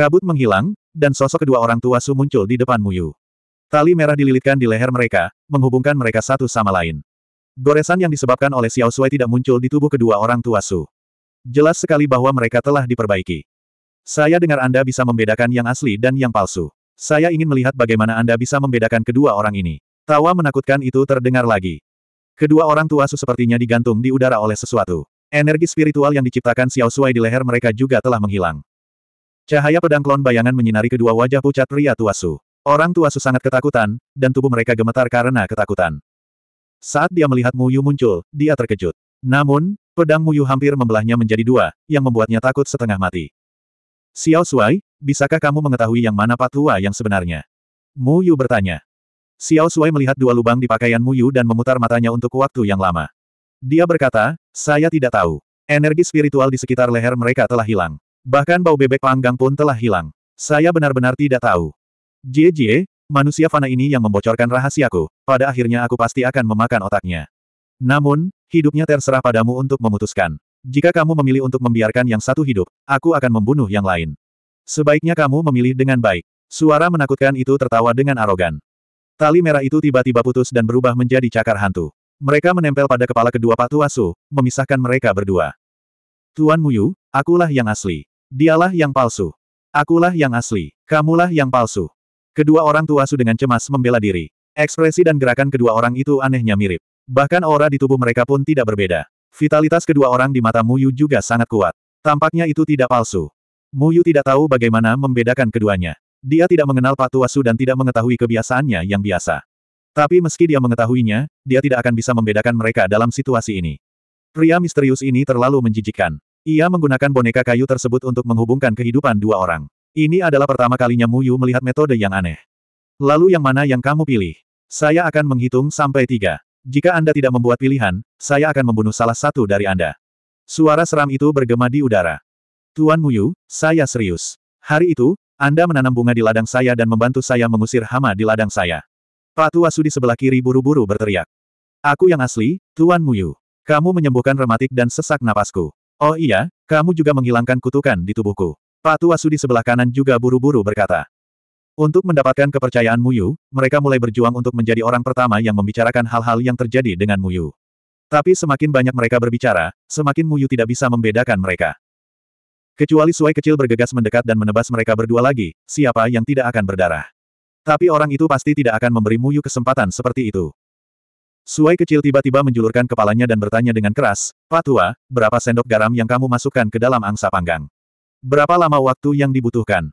Kabut menghilang, dan sosok kedua orang tua Su muncul di depan Muyu. Tali merah dililitkan di leher mereka, menghubungkan mereka satu sama lain. Goresan yang disebabkan oleh Xiao Sui tidak muncul di tubuh kedua orang tua Su. Jelas sekali bahwa mereka telah diperbaiki. Saya dengar Anda bisa membedakan yang asli dan yang palsu. Saya ingin melihat bagaimana Anda bisa membedakan kedua orang ini. Tawa menakutkan itu terdengar lagi. Kedua orang tua Su sepertinya digantung di udara oleh sesuatu. Energi spiritual yang diciptakan Xiao Sui di leher mereka juga telah menghilang. Cahaya pedang klon bayangan menyinari kedua wajah pucat pria tua Su. Orang tua Su sangat ketakutan, dan tubuh mereka gemetar karena ketakutan. Saat dia melihat Muyu muncul, dia terkejut. Namun, pedang Muyu hampir membelahnya menjadi dua, yang membuatnya takut setengah mati. Xiao Suai, bisakah kamu mengetahui yang mana patua yang sebenarnya? Muyu bertanya. Xiao Suai melihat dua lubang di pakaian Muyu dan memutar matanya untuk waktu yang lama. Dia berkata, saya tidak tahu. Energi spiritual di sekitar leher mereka telah hilang. Bahkan bau bebek panggang pun telah hilang. Saya benar-benar tidak tahu. Jie Jie, manusia fana ini yang membocorkan rahasiaku, pada akhirnya aku pasti akan memakan otaknya. Namun, hidupnya terserah padamu untuk memutuskan. Jika kamu memilih untuk membiarkan yang satu hidup, aku akan membunuh yang lain. Sebaiknya kamu memilih dengan baik. Suara menakutkan itu tertawa dengan arogan. Tali merah itu tiba-tiba putus dan berubah menjadi cakar hantu. Mereka menempel pada kepala kedua patuasu, memisahkan mereka berdua. Tuan Muyu, akulah yang asli. Dialah yang palsu. Akulah yang asli. Kamulah yang palsu. Kedua orang tua Su dengan cemas membela diri. Ekspresi dan gerakan kedua orang itu anehnya mirip. Bahkan aura di tubuh mereka pun tidak berbeda. Vitalitas kedua orang di mata Muyu juga sangat kuat. Tampaknya itu tidak palsu. Muyu tidak tahu bagaimana membedakan keduanya. Dia tidak mengenal Patua Su dan tidak mengetahui kebiasaannya yang biasa. Tapi meski dia mengetahuinya, dia tidak akan bisa membedakan mereka dalam situasi ini. Pria misterius ini terlalu menjijikkan. Ia menggunakan boneka kayu tersebut untuk menghubungkan kehidupan dua orang. Ini adalah pertama kalinya Muyu melihat metode yang aneh. Lalu yang mana yang kamu pilih? Saya akan menghitung sampai tiga. Jika Anda tidak membuat pilihan, saya akan membunuh salah satu dari Anda. Suara seram itu bergema di udara. Tuan Muyu, saya serius. Hari itu, Anda menanam bunga di ladang saya dan membantu saya mengusir hama di ladang saya. Patu Asu di sebelah kiri buru-buru berteriak. Aku yang asli, Tuan Muyu. Kamu menyembuhkan rematik dan sesak napasku. Oh iya, kamu juga menghilangkan kutukan di tubuhku. Pak Tua Sudi sebelah kanan juga buru-buru berkata. Untuk mendapatkan kepercayaan Muyu, mereka mulai berjuang untuk menjadi orang pertama yang membicarakan hal-hal yang terjadi dengan Muyu. Tapi semakin banyak mereka berbicara, semakin Muyu tidak bisa membedakan mereka. Kecuali Suai kecil bergegas mendekat dan menebas mereka berdua lagi, siapa yang tidak akan berdarah. Tapi orang itu pasti tidak akan memberi Muyu kesempatan seperti itu. Suai kecil tiba-tiba menjulurkan kepalanya dan bertanya dengan keras, Pak Tua, berapa sendok garam yang kamu masukkan ke dalam angsa panggang? Berapa lama waktu yang dibutuhkan?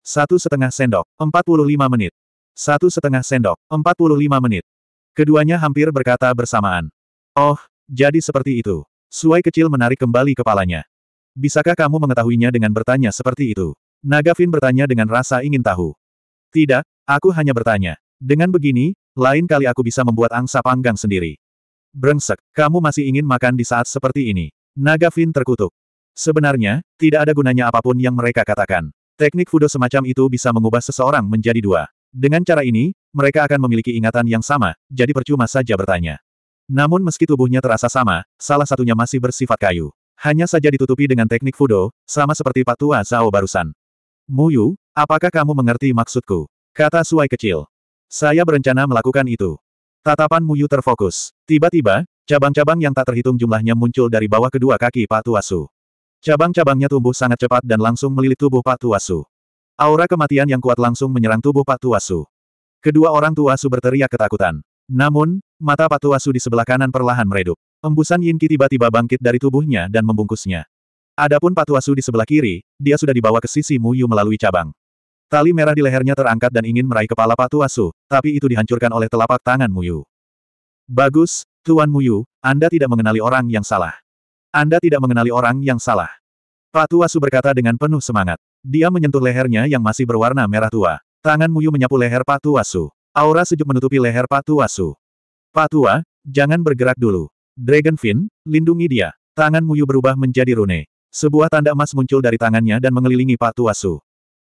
Satu setengah sendok, 45 menit. Satu setengah sendok, 45 menit. Keduanya hampir berkata bersamaan. Oh, jadi seperti itu. Suai kecil menarik kembali kepalanya. Bisakah kamu mengetahuinya dengan bertanya seperti itu? Naga bertanya dengan rasa ingin tahu. Tidak, aku hanya bertanya. Dengan begini, lain kali aku bisa membuat angsa panggang sendiri. Brengsek, kamu masih ingin makan di saat seperti ini. Naga Fin terkutuk. Sebenarnya, tidak ada gunanya apapun yang mereka katakan. Teknik fudo semacam itu bisa mengubah seseorang menjadi dua. Dengan cara ini, mereka akan memiliki ingatan yang sama, jadi percuma saja bertanya. Namun meski tubuhnya terasa sama, salah satunya masih bersifat kayu. Hanya saja ditutupi dengan teknik fudo, sama seperti Pak Tua Zhao barusan. Muyu, apakah kamu mengerti maksudku? Kata Suai kecil. Saya berencana melakukan itu. Tatapan Muyu terfokus. Tiba-tiba, cabang-cabang yang tak terhitung jumlahnya muncul dari bawah kedua kaki Pak Tuasu. Cabang-cabangnya tumbuh sangat cepat dan langsung melilit tubuh Pak Tuasu. Aura kematian yang kuat langsung menyerang tubuh Pak Tuasu. Kedua orang Tuasu berteriak ketakutan. Namun, mata Pak Tuasu di sebelah kanan perlahan meredup. Embusan Yin Yinki tiba-tiba bangkit dari tubuhnya dan membungkusnya. Adapun Patuasu di sebelah kiri, dia sudah dibawa ke sisi Muyu melalui cabang. Tali merah di lehernya terangkat dan ingin meraih kepala Patu Asu, tapi itu dihancurkan oleh telapak tangan Muyu. Bagus, Tuan Muyu, Anda tidak mengenali orang yang salah. Anda tidak mengenali orang yang salah. Patu Asu berkata dengan penuh semangat. Dia menyentuh lehernya yang masih berwarna merah tua. Tangan Muyu menyapu leher Patu Asu. Aura sejuk menutupi leher Patu Asu. Patua, jangan bergerak dulu. Dragonfin, lindungi dia. Tangan Muyu berubah menjadi rune. Sebuah tanda emas muncul dari tangannya dan mengelilingi Patu Asu.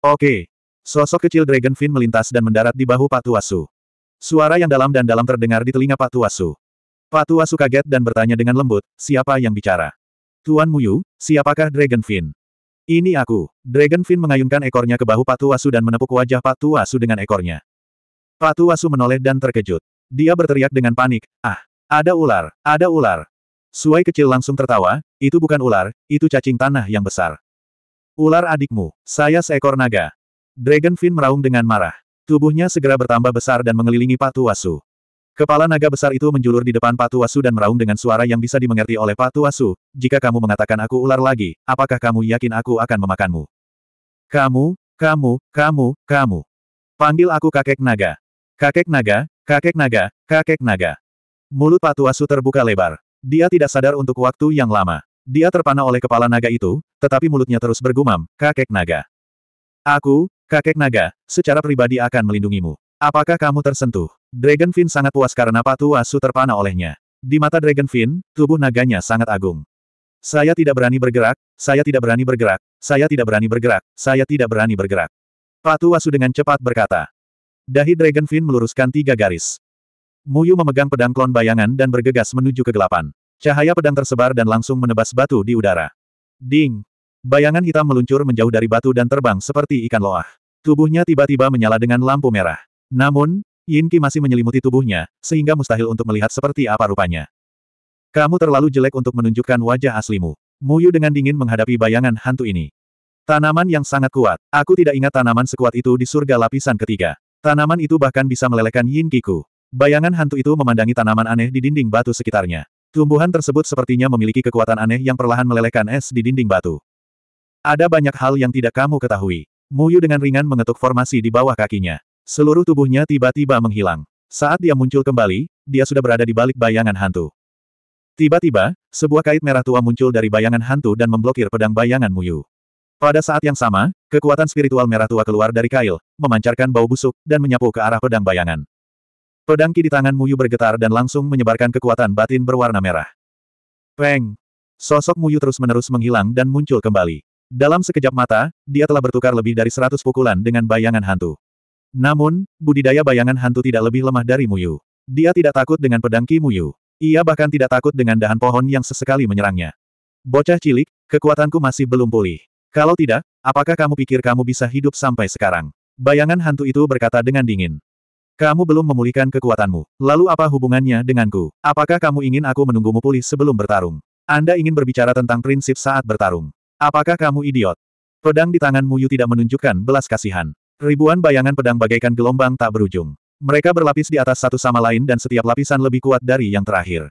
Oke, Sosok kecil Dragon Fin melintas dan mendarat di bahu Pak Tuasu. Suara yang dalam dan dalam terdengar di telinga Pak Tuasu. Pak Tuasu kaget dan bertanya dengan lembut, siapa yang bicara? Tuan Muyu, siapakah Dragon Fin? Ini aku. Dragon Fin mengayunkan ekornya ke bahu Pak Tuasu dan menepuk wajah Pak Tuasu dengan ekornya. Pak Tuasu menoleh dan terkejut. Dia berteriak dengan panik, ah, ada ular, ada ular. Suai kecil langsung tertawa, itu bukan ular, itu cacing tanah yang besar. Ular adikmu, saya seekor naga fin meraung dengan marah. Tubuhnya segera bertambah besar dan mengelilingi Patu Wasu. Kepala naga besar itu menjulur di depan Patu Wasu dan meraung dengan suara yang bisa dimengerti oleh Patu Wasu, jika kamu mengatakan aku ular lagi, apakah kamu yakin aku akan memakanmu? Kamu, kamu, kamu, kamu. Panggil aku kakek naga. Kakek naga, kakek naga, kakek naga. Mulut Patu Wasu terbuka lebar. Dia tidak sadar untuk waktu yang lama. Dia terpana oleh kepala naga itu, tetapi mulutnya terus bergumam, kakek naga. Aku, Kakek naga, secara pribadi akan melindungimu. Apakah kamu tersentuh? Dragonfin sangat puas karena Patu Asu terpana olehnya. Di mata Dragonfin, tubuh naganya sangat agung. Saya tidak berani bergerak, saya tidak berani bergerak, saya tidak berani bergerak, saya tidak berani bergerak. Patu Asu dengan cepat berkata. Dahi Dragonfin meluruskan tiga garis. Muyu memegang pedang klon bayangan dan bergegas menuju kegelapan. Cahaya pedang tersebar dan langsung menebas batu di udara. Ding! Bayangan hitam meluncur menjauh dari batu dan terbang seperti ikan loah. Tubuhnya tiba-tiba menyala dengan lampu merah. Namun, Yin Qi masih menyelimuti tubuhnya, sehingga mustahil untuk melihat seperti apa rupanya. Kamu terlalu jelek untuk menunjukkan wajah aslimu. Muyu dengan dingin menghadapi bayangan hantu ini. Tanaman yang sangat kuat. Aku tidak ingat tanaman sekuat itu di surga lapisan ketiga. Tanaman itu bahkan bisa melelehkan ku. Bayangan hantu itu memandangi tanaman aneh di dinding batu sekitarnya. Tumbuhan tersebut sepertinya memiliki kekuatan aneh yang perlahan melelehkan es di dinding batu. Ada banyak hal yang tidak kamu ketahui. Muyu dengan ringan mengetuk formasi di bawah kakinya. Seluruh tubuhnya tiba-tiba menghilang. Saat dia muncul kembali, dia sudah berada di balik bayangan hantu. Tiba-tiba, sebuah kait merah tua muncul dari bayangan hantu dan memblokir pedang bayangan Muyu. Pada saat yang sama, kekuatan spiritual merah tua keluar dari kail, memancarkan bau busuk, dan menyapu ke arah pedang bayangan. Pedang ki di tangan Muyu bergetar dan langsung menyebarkan kekuatan batin berwarna merah. Peng! Sosok Muyu terus-menerus menghilang dan muncul kembali. Dalam sekejap mata, dia telah bertukar lebih dari seratus pukulan dengan bayangan hantu. Namun, budidaya bayangan hantu tidak lebih lemah dari Muyu. Dia tidak takut dengan pedang Ki Muyu. Ia bahkan tidak takut dengan dahan pohon yang sesekali menyerangnya. Bocah cilik, kekuatanku masih belum pulih. Kalau tidak, apakah kamu pikir kamu bisa hidup sampai sekarang? Bayangan hantu itu berkata dengan dingin. Kamu belum memulihkan kekuatanmu. Lalu apa hubungannya denganku? Apakah kamu ingin aku menunggumu pulih sebelum bertarung? Anda ingin berbicara tentang prinsip saat bertarung. Apakah kamu idiot? Pedang di tangan Muyu tidak menunjukkan belas kasihan. Ribuan bayangan pedang bagaikan gelombang tak berujung. Mereka berlapis di atas satu sama lain dan setiap lapisan lebih kuat dari yang terakhir.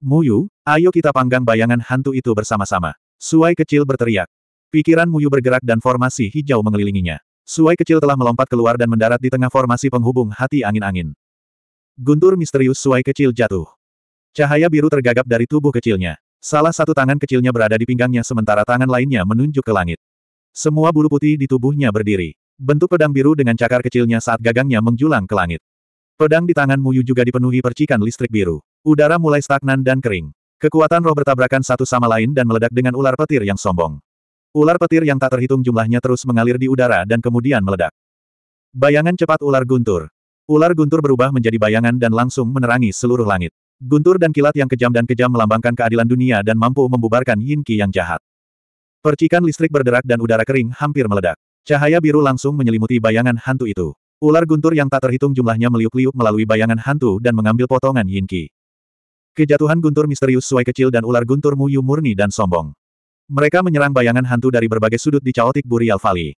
Muyu, ayo kita panggang bayangan hantu itu bersama-sama. Suai kecil berteriak. Pikiran Muyu bergerak dan formasi hijau mengelilinginya. Suai kecil telah melompat keluar dan mendarat di tengah formasi penghubung hati angin-angin. Guntur misterius Suai kecil jatuh. Cahaya biru tergagap dari tubuh kecilnya. Salah satu tangan kecilnya berada di pinggangnya sementara tangan lainnya menunjuk ke langit. Semua bulu putih di tubuhnya berdiri. Bentuk pedang biru dengan cakar kecilnya saat gagangnya menjulang ke langit. Pedang di tangan Muyu juga dipenuhi percikan listrik biru. Udara mulai stagnan dan kering. Kekuatan roh bertabrakan satu sama lain dan meledak dengan ular petir yang sombong. Ular petir yang tak terhitung jumlahnya terus mengalir di udara dan kemudian meledak. Bayangan cepat ular guntur. Ular guntur berubah menjadi bayangan dan langsung menerangi seluruh langit. Guntur dan kilat yang kejam dan kejam melambangkan keadilan dunia dan mampu membubarkan Yin Qi yang jahat. Percikan listrik berderak dan udara kering hampir meledak. Cahaya biru langsung menyelimuti bayangan hantu itu. Ular guntur yang tak terhitung jumlahnya meliuk-liuk melalui bayangan hantu dan mengambil potongan Yin Qi. Kejatuhan guntur misterius suai kecil dan ular guntur Muyu murni dan sombong. Mereka menyerang bayangan hantu dari berbagai sudut di caotik Burial Valley.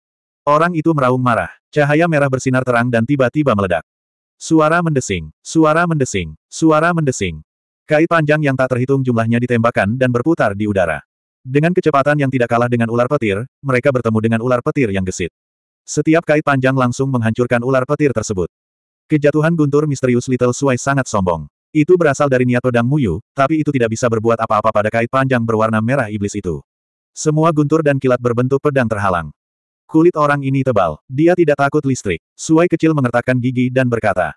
Orang itu meraung marah. Cahaya merah bersinar terang dan tiba-tiba meledak. Suara mendesing, suara mendesing, suara mendesing. Kait panjang yang tak terhitung jumlahnya ditembakkan dan berputar di udara. Dengan kecepatan yang tidak kalah dengan ular petir, mereka bertemu dengan ular petir yang gesit. Setiap kait panjang langsung menghancurkan ular petir tersebut. Kejatuhan guntur misterius Little Suai sangat sombong. Itu berasal dari niat pedang Muyu, tapi itu tidak bisa berbuat apa-apa pada kait panjang berwarna merah iblis itu. Semua guntur dan kilat berbentuk pedang terhalang. Kulit orang ini tebal. Dia tidak takut listrik. Suai kecil mengertakkan gigi dan berkata.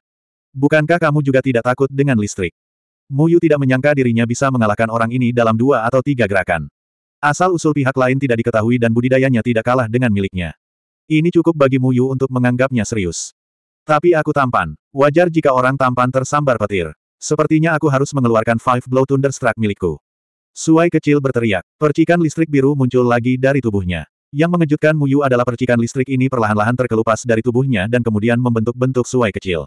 Bukankah kamu juga tidak takut dengan listrik? Muyu tidak menyangka dirinya bisa mengalahkan orang ini dalam dua atau tiga gerakan. Asal-usul pihak lain tidak diketahui dan budidayanya tidak kalah dengan miliknya. Ini cukup bagi Muyu untuk menganggapnya serius. Tapi aku tampan. Wajar jika orang tampan tersambar petir. Sepertinya aku harus mengeluarkan Five Blow Thunderstruck milikku. Suai kecil berteriak. Percikan listrik biru muncul lagi dari tubuhnya. Yang mengejutkan Muyu adalah percikan listrik ini perlahan-lahan terkelupas dari tubuhnya dan kemudian membentuk bentuk suai kecil.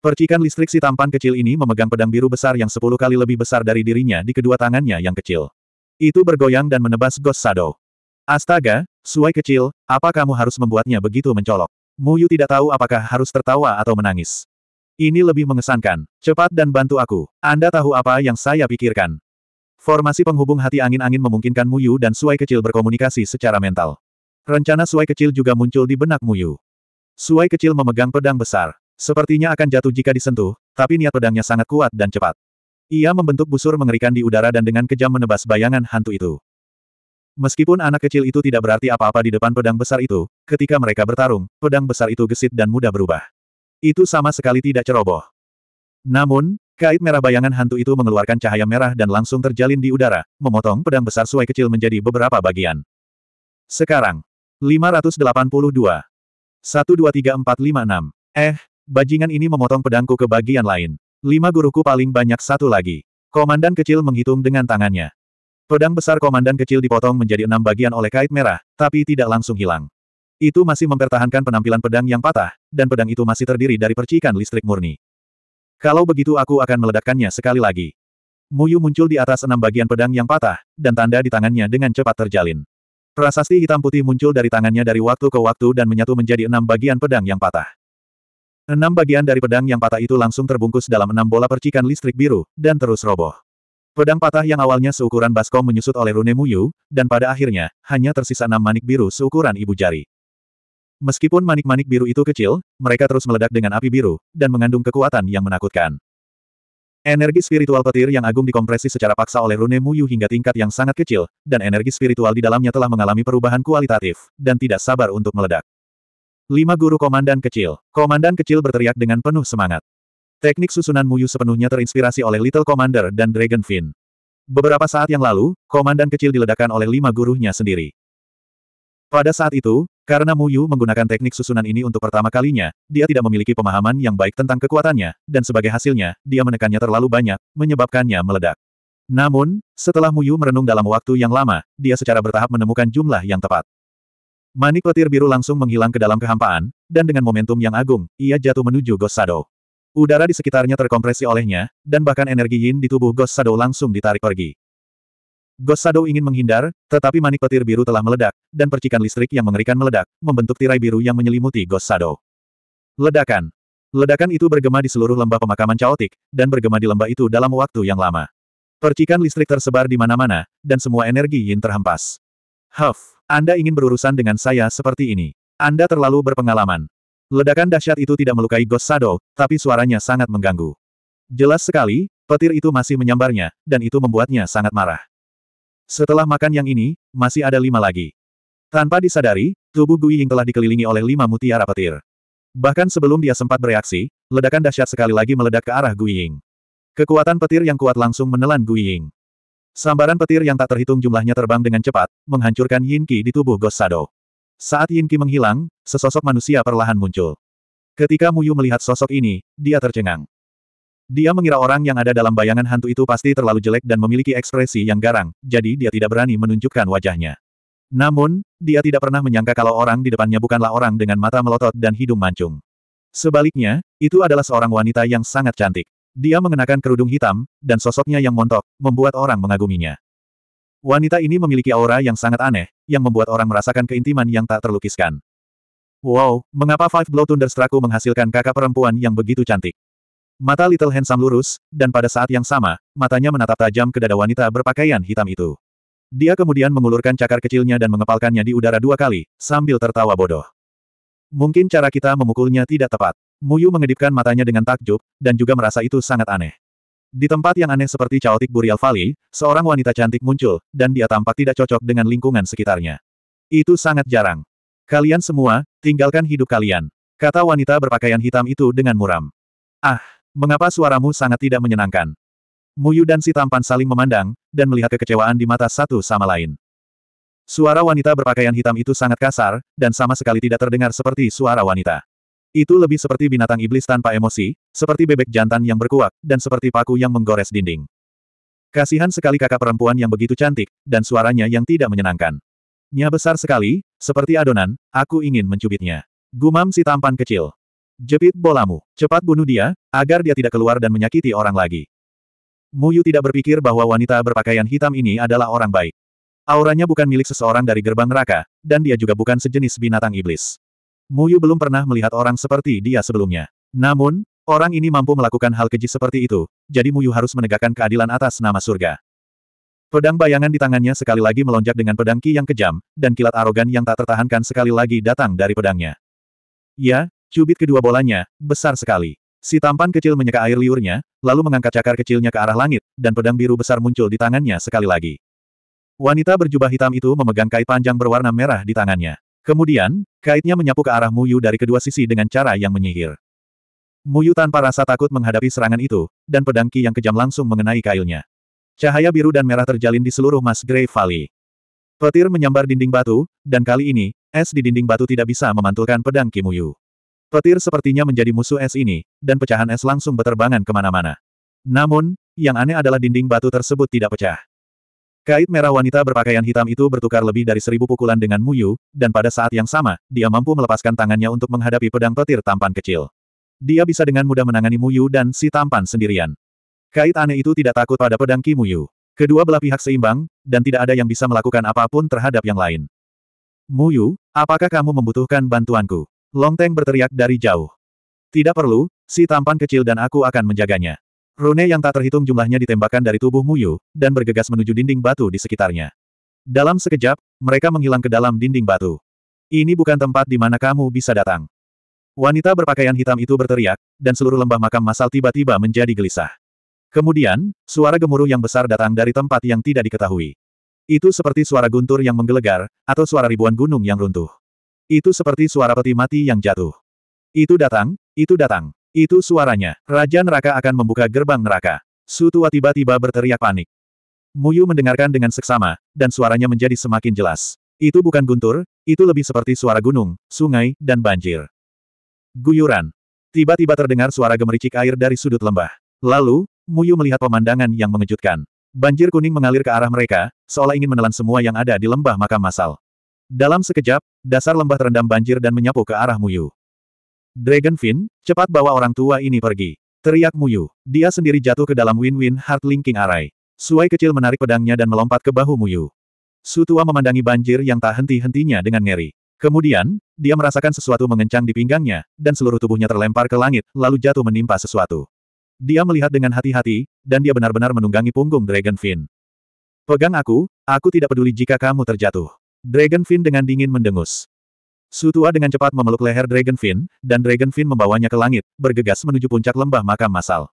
Percikan listrik si tampan kecil ini memegang pedang biru besar yang sepuluh kali lebih besar dari dirinya di kedua tangannya yang kecil. Itu bergoyang dan menebas Ghost Shadow. Astaga, suai kecil, apa kamu harus membuatnya begitu mencolok? Muyu tidak tahu apakah harus tertawa atau menangis. Ini lebih mengesankan. Cepat dan bantu aku. Anda tahu apa yang saya pikirkan. Formasi penghubung hati angin-angin memungkinkan Muyu dan Suai kecil berkomunikasi secara mental. Rencana Suai kecil juga muncul di benak Muyu. Suai kecil memegang pedang besar. Sepertinya akan jatuh jika disentuh, tapi niat pedangnya sangat kuat dan cepat. Ia membentuk busur mengerikan di udara dan dengan kejam menebas bayangan hantu itu. Meskipun anak kecil itu tidak berarti apa-apa di depan pedang besar itu, ketika mereka bertarung, pedang besar itu gesit dan mudah berubah. Itu sama sekali tidak ceroboh. Namun, Kait merah bayangan hantu itu mengeluarkan cahaya merah dan langsung terjalin di udara, memotong pedang besar suai kecil menjadi beberapa bagian. Sekarang. 582. 123456. Eh, bajingan ini memotong pedangku ke bagian lain. Lima guruku paling banyak satu lagi. Komandan kecil menghitung dengan tangannya. Pedang besar komandan kecil dipotong menjadi enam bagian oleh kait merah, tapi tidak langsung hilang. Itu masih mempertahankan penampilan pedang yang patah, dan pedang itu masih terdiri dari percikan listrik murni. Kalau begitu aku akan meledakkannya sekali lagi. Muyu muncul di atas enam bagian pedang yang patah, dan tanda di tangannya dengan cepat terjalin. Prasasti hitam putih muncul dari tangannya dari waktu ke waktu dan menyatu menjadi enam bagian pedang yang patah. Enam bagian dari pedang yang patah itu langsung terbungkus dalam enam bola percikan listrik biru, dan terus roboh. Pedang patah yang awalnya seukuran baskom menyusut oleh Rune Muyu, dan pada akhirnya, hanya tersisa enam manik biru seukuran ibu jari. Meskipun manik-manik biru itu kecil, mereka terus meledak dengan api biru, dan mengandung kekuatan yang menakutkan. Energi spiritual petir yang agung dikompresi secara paksa oleh Rune Muyu hingga tingkat yang sangat kecil, dan energi spiritual di dalamnya telah mengalami perubahan kualitatif, dan tidak sabar untuk meledak. Lima guru komandan kecil. Komandan kecil berteriak dengan penuh semangat. Teknik susunan Muyu sepenuhnya terinspirasi oleh Little Commander dan Dragon Fin. Beberapa saat yang lalu, komandan kecil diledakkan oleh lima gurunya sendiri. Pada saat itu, karena Mu Yu menggunakan teknik susunan ini untuk pertama kalinya, dia tidak memiliki pemahaman yang baik tentang kekuatannya, dan sebagai hasilnya, dia menekannya terlalu banyak, menyebabkannya meledak. Namun, setelah Mu Yu merenung dalam waktu yang lama, dia secara bertahap menemukan jumlah yang tepat. Manik petir biru langsung menghilang ke dalam kehampaan, dan dengan momentum yang agung, ia jatuh menuju Ghost Shadow. Udara di sekitarnya terkompresi olehnya, dan bahkan energi yin di tubuh Ghost Shadow langsung ditarik pergi. Ghost Shadow ingin menghindar, tetapi manik petir biru telah meledak, dan percikan listrik yang mengerikan meledak, membentuk tirai biru yang menyelimuti Ghost Shadow. Ledakan. Ledakan itu bergema di seluruh lembah pemakaman caotik, dan bergema di lembah itu dalam waktu yang lama. Percikan listrik tersebar di mana-mana, dan semua energi Yin terhempas. Huff, Anda ingin berurusan dengan saya seperti ini. Anda terlalu berpengalaman. Ledakan dahsyat itu tidak melukai Ghost Shadow, tapi suaranya sangat mengganggu. Jelas sekali, petir itu masih menyambarnya, dan itu membuatnya sangat marah. Setelah makan yang ini, masih ada lima lagi. Tanpa disadari, tubuh Gui telah dikelilingi oleh lima mutiara petir. Bahkan sebelum dia sempat bereaksi, ledakan dahsyat sekali lagi meledak ke arah Gui Kekuatan petir yang kuat langsung menelan Gui Sambaran petir yang tak terhitung jumlahnya terbang dengan cepat, menghancurkan Yin Qi di tubuh Ghost Shadow. Saat Yin Qi menghilang, sesosok manusia perlahan muncul. Ketika Mu Yu melihat sosok ini, dia tercengang. Dia mengira orang yang ada dalam bayangan hantu itu pasti terlalu jelek dan memiliki ekspresi yang garang, jadi dia tidak berani menunjukkan wajahnya. Namun, dia tidak pernah menyangka kalau orang di depannya bukanlah orang dengan mata melotot dan hidung mancung. Sebaliknya, itu adalah seorang wanita yang sangat cantik. Dia mengenakan kerudung hitam, dan sosoknya yang montok, membuat orang mengaguminya. Wanita ini memiliki aura yang sangat aneh, yang membuat orang merasakan keintiman yang tak terlukiskan. Wow, mengapa Five Blow Thunderstruck menghasilkan kakak perempuan yang begitu cantik? Mata Little Handsome lurus, dan pada saat yang sama, matanya menatap tajam ke dada wanita berpakaian hitam itu. Dia kemudian mengulurkan cakar kecilnya dan mengepalkannya di udara dua kali, sambil tertawa bodoh. Mungkin cara kita memukulnya tidak tepat. Muyu mengedipkan matanya dengan takjub, dan juga merasa itu sangat aneh. Di tempat yang aneh seperti Chaotic Burial Valley, seorang wanita cantik muncul, dan dia tampak tidak cocok dengan lingkungan sekitarnya. Itu sangat jarang. Kalian semua, tinggalkan hidup kalian. Kata wanita berpakaian hitam itu dengan muram. Ah, Mengapa suaramu sangat tidak menyenangkan? Muyu dan si tampan saling memandang, dan melihat kekecewaan di mata satu sama lain. Suara wanita berpakaian hitam itu sangat kasar, dan sama sekali tidak terdengar seperti suara wanita. Itu lebih seperti binatang iblis tanpa emosi, seperti bebek jantan yang berkuak, dan seperti paku yang menggores dinding. Kasihan sekali kakak perempuan yang begitu cantik, dan suaranya yang tidak menyenangkan. Nya besar sekali, seperti adonan, aku ingin mencubitnya. Gumam si tampan kecil. Jepit bolamu. Cepat bunuh dia, agar dia tidak keluar dan menyakiti orang lagi. Muyu tidak berpikir bahwa wanita berpakaian hitam ini adalah orang baik. Auranya bukan milik seseorang dari gerbang neraka, dan dia juga bukan sejenis binatang iblis. Muyu belum pernah melihat orang seperti dia sebelumnya. Namun, orang ini mampu melakukan hal keji seperti itu, jadi Muyu harus menegakkan keadilan atas nama surga. Pedang bayangan di tangannya sekali lagi melonjak dengan pedang Ki yang kejam, dan kilat arogan yang tak tertahankan sekali lagi datang dari pedangnya. Ya, Cubit kedua bolanya, besar sekali. Si tampan kecil menyeka air liurnya, lalu mengangkat cakar kecilnya ke arah langit, dan pedang biru besar muncul di tangannya sekali lagi. Wanita berjubah hitam itu memegang kait panjang berwarna merah di tangannya. Kemudian, kaitnya menyapu ke arah Muyu dari kedua sisi dengan cara yang menyihir. Muyu tanpa rasa takut menghadapi serangan itu, dan pedang Ki yang kejam langsung mengenai kailnya. Cahaya biru dan merah terjalin di seluruh Mas Grey Valley. Petir menyambar dinding batu, dan kali ini, es di dinding batu tidak bisa memantulkan pedang Ki Muyu. Petir sepertinya menjadi musuh es ini, dan pecahan es langsung berterbangan kemana-mana. Namun, yang aneh adalah dinding batu tersebut tidak pecah. Kait merah wanita berpakaian hitam itu bertukar lebih dari seribu pukulan dengan Muyu, dan pada saat yang sama, dia mampu melepaskan tangannya untuk menghadapi pedang petir tampan kecil. Dia bisa dengan mudah menangani Muyu dan si tampan sendirian. Kait aneh itu tidak takut pada pedang Ki Muyu. Kedua belah pihak seimbang, dan tidak ada yang bisa melakukan apapun terhadap yang lain. Muyu, apakah kamu membutuhkan bantuanku? Long Longteng berteriak dari jauh. Tidak perlu, si tampan kecil dan aku akan menjaganya. Rune yang tak terhitung jumlahnya ditembakkan dari tubuh Muyu, dan bergegas menuju dinding batu di sekitarnya. Dalam sekejap, mereka menghilang ke dalam dinding batu. Ini bukan tempat di mana kamu bisa datang. Wanita berpakaian hitam itu berteriak, dan seluruh lembah makam masal tiba-tiba menjadi gelisah. Kemudian, suara gemuruh yang besar datang dari tempat yang tidak diketahui. Itu seperti suara guntur yang menggelegar, atau suara ribuan gunung yang runtuh. Itu seperti suara peti mati yang jatuh. Itu datang, itu datang. Itu suaranya. Raja neraka akan membuka gerbang neraka. Sutua tiba-tiba berteriak panik. Muyu mendengarkan dengan seksama, dan suaranya menjadi semakin jelas. Itu bukan guntur, itu lebih seperti suara gunung, sungai, dan banjir. Guyuran. Tiba-tiba terdengar suara gemericik air dari sudut lembah. Lalu, Muyu melihat pemandangan yang mengejutkan. Banjir kuning mengalir ke arah mereka, seolah ingin menelan semua yang ada di lembah makam masal. Dalam sekejap, dasar lembah terendam banjir dan menyapu ke arah Muyu. Dragonfin, cepat bawa orang tua ini pergi. Teriak Muyu. Dia sendiri jatuh ke dalam Win-Win Heart Linking Array. Suai kecil menarik pedangnya dan melompat ke bahu Muyu. Sutua memandangi banjir yang tak henti-hentinya dengan ngeri. Kemudian, dia merasakan sesuatu mengencang di pinggangnya, dan seluruh tubuhnya terlempar ke langit, lalu jatuh menimpa sesuatu. Dia melihat dengan hati-hati, dan dia benar-benar menunggangi punggung Dragonfin. Pegang aku, aku tidak peduli jika kamu terjatuh. Dragonfin dengan dingin mendengus. Sutua dengan cepat memeluk leher Dragonfin, dan Dragonfin membawanya ke langit, bergegas menuju puncak lembah makam masal.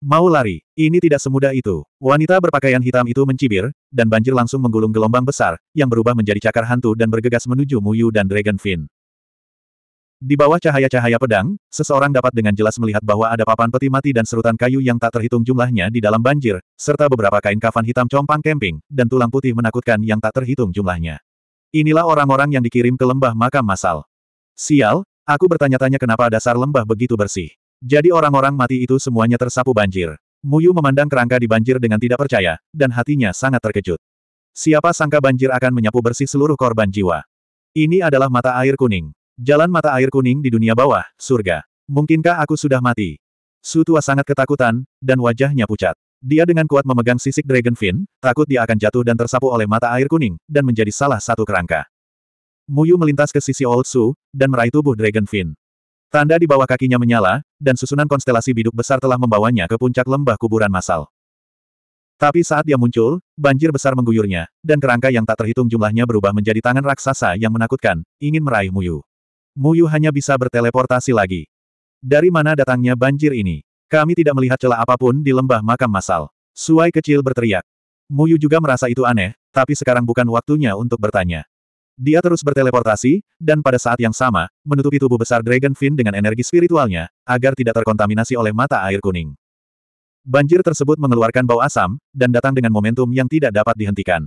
Mau lari, ini tidak semudah itu. Wanita berpakaian hitam itu mencibir, dan banjir langsung menggulung gelombang besar, yang berubah menjadi cakar hantu dan bergegas menuju Muyu dan Dragonfin. Di bawah cahaya-cahaya pedang, seseorang dapat dengan jelas melihat bahwa ada papan peti mati dan serutan kayu yang tak terhitung jumlahnya di dalam banjir, serta beberapa kain kafan hitam compang camping, dan tulang putih menakutkan yang tak terhitung jumlahnya. Inilah orang-orang yang dikirim ke lembah makam masal. Sial, aku bertanya-tanya kenapa dasar lembah begitu bersih. Jadi orang-orang mati itu semuanya tersapu banjir. Muyu memandang kerangka di banjir dengan tidak percaya, dan hatinya sangat terkejut. Siapa sangka banjir akan menyapu bersih seluruh korban jiwa. Ini adalah mata air kuning. Jalan mata air kuning di dunia bawah, surga. Mungkinkah aku sudah mati? Sutua sangat ketakutan, dan wajahnya pucat. Dia dengan kuat memegang sisik Dragon Fin, takut dia akan jatuh dan tersapu oleh mata air kuning, dan menjadi salah satu kerangka. Muyu melintas ke sisi Old Su, dan meraih tubuh Dragon Fin. Tanda di bawah kakinya menyala, dan susunan konstelasi biduk besar telah membawanya ke puncak lembah kuburan massal. Tapi saat dia muncul, banjir besar mengguyurnya, dan kerangka yang tak terhitung jumlahnya berubah menjadi tangan raksasa yang menakutkan, ingin meraih Muyu. Muyu hanya bisa berteleportasi lagi. Dari mana datangnya banjir ini? Kami tidak melihat celah apapun di lembah makam masal. Suai kecil berteriak. Muyu juga merasa itu aneh, tapi sekarang bukan waktunya untuk bertanya. Dia terus berteleportasi, dan pada saat yang sama, menutupi tubuh besar Dragon Fin dengan energi spiritualnya, agar tidak terkontaminasi oleh mata air kuning. Banjir tersebut mengeluarkan bau asam, dan datang dengan momentum yang tidak dapat dihentikan.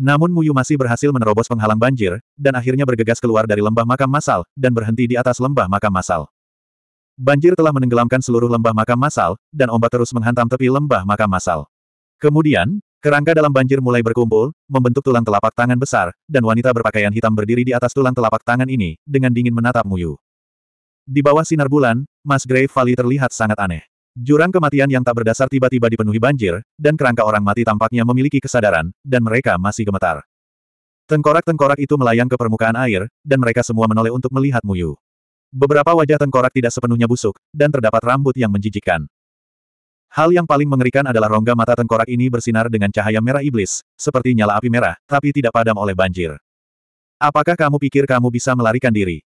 Namun Muyu masih berhasil menerobos penghalang banjir, dan akhirnya bergegas keluar dari lembah makam masal, dan berhenti di atas lembah makam masal. Banjir telah menenggelamkan seluruh lembah makam masal, dan ombak terus menghantam tepi lembah makam masal. Kemudian, kerangka dalam banjir mulai berkumpul, membentuk tulang telapak tangan besar, dan wanita berpakaian hitam berdiri di atas tulang telapak tangan ini, dengan dingin menatap Muyu. Di bawah sinar bulan, Mas Grave Valley terlihat sangat aneh. Jurang kematian yang tak berdasar tiba-tiba dipenuhi banjir, dan kerangka orang mati tampaknya memiliki kesadaran, dan mereka masih gemetar. Tengkorak-tengkorak itu melayang ke permukaan air, dan mereka semua menoleh untuk melihat Muyu. Beberapa wajah tengkorak tidak sepenuhnya busuk, dan terdapat rambut yang menjijikkan. Hal yang paling mengerikan adalah rongga mata tengkorak ini bersinar dengan cahaya merah iblis, seperti nyala api merah, tapi tidak padam oleh banjir. Apakah kamu pikir kamu bisa melarikan diri?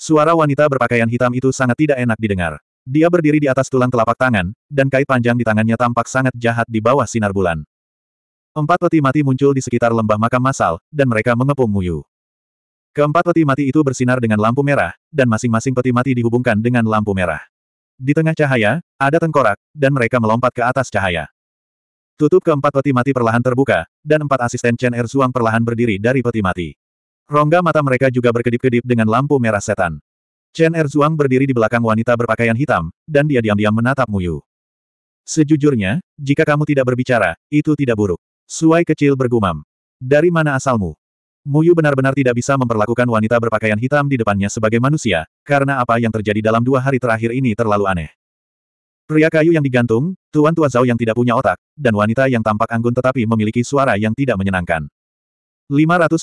Suara wanita berpakaian hitam itu sangat tidak enak didengar. Dia berdiri di atas tulang telapak tangan, dan kait panjang di tangannya tampak sangat jahat di bawah sinar bulan. Empat peti mati muncul di sekitar lembah makam masal, dan mereka mengepung Muyu. Keempat peti mati itu bersinar dengan lampu merah, dan masing-masing peti mati dihubungkan dengan lampu merah. Di tengah cahaya, ada tengkorak, dan mereka melompat ke atas cahaya. Tutup keempat peti mati perlahan terbuka, dan empat asisten Chen Erzuang perlahan berdiri dari peti mati. Rongga mata mereka juga berkedip-kedip dengan lampu merah setan. Chen Erzuang berdiri di belakang wanita berpakaian hitam, dan dia diam-diam menatap Muyu. Sejujurnya, jika kamu tidak berbicara, itu tidak buruk. Suai kecil bergumam. Dari mana asalmu? Muyu benar-benar tidak bisa memperlakukan wanita berpakaian hitam di depannya sebagai manusia, karena apa yang terjadi dalam dua hari terakhir ini terlalu aneh. Pria kayu yang digantung, Tuan Tua Zhao yang tidak punya otak, dan wanita yang tampak anggun tetapi memiliki suara yang tidak menyenangkan. 583.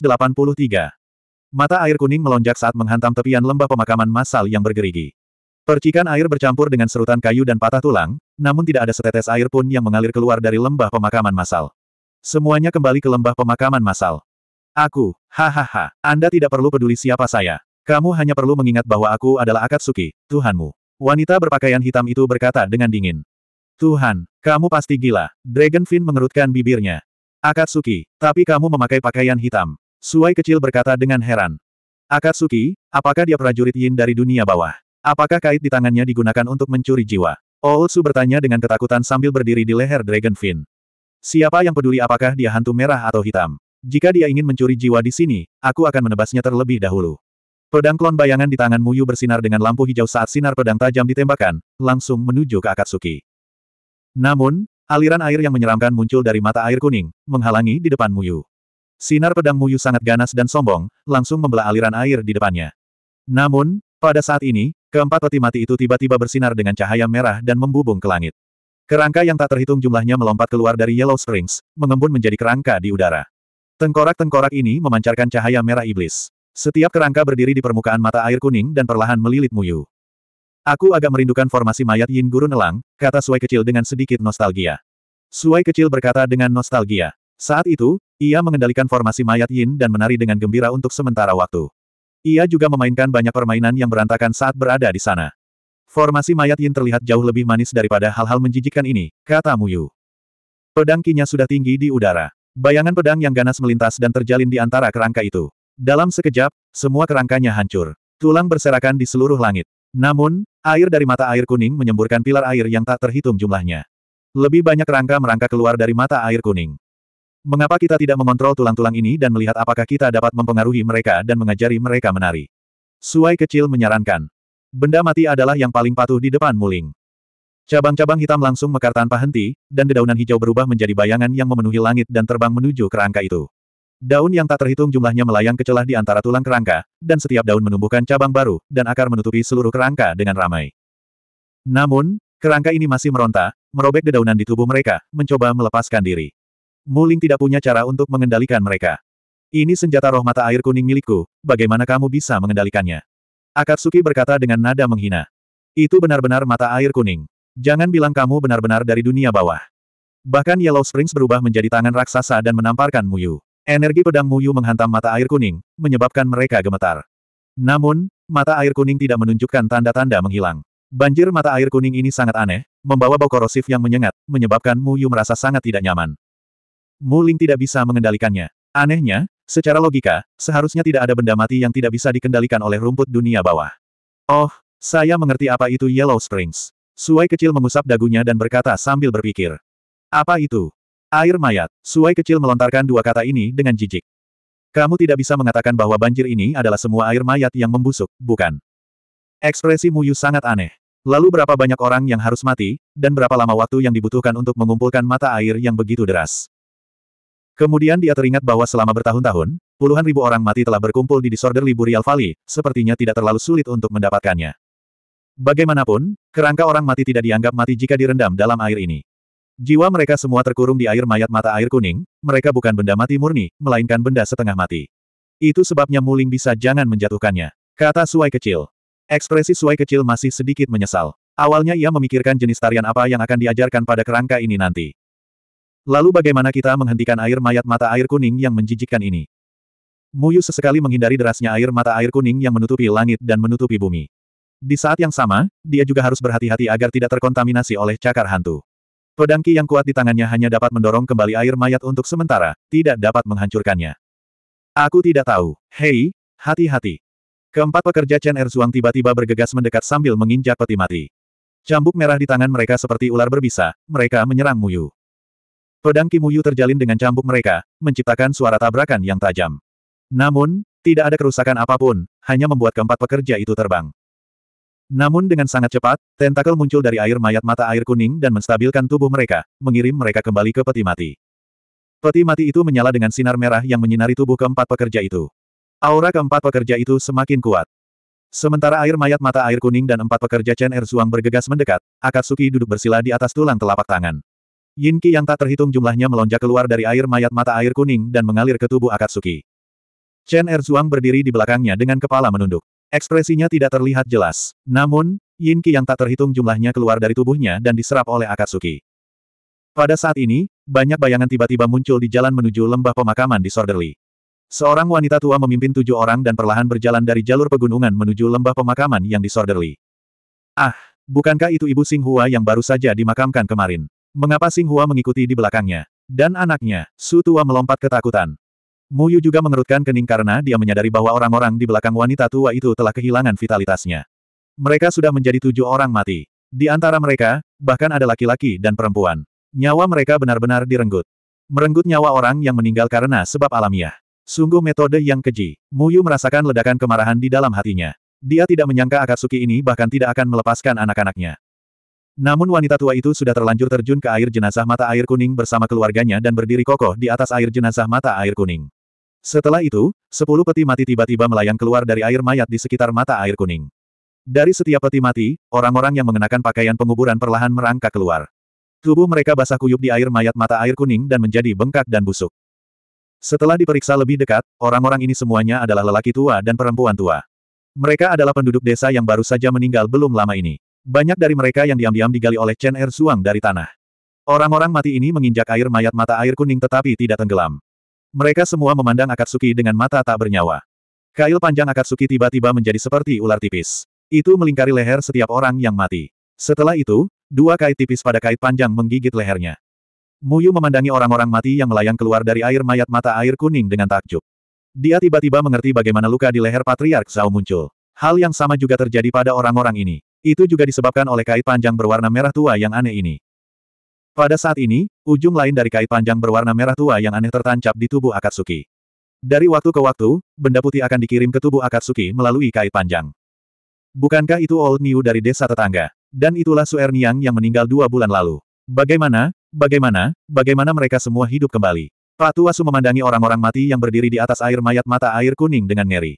Mata air kuning melonjak saat menghantam tepian lembah pemakaman massal yang bergerigi. Percikan air bercampur dengan serutan kayu dan patah tulang, namun tidak ada setetes air pun yang mengalir keluar dari lembah pemakaman massal. Semuanya kembali ke lembah pemakaman massal. Aku, hahaha, Anda tidak perlu peduli siapa saya. Kamu hanya perlu mengingat bahwa aku adalah Akatsuki, Tuhanmu. Wanita berpakaian hitam itu berkata dengan dingin. Tuhan, kamu pasti gila. Dragon Fin mengerutkan bibirnya. Akatsuki, tapi kamu memakai pakaian hitam. Suai kecil berkata dengan heran. Akatsuki, apakah dia prajurit Yin dari dunia bawah? Apakah kait di tangannya digunakan untuk mencuri jiwa? Ootsu bertanya dengan ketakutan sambil berdiri di leher Dragon Fin. Siapa yang peduli apakah dia hantu merah atau hitam? Jika dia ingin mencuri jiwa di sini, aku akan menebasnya terlebih dahulu. Pedang klon bayangan di tangan Muyu bersinar dengan lampu hijau saat sinar pedang tajam ditembakkan, langsung menuju ke Akatsuki. Namun, aliran air yang menyeramkan muncul dari mata air kuning, menghalangi di depan Muyu. Sinar pedang Muyu sangat ganas dan sombong, langsung membelah aliran air di depannya. Namun, pada saat ini, keempat peti mati itu tiba-tiba bersinar dengan cahaya merah dan membubung ke langit. Kerangka yang tak terhitung jumlahnya melompat keluar dari Yellow Springs, mengembun menjadi kerangka di udara. Tengkorak-tengkorak ini memancarkan cahaya merah iblis. Setiap kerangka berdiri di permukaan mata air kuning dan perlahan melilit Muyu. Aku agak merindukan formasi mayat Yin Guru Nelang, kata Suai kecil dengan sedikit nostalgia. Suai kecil berkata dengan nostalgia. Saat itu, ia mengendalikan formasi mayat Yin dan menari dengan gembira untuk sementara waktu. Ia juga memainkan banyak permainan yang berantakan saat berada di sana. Formasi mayat Yin terlihat jauh lebih manis daripada hal-hal menjijikkan ini, kata Muyu. Pedangkinya sudah tinggi di udara. Bayangan pedang yang ganas melintas dan terjalin di antara kerangka itu. Dalam sekejap, semua kerangkanya hancur. Tulang berserakan di seluruh langit. Namun, air dari mata air kuning menyemburkan pilar air yang tak terhitung jumlahnya. Lebih banyak kerangka merangkak keluar dari mata air kuning. Mengapa kita tidak mengontrol tulang-tulang ini dan melihat apakah kita dapat mempengaruhi mereka dan mengajari mereka menari? Suai kecil menyarankan. Benda mati adalah yang paling patuh di depan Muling. Cabang-cabang hitam langsung mekar tanpa henti, dan dedaunan hijau berubah menjadi bayangan yang memenuhi langit dan terbang menuju kerangka itu. Daun yang tak terhitung jumlahnya melayang ke celah di antara tulang kerangka, dan setiap daun menumbuhkan cabang baru, dan akar menutupi seluruh kerangka dengan ramai. Namun, kerangka ini masih meronta, merobek dedaunan di tubuh mereka, mencoba melepaskan diri. Muling tidak punya cara untuk mengendalikan mereka. Ini senjata roh mata air kuning milikku, bagaimana kamu bisa mengendalikannya? Akatsuki berkata dengan nada menghina. Itu benar-benar mata air kuning. Jangan bilang kamu benar-benar dari dunia bawah. Bahkan Yellow Springs berubah menjadi tangan raksasa dan menamparkan Muyu. Energi pedang Muyu menghantam mata air kuning, menyebabkan mereka gemetar. Namun, mata air kuning tidak menunjukkan tanda-tanda menghilang. Banjir mata air kuning ini sangat aneh, membawa bau korosif yang menyengat, menyebabkan Muyu merasa sangat tidak nyaman. Muling tidak bisa mengendalikannya. Anehnya, secara logika, seharusnya tidak ada benda mati yang tidak bisa dikendalikan oleh rumput dunia bawah. Oh, saya mengerti apa itu Yellow Springs. Suai kecil mengusap dagunya dan berkata sambil berpikir. Apa itu? Air mayat. Suai kecil melontarkan dua kata ini dengan jijik. Kamu tidak bisa mengatakan bahwa banjir ini adalah semua air mayat yang membusuk, bukan? Ekspresi Muyu sangat aneh. Lalu berapa banyak orang yang harus mati, dan berapa lama waktu yang dibutuhkan untuk mengumpulkan mata air yang begitu deras. Kemudian dia teringat bahwa selama bertahun-tahun, puluhan ribu orang mati telah berkumpul di disorder Liburial Valley, sepertinya tidak terlalu sulit untuk mendapatkannya. Bagaimanapun, kerangka orang mati tidak dianggap mati jika direndam dalam air ini. Jiwa mereka semua terkurung di air mayat mata air kuning, mereka bukan benda mati murni, melainkan benda setengah mati. Itu sebabnya Muling bisa jangan menjatuhkannya. Kata Suai kecil. Ekspresi Suai kecil masih sedikit menyesal. Awalnya ia memikirkan jenis tarian apa yang akan diajarkan pada kerangka ini nanti. Lalu bagaimana kita menghentikan air mayat mata air kuning yang menjijikkan ini? Muyu sesekali menghindari derasnya air mata air kuning yang menutupi langit dan menutupi bumi. Di saat yang sama, dia juga harus berhati-hati agar tidak terkontaminasi oleh cakar hantu. Pedangki yang kuat di tangannya hanya dapat mendorong kembali air mayat untuk sementara, tidak dapat menghancurkannya. Aku tidak tahu. Hei, hati-hati. Keempat pekerja Chen Erzuang tiba-tiba bergegas mendekat sambil menginjak peti mati. Cambuk merah di tangan mereka seperti ular berbisa, mereka menyerang Muyu. Pedang Ki Muyu terjalin dengan cambuk mereka, menciptakan suara tabrakan yang tajam. Namun, tidak ada kerusakan apapun, hanya membuat keempat pekerja itu terbang. Namun dengan sangat cepat, tentakel muncul dari air mayat mata air kuning dan menstabilkan tubuh mereka, mengirim mereka kembali ke peti mati. Peti mati itu menyala dengan sinar merah yang menyinari tubuh keempat pekerja itu. Aura keempat pekerja itu semakin kuat. Sementara air mayat mata air kuning dan empat pekerja Chen Erzuang bergegas mendekat, Akatsuki duduk bersila di atas tulang telapak tangan. Yin Qi yang tak terhitung jumlahnya melonjak keluar dari air mayat mata air kuning dan mengalir ke tubuh Akatsuki. Chen Erzuang berdiri di belakangnya dengan kepala menunduk. Ekspresinya tidak terlihat jelas. Namun, Yin Qi yang tak terhitung jumlahnya keluar dari tubuhnya dan diserap oleh Akatsuki. Pada saat ini, banyak bayangan tiba-tiba muncul di jalan menuju lembah pemakaman di Sorderly. Seorang wanita tua memimpin tujuh orang dan perlahan berjalan dari jalur pegunungan menuju lembah pemakaman yang di Sorderly. Ah, bukankah itu ibu Singhua yang baru saja dimakamkan kemarin? Mengapa Singhua mengikuti di belakangnya? Dan anaknya, Su tua melompat ketakutan. Muyu juga mengerutkan kening karena dia menyadari bahwa orang-orang di belakang wanita tua itu telah kehilangan vitalitasnya. Mereka sudah menjadi tujuh orang mati. Di antara mereka, bahkan ada laki-laki dan perempuan. Nyawa mereka benar-benar direnggut. Merenggut nyawa orang yang meninggal karena sebab alamiah. Sungguh metode yang keji. Muyu merasakan ledakan kemarahan di dalam hatinya. Dia tidak menyangka Akatsuki ini bahkan tidak akan melepaskan anak-anaknya. Namun wanita tua itu sudah terlanjur terjun ke air jenazah mata air kuning bersama keluarganya dan berdiri kokoh di atas air jenazah mata air kuning. Setelah itu, sepuluh peti mati tiba-tiba melayang keluar dari air mayat di sekitar mata air kuning. Dari setiap peti mati, orang-orang yang mengenakan pakaian penguburan perlahan merangkak keluar. Tubuh mereka basah kuyup di air mayat mata air kuning dan menjadi bengkak dan busuk. Setelah diperiksa lebih dekat, orang-orang ini semuanya adalah lelaki tua dan perempuan tua. Mereka adalah penduduk desa yang baru saja meninggal belum lama ini. Banyak dari mereka yang diam-diam digali oleh Chen Er Suang dari tanah. Orang-orang mati ini menginjak air mayat mata air kuning tetapi tidak tenggelam. Mereka semua memandang Akatsuki dengan mata tak bernyawa. Kail panjang Akatsuki tiba-tiba menjadi seperti ular tipis. Itu melingkari leher setiap orang yang mati. Setelah itu, dua kait tipis pada kait panjang menggigit lehernya. Muyu memandangi orang-orang mati yang melayang keluar dari air mayat mata air kuning dengan takjub. Dia tiba-tiba mengerti bagaimana luka di leher Patriark Zhao muncul. Hal yang sama juga terjadi pada orang-orang ini. Itu juga disebabkan oleh kait panjang berwarna merah tua yang aneh ini. Pada saat ini, ujung lain dari kait panjang berwarna merah tua yang aneh tertancap di tubuh Akatsuki. Dari waktu ke waktu, benda putih akan dikirim ke tubuh Akatsuki melalui kait panjang. Bukankah itu Old New dari desa tetangga? Dan itulah Suer Niang yang meninggal dua bulan lalu. Bagaimana, bagaimana, bagaimana mereka semua hidup kembali? Pak Tua Su memandangi orang-orang mati yang berdiri di atas air mayat mata air kuning dengan ngeri.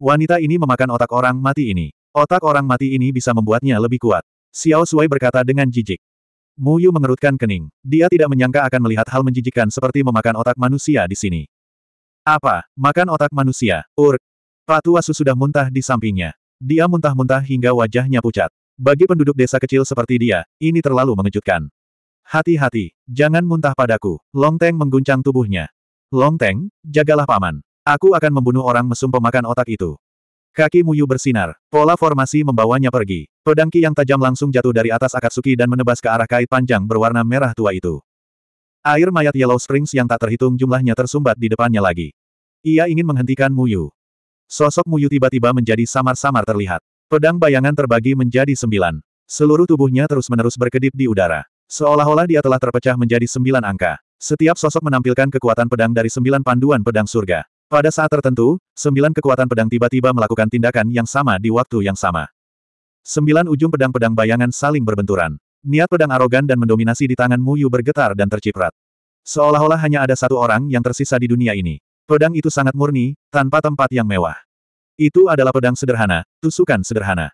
Wanita ini memakan otak orang mati ini. Otak orang mati ini bisa membuatnya lebih kuat. Xiao Sui berkata dengan jijik. Mu Yu mengerutkan kening. Dia tidak menyangka akan melihat hal menjijikan seperti memakan otak manusia di sini. Apa? Makan otak manusia? Ur. Patua Su sudah muntah di sampingnya. Dia muntah-muntah hingga wajahnya pucat. Bagi penduduk desa kecil seperti dia, ini terlalu mengejutkan. Hati-hati, jangan muntah padaku. Long Teng mengguncang tubuhnya. Long Teng, jagalah paman. Aku akan membunuh orang mesum pemakan otak itu. Kaki Muyu bersinar. Pola formasi membawanya pergi. Pedangki yang tajam langsung jatuh dari atas Akatsuki dan menebas ke arah kait panjang berwarna merah tua itu. Air mayat Yellow Springs yang tak terhitung jumlahnya tersumbat di depannya lagi. Ia ingin menghentikan Muyu. Sosok Muyu tiba-tiba menjadi samar-samar terlihat. Pedang bayangan terbagi menjadi sembilan. Seluruh tubuhnya terus-menerus berkedip di udara. Seolah-olah dia telah terpecah menjadi sembilan angka. Setiap sosok menampilkan kekuatan pedang dari sembilan panduan pedang surga. Pada saat tertentu, sembilan kekuatan pedang tiba-tiba melakukan tindakan yang sama di waktu yang sama. Sembilan ujung pedang-pedang bayangan saling berbenturan. Niat pedang arogan dan mendominasi di tangan Muyu bergetar dan terciprat. Seolah-olah hanya ada satu orang yang tersisa di dunia ini. Pedang itu sangat murni, tanpa tempat yang mewah. Itu adalah pedang sederhana, tusukan sederhana.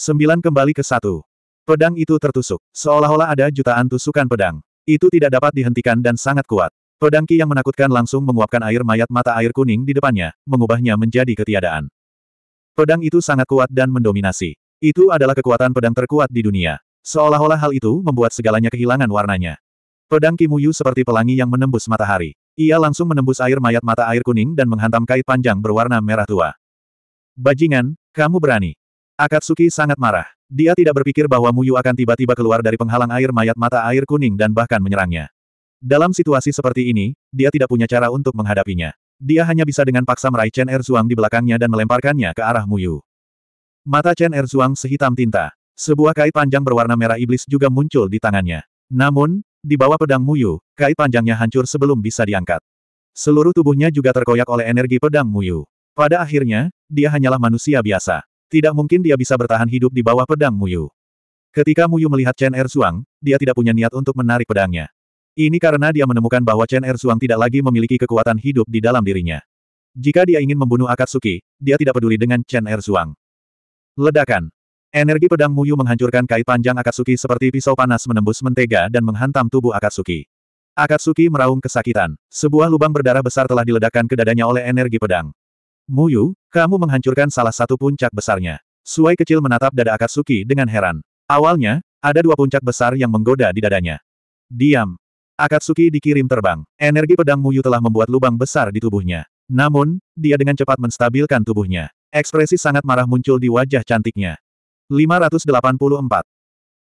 Sembilan kembali ke satu. Pedang itu tertusuk, seolah-olah ada jutaan tusukan pedang. Itu tidak dapat dihentikan dan sangat kuat. Pedangki yang menakutkan langsung menguapkan air mayat mata air kuning di depannya, mengubahnya menjadi ketiadaan. Pedang itu sangat kuat dan mendominasi. Itu adalah kekuatan pedang terkuat di dunia. Seolah-olah hal itu membuat segalanya kehilangan warnanya. Pedang Kimuyu seperti pelangi yang menembus matahari. Ia langsung menembus air mayat mata air kuning dan menghantam kait panjang berwarna merah tua. Bajingan, kamu berani. Akatsuki sangat marah. Dia tidak berpikir bahwa Muyu akan tiba-tiba keluar dari penghalang air mayat mata air kuning dan bahkan menyerangnya. Dalam situasi seperti ini, dia tidak punya cara untuk menghadapinya. Dia hanya bisa dengan paksa meraih Chen Erzuang di belakangnya dan melemparkannya ke arah Muyu. Mata Chen Erzuang sehitam tinta. Sebuah kait panjang berwarna merah iblis juga muncul di tangannya. Namun, di bawah pedang Muyu, kait panjangnya hancur sebelum bisa diangkat. Seluruh tubuhnya juga terkoyak oleh energi pedang Muyu. Pada akhirnya, dia hanyalah manusia biasa. Tidak mungkin dia bisa bertahan hidup di bawah pedang Muyu. Ketika Muyu melihat Chen Erzuang, dia tidak punya niat untuk menarik pedangnya. Ini karena dia menemukan bahwa Chen Erzuang tidak lagi memiliki kekuatan hidup di dalam dirinya. Jika dia ingin membunuh Akatsuki, dia tidak peduli dengan Chen Erzuang. Ledakan. Energi pedang Muyu menghancurkan kait panjang Akatsuki seperti pisau panas menembus mentega dan menghantam tubuh Akatsuki. Akatsuki meraung kesakitan. Sebuah lubang berdarah besar telah diledakkan ke dadanya oleh energi pedang. Muyu, kamu menghancurkan salah satu puncak besarnya. Suai kecil menatap dada Akatsuki dengan heran. Awalnya, ada dua puncak besar yang menggoda di dadanya. Diam. Akatsuki dikirim terbang. Energi pedang Muyu telah membuat lubang besar di tubuhnya. Namun, dia dengan cepat menstabilkan tubuhnya. Ekspresi sangat marah muncul di wajah cantiknya. 584.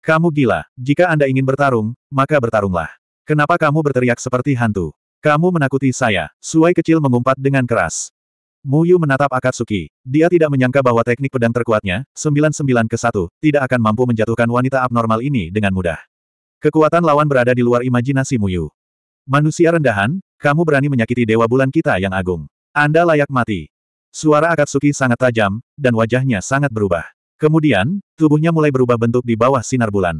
Kamu gila. Jika Anda ingin bertarung, maka bertarunglah. Kenapa kamu berteriak seperti hantu? Kamu menakuti saya. Suai kecil mengumpat dengan keras. Muyu menatap Akatsuki. Dia tidak menyangka bahwa teknik pedang terkuatnya, 99 ke 1, tidak akan mampu menjatuhkan wanita abnormal ini dengan mudah. Kekuatan lawan berada di luar imajinasi Muyu. Manusia rendahan, kamu berani menyakiti Dewa Bulan kita yang agung. Anda layak mati. Suara Akatsuki sangat tajam, dan wajahnya sangat berubah. Kemudian, tubuhnya mulai berubah bentuk di bawah sinar bulan.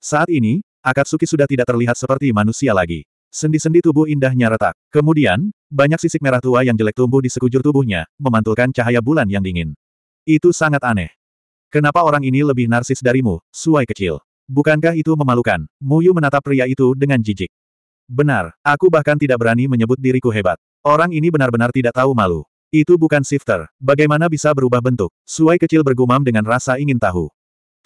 Saat ini, Akatsuki sudah tidak terlihat seperti manusia lagi. Sendi-sendi tubuh indahnya retak. Kemudian, banyak sisik merah tua yang jelek tumbuh di sekujur tubuhnya, memantulkan cahaya bulan yang dingin. Itu sangat aneh. Kenapa orang ini lebih narsis darimu, suai kecil? Bukankah itu memalukan? Muyu menatap pria itu dengan jijik. Benar, aku bahkan tidak berani menyebut diriku hebat. Orang ini benar-benar tidak tahu malu. Itu bukan shifter. Bagaimana bisa berubah bentuk? Suai kecil bergumam dengan rasa ingin tahu.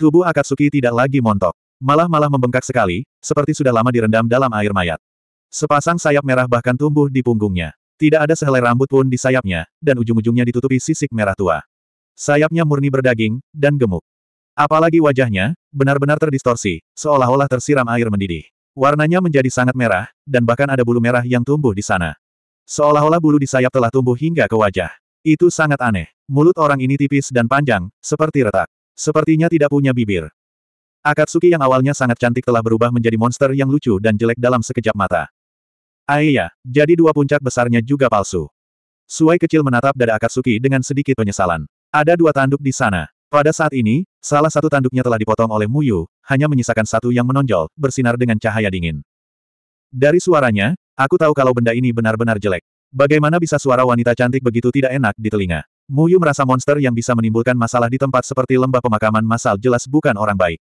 Tubuh Akatsuki tidak lagi montok. Malah-malah membengkak sekali, seperti sudah lama direndam dalam air mayat. Sepasang sayap merah bahkan tumbuh di punggungnya. Tidak ada sehelai rambut pun di sayapnya, dan ujung-ujungnya ditutupi sisik merah tua. Sayapnya murni berdaging, dan gemuk. Apalagi wajahnya, benar-benar terdistorsi, seolah-olah tersiram air mendidih. Warnanya menjadi sangat merah, dan bahkan ada bulu merah yang tumbuh di sana. Seolah-olah bulu di sayap telah tumbuh hingga ke wajah. Itu sangat aneh. Mulut orang ini tipis dan panjang, seperti retak. Sepertinya tidak punya bibir. Akatsuki yang awalnya sangat cantik telah berubah menjadi monster yang lucu dan jelek dalam sekejap mata. Aiyah, jadi dua puncak besarnya juga palsu. Suai kecil menatap dada Akatsuki dengan sedikit penyesalan. Ada dua tanduk di sana. Pada saat ini, Salah satu tanduknya telah dipotong oleh Muyu, hanya menyisakan satu yang menonjol, bersinar dengan cahaya dingin. Dari suaranya, aku tahu kalau benda ini benar-benar jelek. Bagaimana bisa suara wanita cantik begitu tidak enak di telinga? Muyu merasa monster yang bisa menimbulkan masalah di tempat seperti lembah pemakaman massal jelas bukan orang baik.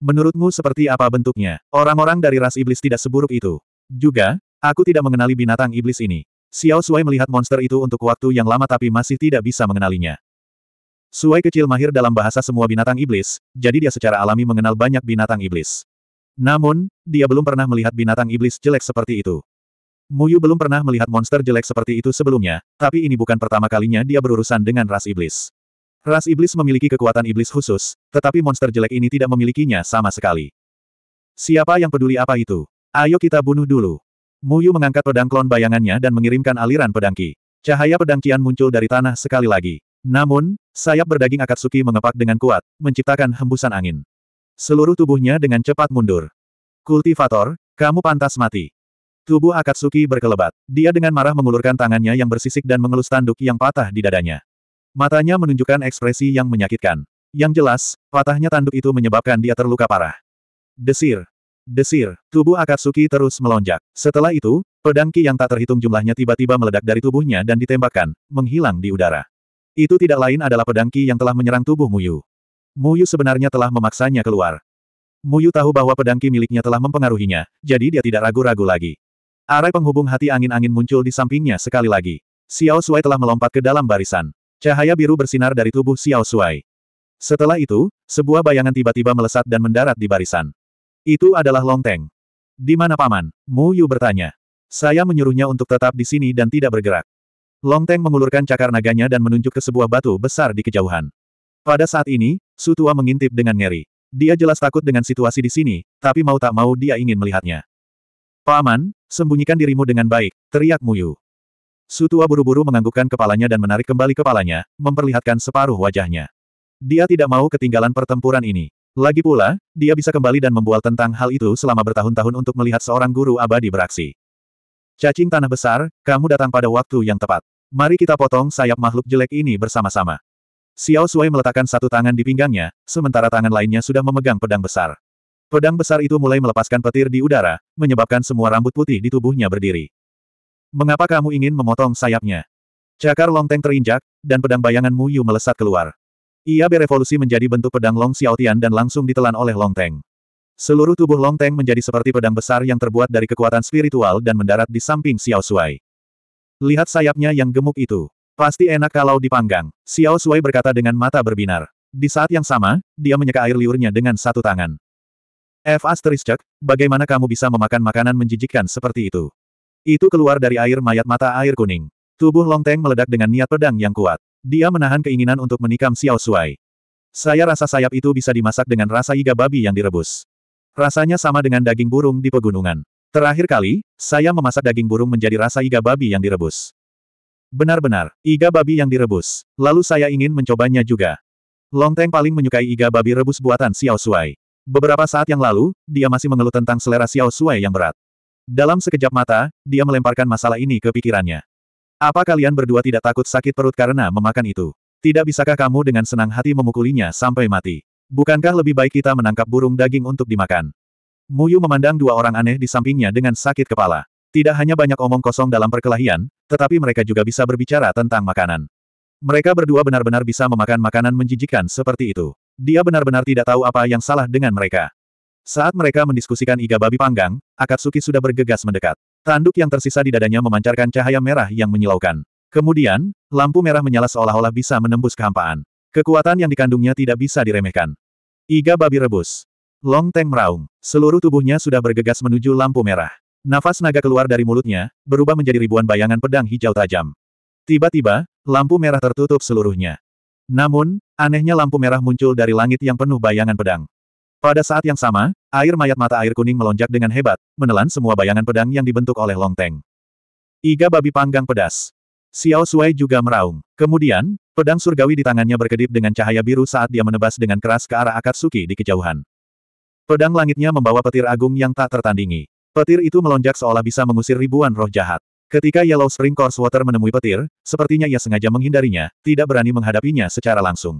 Menurutmu seperti apa bentuknya? Orang-orang dari ras iblis tidak seburuk itu. Juga, aku tidak mengenali binatang iblis ini. Xiao Sui melihat monster itu untuk waktu yang lama tapi masih tidak bisa mengenalinya. Suai kecil mahir dalam bahasa semua binatang iblis, jadi dia secara alami mengenal banyak binatang iblis. Namun, dia belum pernah melihat binatang iblis jelek seperti itu. Muyu belum pernah melihat monster jelek seperti itu sebelumnya, tapi ini bukan pertama kalinya dia berurusan dengan ras iblis. Ras iblis memiliki kekuatan iblis khusus, tetapi monster jelek ini tidak memilikinya sama sekali. Siapa yang peduli apa itu? Ayo kita bunuh dulu. Muyu mengangkat pedang klon bayangannya dan mengirimkan aliran pedang Ki. Cahaya pedang kian muncul dari tanah sekali lagi. Namun, sayap berdaging Akatsuki mengepak dengan kuat, menciptakan hembusan angin. Seluruh tubuhnya dengan cepat mundur. Kultivator, kamu pantas mati. Tubuh Akatsuki berkelebat. Dia dengan marah mengulurkan tangannya yang bersisik dan mengelus tanduk yang patah di dadanya. Matanya menunjukkan ekspresi yang menyakitkan. Yang jelas, patahnya tanduk itu menyebabkan dia terluka parah. Desir. Desir, tubuh Akatsuki terus melonjak. Setelah itu, pedang ki yang tak terhitung jumlahnya tiba-tiba meledak dari tubuhnya dan ditembakkan, menghilang di udara. Itu tidak lain adalah pedangki yang telah menyerang tubuh Muyu. Muyu sebenarnya telah memaksanya keluar. Muyu tahu bahwa pedangki miliknya telah mempengaruhinya, jadi dia tidak ragu-ragu lagi. Arai penghubung hati angin-angin muncul di sampingnya sekali lagi. Xiao Shuai telah melompat ke dalam barisan. Cahaya biru bersinar dari tubuh Xiao Shuai. Setelah itu, sebuah bayangan tiba-tiba melesat dan mendarat di barisan. Itu adalah Long Teng. Di mana paman? Mu Yu bertanya. Saya menyuruhnya untuk tetap di sini dan tidak bergerak. Long Teng mengulurkan cakar naganya dan menunjuk ke sebuah batu besar di kejauhan. Pada saat ini, Su Tua mengintip dengan ngeri. Dia jelas takut dengan situasi di sini, tapi mau tak mau dia ingin melihatnya. Paman, sembunyikan dirimu dengan baik, teriak Muyu. Su Tua buru-buru menganggukkan kepalanya dan menarik kembali kepalanya, memperlihatkan separuh wajahnya. Dia tidak mau ketinggalan pertempuran ini. Lagi pula, dia bisa kembali dan membual tentang hal itu selama bertahun-tahun untuk melihat seorang guru abadi beraksi. Cacing tanah besar, kamu datang pada waktu yang tepat. Mari kita potong sayap makhluk jelek ini bersama-sama. Xiao Sui meletakkan satu tangan di pinggangnya, sementara tangan lainnya sudah memegang pedang besar. Pedang besar itu mulai melepaskan petir di udara, menyebabkan semua rambut putih di tubuhnya berdiri. Mengapa kamu ingin memotong sayapnya? Cakar longteng terinjak, dan pedang bayangan Mu Yu melesat keluar. Ia berevolusi menjadi bentuk pedang Long Xiaotian dan langsung ditelan oleh longteng. Seluruh tubuh longteng menjadi seperti pedang besar yang terbuat dari kekuatan spiritual dan mendarat di samping Xiao Suai. Lihat sayapnya yang gemuk itu. Pasti enak kalau dipanggang, Xiao Sui berkata dengan mata berbinar. Di saat yang sama, dia menyeka air liurnya dengan satu tangan. F asterisk, bagaimana kamu bisa memakan makanan menjijikkan seperti itu? Itu keluar dari air mayat mata air kuning. Tubuh Long Teng meledak dengan niat pedang yang kuat. Dia menahan keinginan untuk menikam Xiao Sui. Saya rasa sayap itu bisa dimasak dengan rasa iga babi yang direbus. Rasanya sama dengan daging burung di pegunungan. Terakhir kali, saya memasak daging burung menjadi rasa iga babi yang direbus. Benar-benar, iga babi yang direbus. Lalu saya ingin mencobanya juga. Long Longteng paling menyukai iga babi rebus buatan Xiao Suai. Beberapa saat yang lalu, dia masih mengeluh tentang selera Xiao Suai yang berat. Dalam sekejap mata, dia melemparkan masalah ini ke pikirannya. Apa kalian berdua tidak takut sakit perut karena memakan itu? Tidak bisakah kamu dengan senang hati memukulinya sampai mati? Bukankah lebih baik kita menangkap burung daging untuk dimakan? Muyu memandang dua orang aneh di sampingnya dengan sakit kepala. Tidak hanya banyak omong kosong dalam perkelahian, tetapi mereka juga bisa berbicara tentang makanan. Mereka berdua benar-benar bisa memakan makanan menjijikan seperti itu. Dia benar-benar tidak tahu apa yang salah dengan mereka. Saat mereka mendiskusikan iga babi panggang, Akatsuki sudah bergegas mendekat. Tanduk yang tersisa di dadanya memancarkan cahaya merah yang menyilaukan. Kemudian, lampu merah menyala seolah-olah bisa menembus kehampaan. Kekuatan yang dikandungnya tidak bisa diremehkan. Iga babi rebus. Long Teng meraung. Seluruh tubuhnya sudah bergegas menuju lampu merah. Nafas naga keluar dari mulutnya, berubah menjadi ribuan bayangan pedang hijau tajam. Tiba-tiba, lampu merah tertutup seluruhnya. Namun, anehnya lampu merah muncul dari langit yang penuh bayangan pedang. Pada saat yang sama, air mayat mata air kuning melonjak dengan hebat, menelan semua bayangan pedang yang dibentuk oleh Long Teng. Iga babi panggang pedas. Xiao Sui juga meraung. Kemudian, pedang surgawi di tangannya berkedip dengan cahaya biru saat dia menebas dengan keras ke arah Akatsuki di kejauhan. Pedang langitnya membawa petir agung yang tak tertandingi. Petir itu melonjak seolah bisa mengusir ribuan roh jahat. Ketika Yellow Spring Course Water menemui petir, sepertinya ia sengaja menghindarinya, tidak berani menghadapinya secara langsung.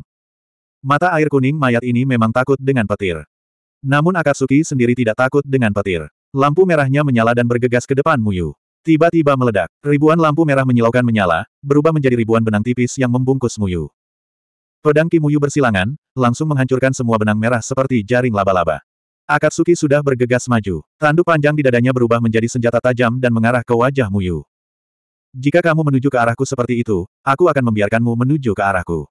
Mata air kuning mayat ini memang takut dengan petir. Namun Akatsuki sendiri tidak takut dengan petir. Lampu merahnya menyala dan bergegas ke depan Muyu. Tiba-tiba meledak, ribuan lampu merah menyilaukan menyala, berubah menjadi ribuan benang tipis yang membungkus Muyu. Pedang Kimuyu bersilangan, langsung menghancurkan semua benang merah seperti jaring laba-laba. Akatsuki sudah bergegas maju. Tanduk panjang di dadanya berubah menjadi senjata tajam dan mengarah ke wajah Muyu. Jika kamu menuju ke arahku seperti itu, aku akan membiarkanmu menuju ke arahku.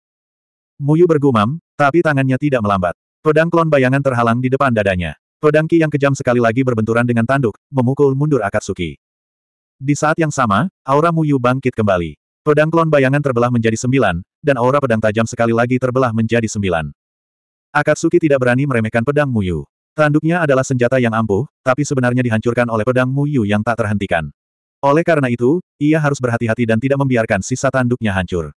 Muyu bergumam, tapi tangannya tidak melambat. Pedang klon bayangan terhalang di depan dadanya. Pedang Ki yang kejam sekali lagi berbenturan dengan tanduk, memukul mundur Akatsuki. Di saat yang sama, aura Muyu bangkit kembali. Pedang klon bayangan terbelah menjadi sembilan, dan aura pedang tajam sekali lagi terbelah menjadi sembilan. Akatsuki tidak berani meremehkan pedang Muyu. Tanduknya adalah senjata yang ampuh, tapi sebenarnya dihancurkan oleh pedang Mu Yu yang tak terhentikan. Oleh karena itu, ia harus berhati-hati dan tidak membiarkan sisa tanduknya hancur.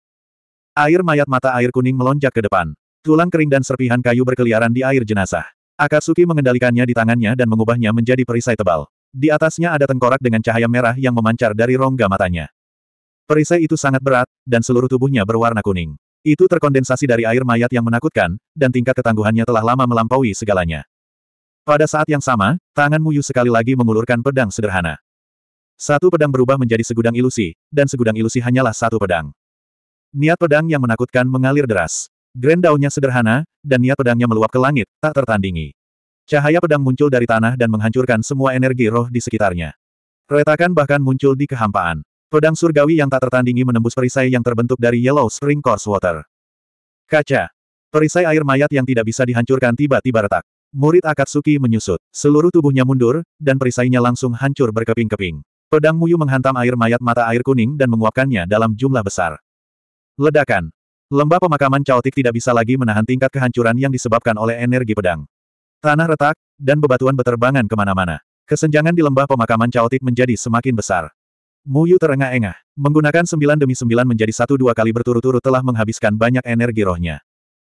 Air mayat mata air kuning melonjak ke depan. Tulang kering dan serpihan kayu berkeliaran di air jenazah. Akatsuki mengendalikannya di tangannya dan mengubahnya menjadi perisai tebal. Di atasnya ada tengkorak dengan cahaya merah yang memancar dari rongga matanya. Perisai itu sangat berat, dan seluruh tubuhnya berwarna kuning. Itu terkondensasi dari air mayat yang menakutkan, dan tingkat ketangguhannya telah lama melampaui segalanya. Pada saat yang sama, tangan Muyu sekali lagi mengulurkan pedang sederhana. Satu pedang berubah menjadi segudang ilusi, dan segudang ilusi hanyalah satu pedang. Niat pedang yang menakutkan mengalir deras. Grand daunnya sederhana, dan niat pedangnya meluap ke langit, tak tertandingi. Cahaya pedang muncul dari tanah dan menghancurkan semua energi roh di sekitarnya. Retakan bahkan muncul di kehampaan. Pedang surgawi yang tak tertandingi menembus perisai yang terbentuk dari Yellow Spring Course Water. Kaca. Perisai air mayat yang tidak bisa dihancurkan tiba-tiba retak. Murid Akatsuki menyusut. Seluruh tubuhnya mundur, dan perisainya langsung hancur berkeping-keping. Pedang Muyu menghantam air mayat mata air kuning dan menguapkannya dalam jumlah besar. Ledakan. Lembah pemakaman caotik tidak bisa lagi menahan tingkat kehancuran yang disebabkan oleh energi pedang. Tanah retak, dan bebatuan beterbangan kemana-mana. Kesenjangan di lembah pemakaman caotik menjadi semakin besar. Muyu terengah-engah. Menggunakan sembilan demi sembilan menjadi satu dua kali berturut-turut telah menghabiskan banyak energi rohnya.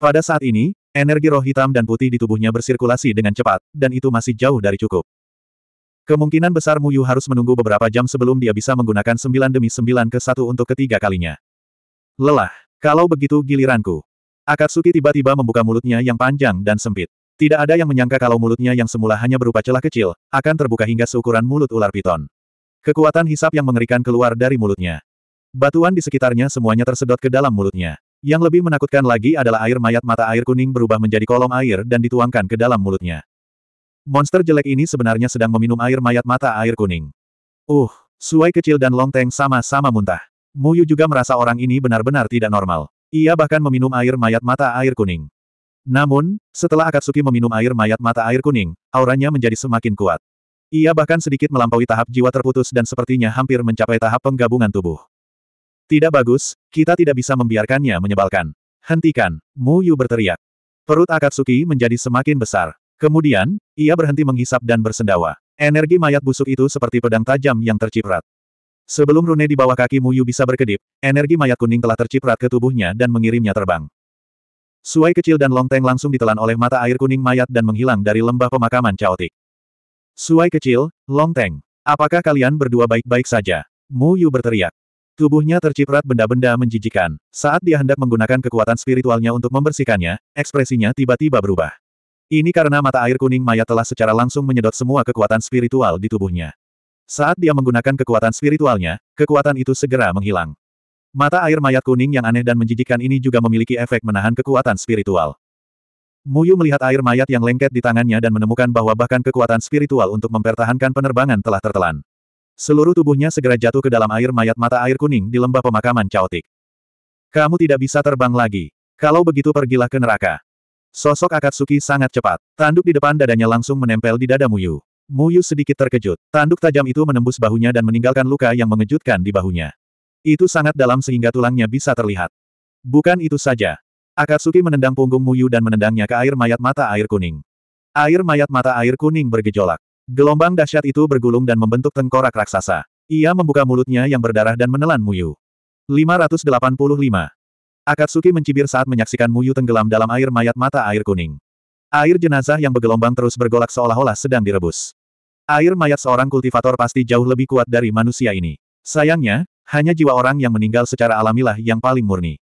Pada saat ini, Energi roh hitam dan putih di tubuhnya bersirkulasi dengan cepat, dan itu masih jauh dari cukup. Kemungkinan besar Muyu harus menunggu beberapa jam sebelum dia bisa menggunakan sembilan demi sembilan ke satu untuk ketiga kalinya. Lelah. Kalau begitu giliranku. Akatsuki tiba-tiba membuka mulutnya yang panjang dan sempit. Tidak ada yang menyangka kalau mulutnya yang semula hanya berupa celah kecil, akan terbuka hingga seukuran mulut ular piton. Kekuatan hisap yang mengerikan keluar dari mulutnya. Batuan di sekitarnya semuanya tersedot ke dalam mulutnya. Yang lebih menakutkan lagi adalah air mayat mata air kuning berubah menjadi kolom air dan dituangkan ke dalam mulutnya. Monster jelek ini sebenarnya sedang meminum air mayat mata air kuning. Uh, Suai kecil dan Longteng sama-sama muntah. Muyu juga merasa orang ini benar-benar tidak normal. Ia bahkan meminum air mayat mata air kuning. Namun, setelah Akatsuki meminum air mayat mata air kuning, auranya menjadi semakin kuat. Ia bahkan sedikit melampaui tahap jiwa terputus dan sepertinya hampir mencapai tahap penggabungan tubuh. Tidak bagus, kita tidak bisa membiarkannya menyebalkan. Hentikan, Mu Yu berteriak. Perut Akatsuki menjadi semakin besar. Kemudian, ia berhenti menghisap dan bersendawa. Energi mayat busuk itu seperti pedang tajam yang terciprat. Sebelum rune di bawah kaki Mu Yu bisa berkedip, energi mayat kuning telah terciprat ke tubuhnya dan mengirimnya terbang. Suai kecil dan longteng langsung ditelan oleh mata air kuning mayat dan menghilang dari lembah pemakaman caotik. Suai kecil, longteng, apakah kalian berdua baik-baik saja? Mu Yu berteriak. Tubuhnya terciprat benda-benda menjijikan. Saat dia hendak menggunakan kekuatan spiritualnya untuk membersihkannya, ekspresinya tiba-tiba berubah. Ini karena mata air kuning mayat telah secara langsung menyedot semua kekuatan spiritual di tubuhnya. Saat dia menggunakan kekuatan spiritualnya, kekuatan itu segera menghilang. Mata air mayat kuning yang aneh dan menjijikan ini juga memiliki efek menahan kekuatan spiritual. Muyu melihat air mayat yang lengket di tangannya dan menemukan bahwa bahkan kekuatan spiritual untuk mempertahankan penerbangan telah tertelan. Seluruh tubuhnya segera jatuh ke dalam air mayat mata air kuning di lembah pemakaman caotik. Kamu tidak bisa terbang lagi. Kalau begitu pergilah ke neraka. Sosok Akatsuki sangat cepat. Tanduk di depan dadanya langsung menempel di dada Muyu. Muyu sedikit terkejut. Tanduk tajam itu menembus bahunya dan meninggalkan luka yang mengejutkan di bahunya. Itu sangat dalam sehingga tulangnya bisa terlihat. Bukan itu saja. Akatsuki menendang punggung Muyu dan menendangnya ke air mayat mata air kuning. Air mayat mata air kuning bergejolak. Gelombang dahsyat itu bergulung dan membentuk tengkorak raksasa. Ia membuka mulutnya yang berdarah dan menelan Muyu. 585. Akatsuki mencibir saat menyaksikan Muyu tenggelam dalam air mayat mata air kuning. Air jenazah yang bergelombang terus bergolak seolah-olah sedang direbus. Air mayat seorang kultivator pasti jauh lebih kuat dari manusia ini. Sayangnya, hanya jiwa orang yang meninggal secara alamilah yang paling murni.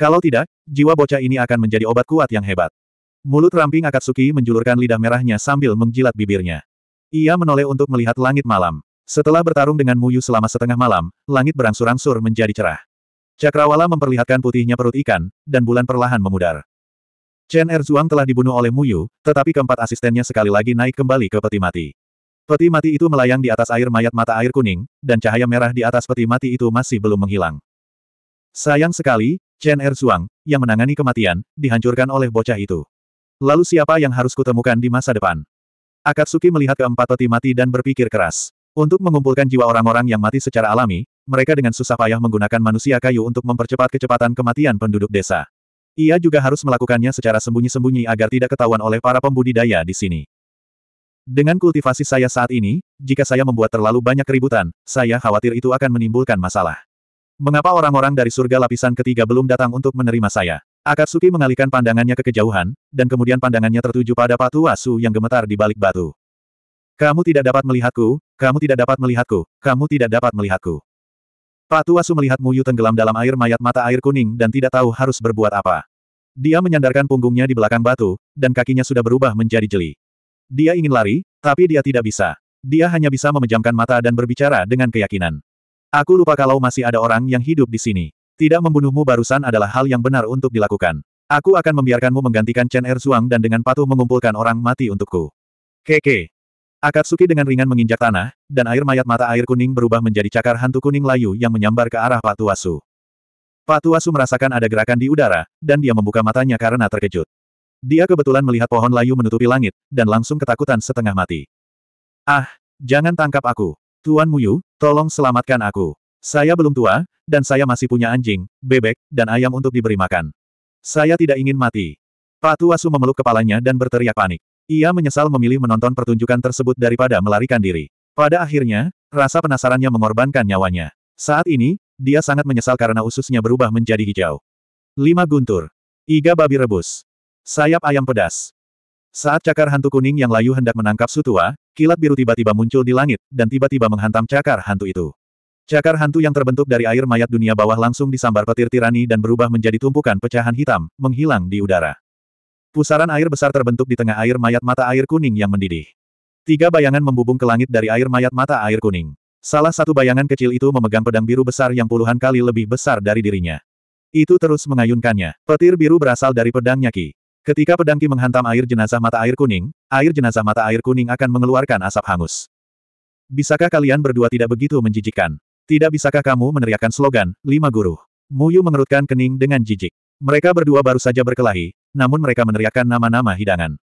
Kalau tidak, jiwa bocah ini akan menjadi obat kuat yang hebat. Mulut ramping Akatsuki menjulurkan lidah merahnya sambil mengjilat bibirnya. Ia menoleh untuk melihat langit malam. Setelah bertarung dengan Muyu selama setengah malam, langit berangsur-angsur menjadi cerah. Cakrawala memperlihatkan putihnya perut ikan, dan bulan perlahan memudar. Chen Erzuang telah dibunuh oleh Muyu, tetapi keempat asistennya sekali lagi naik kembali ke peti mati. Peti mati itu melayang di atas air mayat mata air kuning, dan cahaya merah di atas peti mati itu masih belum menghilang. Sayang sekali, Chen Erzuang, yang menangani kematian, dihancurkan oleh bocah itu. Lalu siapa yang harus kutemukan di masa depan? Akatsuki melihat keempat toti mati dan berpikir keras. Untuk mengumpulkan jiwa orang-orang yang mati secara alami, mereka dengan susah payah menggunakan manusia kayu untuk mempercepat kecepatan kematian penduduk desa. Ia juga harus melakukannya secara sembunyi-sembunyi agar tidak ketahuan oleh para pembudidaya di sini. Dengan kultivasi saya saat ini, jika saya membuat terlalu banyak keributan, saya khawatir itu akan menimbulkan masalah. Mengapa orang-orang dari surga lapisan ketiga belum datang untuk menerima saya? Akatsuki mengalihkan pandangannya ke kejauhan, dan kemudian pandangannya tertuju pada Patu asu yang gemetar di balik batu. Kamu tidak dapat melihatku, kamu tidak dapat melihatku, kamu tidak dapat melihatku. Patu asu melihat Muyu tenggelam dalam air mayat mata air kuning dan tidak tahu harus berbuat apa. Dia menyandarkan punggungnya di belakang batu, dan kakinya sudah berubah menjadi jeli. Dia ingin lari, tapi dia tidak bisa. Dia hanya bisa memejamkan mata dan berbicara dengan keyakinan. Aku lupa kalau masih ada orang yang hidup di sini. Tidak membunuhmu barusan adalah hal yang benar untuk dilakukan. Aku akan membiarkanmu menggantikan Chen Erzuang dan dengan patuh mengumpulkan orang mati untukku. Keke. Akatsuki dengan ringan menginjak tanah, dan air mayat mata air kuning berubah menjadi cakar hantu kuning layu yang menyambar ke arah Pak Tuasu. Pak Tuasu merasakan ada gerakan di udara, dan dia membuka matanya karena terkejut. Dia kebetulan melihat pohon layu menutupi langit, dan langsung ketakutan setengah mati. Ah, jangan tangkap aku. Tuan Muyu, tolong selamatkan aku. Saya belum tua, dan saya masih punya anjing, bebek, dan ayam untuk diberi makan. Saya tidak ingin mati. tua su memeluk kepalanya dan berteriak panik. Ia menyesal memilih menonton pertunjukan tersebut daripada melarikan diri. Pada akhirnya, rasa penasarannya mengorbankan nyawanya. Saat ini, dia sangat menyesal karena ususnya berubah menjadi hijau. Lima guntur. Iga babi rebus. Sayap ayam pedas. Saat cakar hantu kuning yang layu hendak menangkap sutua, kilat biru tiba-tiba muncul di langit, dan tiba-tiba menghantam cakar hantu itu. Cakar hantu yang terbentuk dari air mayat dunia bawah langsung disambar petir tirani dan berubah menjadi tumpukan pecahan hitam, menghilang di udara. Pusaran air besar terbentuk di tengah air mayat mata air kuning yang mendidih. Tiga bayangan membubung ke langit dari air mayat mata air kuning. Salah satu bayangan kecil itu memegang pedang biru besar yang puluhan kali lebih besar dari dirinya. Itu terus mengayunkannya. Petir biru berasal dari pedangnya Ki. Ketika pedang Ki menghantam air jenazah mata air kuning, air jenazah mata air kuning akan mengeluarkan asap hangus. Bisakah kalian berdua tidak begitu menjijikkan? Tidak bisakah kamu meneriakkan slogan, lima guru? Mu Yu mengerutkan kening dengan jijik. Mereka berdua baru saja berkelahi, namun mereka meneriakkan nama-nama hidangan.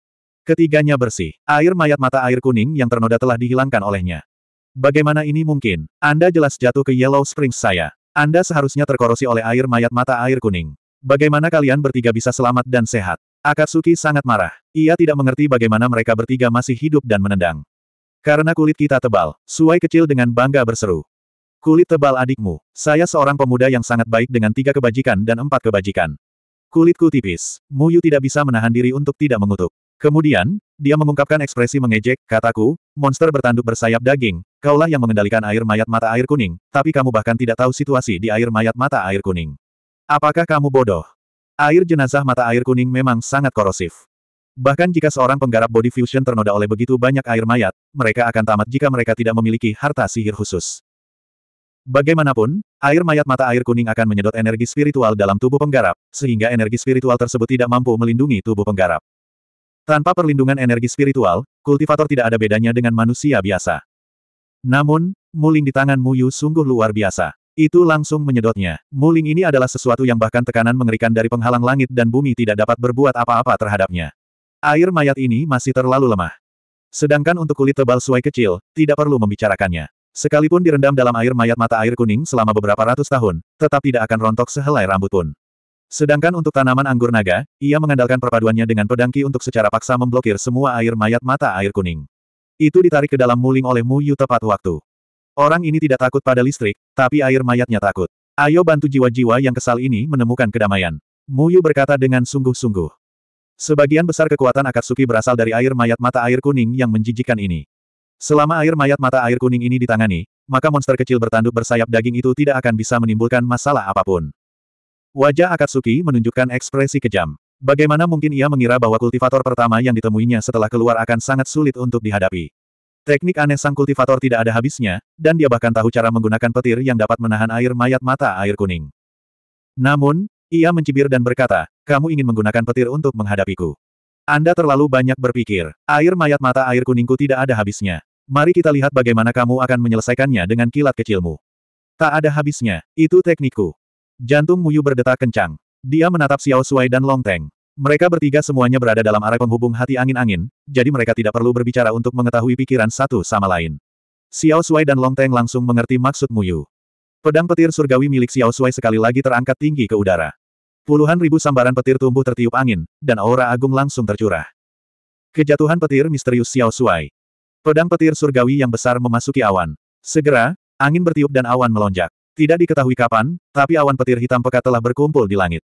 Ketiganya bersih. Air mayat mata air kuning yang ternoda telah dihilangkan olehnya. Bagaimana ini mungkin? Anda jelas jatuh ke Yellow Springs saya. Anda seharusnya terkorosi oleh air mayat mata air kuning. Bagaimana kalian bertiga bisa selamat dan sehat? Akatsuki sangat marah. Ia tidak mengerti bagaimana mereka bertiga masih hidup dan menendang. Karena kulit kita tebal, Suai kecil dengan bangga berseru. Kulit tebal adikmu. Saya seorang pemuda yang sangat baik dengan tiga kebajikan dan empat kebajikan. Kulitku tipis. Muyu tidak bisa menahan diri untuk tidak mengutuk. Kemudian, dia mengungkapkan ekspresi mengejek, kataku, monster bertanduk bersayap daging, kaulah yang mengendalikan air mayat mata air kuning, tapi kamu bahkan tidak tahu situasi di air mayat mata air kuning. Apakah kamu bodoh? Air jenazah mata air kuning memang sangat korosif. Bahkan jika seorang penggarap body fusion ternoda oleh begitu banyak air mayat, mereka akan tamat jika mereka tidak memiliki harta sihir khusus. Bagaimanapun, air mayat mata air kuning akan menyedot energi spiritual dalam tubuh penggarap, sehingga energi spiritual tersebut tidak mampu melindungi tubuh penggarap. Tanpa perlindungan energi spiritual, kultivator tidak ada bedanya dengan manusia biasa. Namun, muling di tangan Muyu sungguh luar biasa. Itu langsung menyedotnya. Muling ini adalah sesuatu yang bahkan tekanan mengerikan dari penghalang langit dan bumi tidak dapat berbuat apa-apa terhadapnya. Air mayat ini masih terlalu lemah. Sedangkan untuk kulit tebal suai kecil, tidak perlu membicarakannya. Sekalipun direndam dalam air mayat mata air kuning selama beberapa ratus tahun, tetap tidak akan rontok sehelai rambut pun. Sedangkan untuk tanaman anggur naga, ia mengandalkan perpaduannya dengan pedangki untuk secara paksa memblokir semua air mayat mata air kuning. Itu ditarik ke dalam muling oleh Mu Yu tepat waktu. Orang ini tidak takut pada listrik, tapi air mayatnya takut. Ayo bantu jiwa-jiwa yang kesal ini menemukan kedamaian. Mu Yu berkata dengan sungguh-sungguh. Sebagian besar kekuatan Akatsuki berasal dari air mayat mata air kuning yang menjijikan ini. Selama air mayat mata air kuning ini ditangani, maka monster kecil bertanduk bersayap daging itu tidak akan bisa menimbulkan masalah apapun. Wajah Akatsuki menunjukkan ekspresi kejam. Bagaimana mungkin ia mengira bahwa kultivator pertama yang ditemuinya setelah keluar akan sangat sulit untuk dihadapi. Teknik aneh sang kultivator tidak ada habisnya, dan dia bahkan tahu cara menggunakan petir yang dapat menahan air mayat mata air kuning. Namun, ia mencibir dan berkata, kamu ingin menggunakan petir untuk menghadapiku. Anda terlalu banyak berpikir, air mayat mata air kuningku tidak ada habisnya. Mari kita lihat bagaimana kamu akan menyelesaikannya dengan kilat kecilmu. Tak ada habisnya, itu teknikku. Jantung Muyu berdetak kencang. Dia menatap Xiao Suai dan Long Teng. Mereka bertiga semuanya berada dalam arah penghubung hati angin-angin, jadi mereka tidak perlu berbicara untuk mengetahui pikiran satu sama lain. Xiao Suai dan Long Teng langsung mengerti maksud Muyu. Pedang petir surgawi milik Xiao Suai sekali lagi terangkat tinggi ke udara. Puluhan ribu sambaran petir tumbuh tertiup angin, dan aura agung langsung tercurah. Kejatuhan petir misterius Xiao Suai, Pedang petir surgawi yang besar memasuki awan. Segera, angin bertiup dan awan melonjak. Tidak diketahui kapan, tapi awan petir hitam pekat telah berkumpul di langit.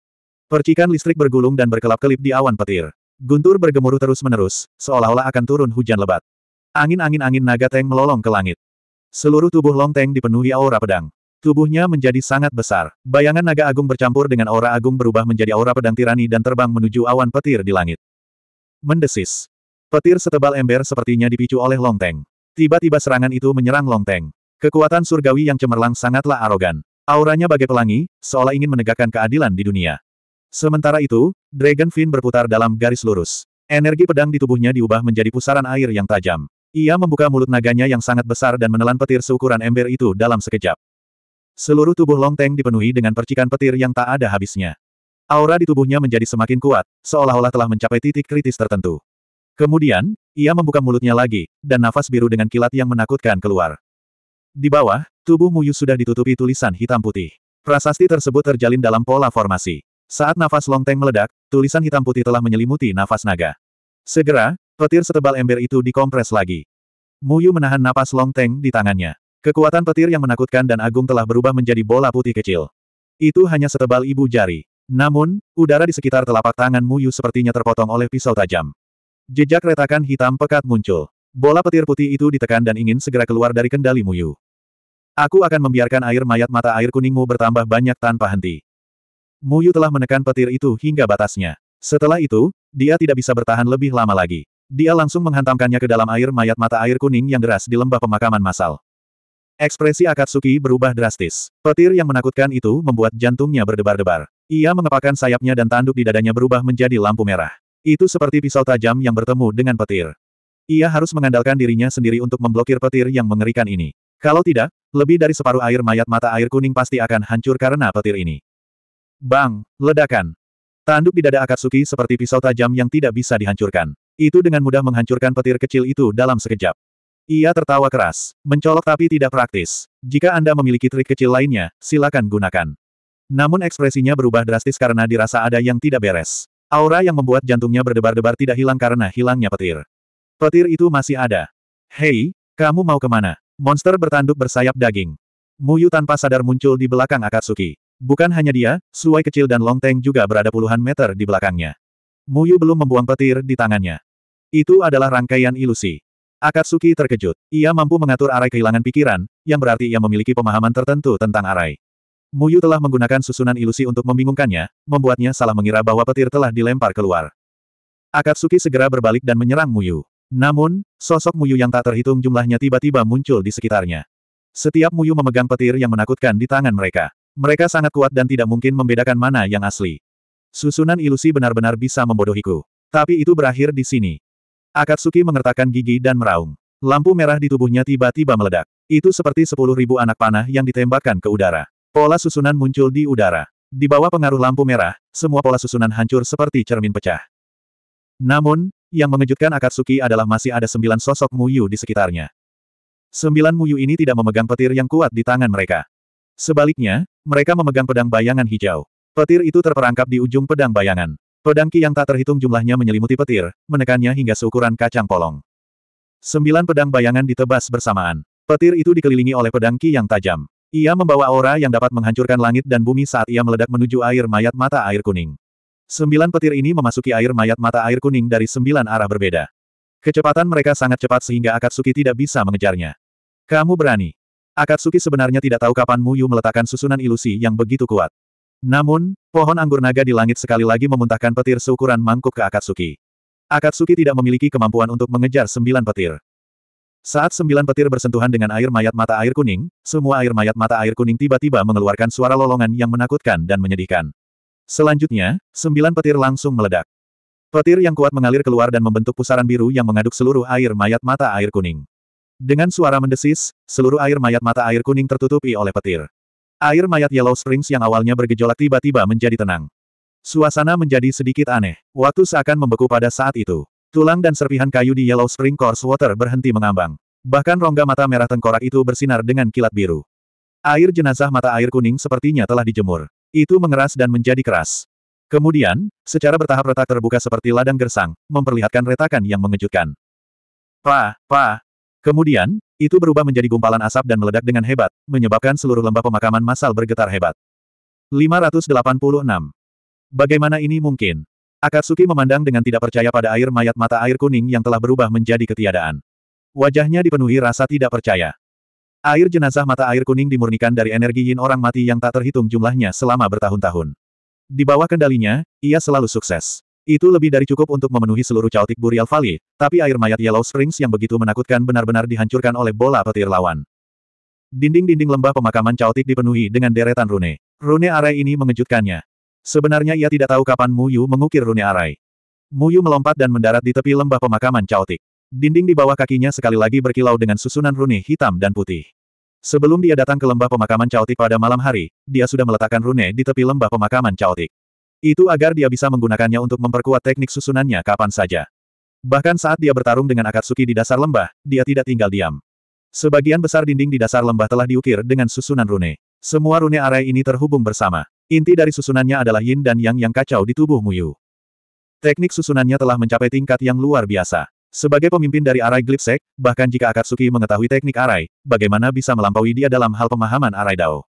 Percikan listrik bergulung dan berkelap-kelip di awan petir. Guntur bergemuruh terus-menerus, seolah-olah akan turun hujan lebat. Angin-angin-angin naga Teng melolong ke langit. Seluruh tubuh Long Teng dipenuhi aura pedang. Tubuhnya menjadi sangat besar. Bayangan naga agung bercampur dengan aura agung berubah menjadi aura pedang tirani dan terbang menuju awan petir di langit. Mendesis. Petir setebal ember sepertinya dipicu oleh Longteng. Tiba-tiba serangan itu menyerang Longteng. Kekuatan surgawi yang cemerlang sangatlah arogan. Auranya bagai pelangi, seolah ingin menegakkan keadilan di dunia. Sementara itu, Dragon Fin berputar dalam garis lurus. Energi pedang di tubuhnya diubah menjadi pusaran air yang tajam. Ia membuka mulut naganya yang sangat besar dan menelan petir seukuran ember itu dalam sekejap. Seluruh tubuh Longteng dipenuhi dengan percikan petir yang tak ada habisnya. Aura di tubuhnya menjadi semakin kuat, seolah-olah telah mencapai titik kritis tertentu. Kemudian, ia membuka mulutnya lagi, dan nafas biru dengan kilat yang menakutkan keluar. Di bawah, tubuh Muyu sudah ditutupi tulisan hitam putih. Prasasti tersebut terjalin dalam pola formasi. Saat nafas longteng meledak, tulisan hitam putih telah menyelimuti nafas naga. Segera, petir setebal ember itu dikompres lagi. Muyu menahan napas longteng di tangannya. Kekuatan petir yang menakutkan dan agung telah berubah menjadi bola putih kecil. Itu hanya setebal ibu jari. Namun, udara di sekitar telapak tangan Muyu sepertinya terpotong oleh pisau tajam. Jejak retakan hitam pekat muncul. Bola petir putih itu ditekan dan ingin segera keluar dari kendali Muyu. Aku akan membiarkan air mayat mata air kuningmu bertambah banyak tanpa henti. Muyu telah menekan petir itu hingga batasnya. Setelah itu, dia tidak bisa bertahan lebih lama lagi. Dia langsung menghantamkannya ke dalam air mayat mata air kuning yang deras di lembah pemakaman massal. Ekspresi Akatsuki berubah drastis. Petir yang menakutkan itu membuat jantungnya berdebar-debar. Ia mengepakkan sayapnya dan tanduk di dadanya berubah menjadi lampu merah. Itu seperti pisau tajam yang bertemu dengan petir. Ia harus mengandalkan dirinya sendiri untuk memblokir petir yang mengerikan ini. Kalau tidak, lebih dari separuh air mayat mata air kuning pasti akan hancur karena petir ini. Bang! Ledakan! Tanduk di dada Akatsuki seperti pisau tajam yang tidak bisa dihancurkan. Itu dengan mudah menghancurkan petir kecil itu dalam sekejap. Ia tertawa keras, mencolok tapi tidak praktis. Jika Anda memiliki trik kecil lainnya, silakan gunakan. Namun ekspresinya berubah drastis karena dirasa ada yang tidak beres. Aura yang membuat jantungnya berdebar-debar tidak hilang karena hilangnya petir. Petir itu masih ada. Hei, kamu mau kemana? Monster bertanduk bersayap daging. Muyu tanpa sadar muncul di belakang Akatsuki. Bukan hanya dia, Suai kecil dan Longteng juga berada puluhan meter di belakangnya. Muyu belum membuang petir di tangannya. Itu adalah rangkaian ilusi. Akatsuki terkejut. Ia mampu mengatur arai kehilangan pikiran, yang berarti ia memiliki pemahaman tertentu tentang arai. Muyu telah menggunakan susunan ilusi untuk membingungkannya, membuatnya salah mengira bahwa petir telah dilempar keluar. Akatsuki segera berbalik dan menyerang Muyu. Namun, sosok Muyu yang tak terhitung jumlahnya tiba-tiba muncul di sekitarnya. Setiap Muyu memegang petir yang menakutkan di tangan mereka. Mereka sangat kuat dan tidak mungkin membedakan mana yang asli. Susunan ilusi benar-benar bisa membodohiku. Tapi itu berakhir di sini. Akatsuki mengertakkan gigi dan meraung. Lampu merah di tubuhnya tiba-tiba meledak. Itu seperti sepuluh ribu anak panah yang ditembakkan ke udara. Pola susunan muncul di udara. Di bawah pengaruh lampu merah, semua pola susunan hancur seperti cermin pecah. Namun, yang mengejutkan Akatsuki adalah masih ada sembilan sosok Muyu di sekitarnya. Sembilan Muyu ini tidak memegang petir yang kuat di tangan mereka. Sebaliknya, mereka memegang pedang bayangan hijau. Petir itu terperangkap di ujung pedang bayangan. Pedang ki yang tak terhitung jumlahnya menyelimuti petir, menekannya hingga seukuran kacang polong. Sembilan pedang bayangan ditebas bersamaan. Petir itu dikelilingi oleh pedang ki yang tajam. Ia membawa aura yang dapat menghancurkan langit dan bumi saat ia meledak menuju air mayat mata air kuning. Sembilan petir ini memasuki air mayat mata air kuning dari sembilan arah berbeda. Kecepatan mereka sangat cepat sehingga Akatsuki tidak bisa mengejarnya. Kamu berani. Akatsuki sebenarnya tidak tahu kapan Muyu meletakkan susunan ilusi yang begitu kuat. Namun, pohon anggur naga di langit sekali lagi memuntahkan petir seukuran mangkuk ke Akatsuki. Akatsuki tidak memiliki kemampuan untuk mengejar sembilan petir. Saat sembilan petir bersentuhan dengan air mayat mata air kuning, semua air mayat mata air kuning tiba-tiba mengeluarkan suara lolongan yang menakutkan dan menyedihkan. Selanjutnya, sembilan petir langsung meledak. Petir yang kuat mengalir keluar dan membentuk pusaran biru yang mengaduk seluruh air mayat mata air kuning. Dengan suara mendesis, seluruh air mayat mata air kuning tertutupi oleh petir. Air mayat Yellow Springs yang awalnya bergejolak tiba-tiba menjadi tenang. Suasana menjadi sedikit aneh. Waktu seakan membeku pada saat itu. Tulang dan serpihan kayu di Yellow Spring Course Water berhenti mengambang. Bahkan rongga mata merah tengkorak itu bersinar dengan kilat biru. Air jenazah mata air kuning sepertinya telah dijemur. Itu mengeras dan menjadi keras. Kemudian, secara bertahap retak terbuka seperti ladang gersang, memperlihatkan retakan yang mengejutkan. Pa, pa. Kemudian, itu berubah menjadi gumpalan asap dan meledak dengan hebat, menyebabkan seluruh lembah pemakaman massal bergetar hebat. 586. Bagaimana ini mungkin? Akatsuki memandang dengan tidak percaya pada air mayat mata air kuning yang telah berubah menjadi ketiadaan. Wajahnya dipenuhi rasa tidak percaya. Air jenazah mata air kuning dimurnikan dari energi yin orang mati yang tak terhitung jumlahnya selama bertahun-tahun. Di bawah kendalinya, ia selalu sukses. Itu lebih dari cukup untuk memenuhi seluruh caotik Burial Valley, tapi air mayat Yellow Springs yang begitu menakutkan benar-benar dihancurkan oleh bola petir lawan. Dinding-dinding lembah pemakaman caotik dipenuhi dengan deretan rune. Rune arai ini mengejutkannya. Sebenarnya ia tidak tahu kapan Muyu mengukir rune arai. Muyu melompat dan mendarat di tepi lembah pemakaman caotik. Dinding di bawah kakinya sekali lagi berkilau dengan susunan rune hitam dan putih. Sebelum dia datang ke lembah pemakaman caotik pada malam hari, dia sudah meletakkan rune di tepi lembah pemakaman caotik. Itu agar dia bisa menggunakannya untuk memperkuat teknik susunannya kapan saja. Bahkan saat dia bertarung dengan Akatsuki di dasar lembah, dia tidak tinggal diam. Sebagian besar dinding di dasar lembah telah diukir dengan susunan rune. Semua rune arai ini terhubung bersama. Inti dari susunannya adalah yin dan yang yang kacau di tubuh Muyu. Teknik susunannya telah mencapai tingkat yang luar biasa. Sebagai pemimpin dari Arai Glipsek, bahkan jika Akatsuki mengetahui teknik Arai, bagaimana bisa melampaui dia dalam hal pemahaman Arai Dao.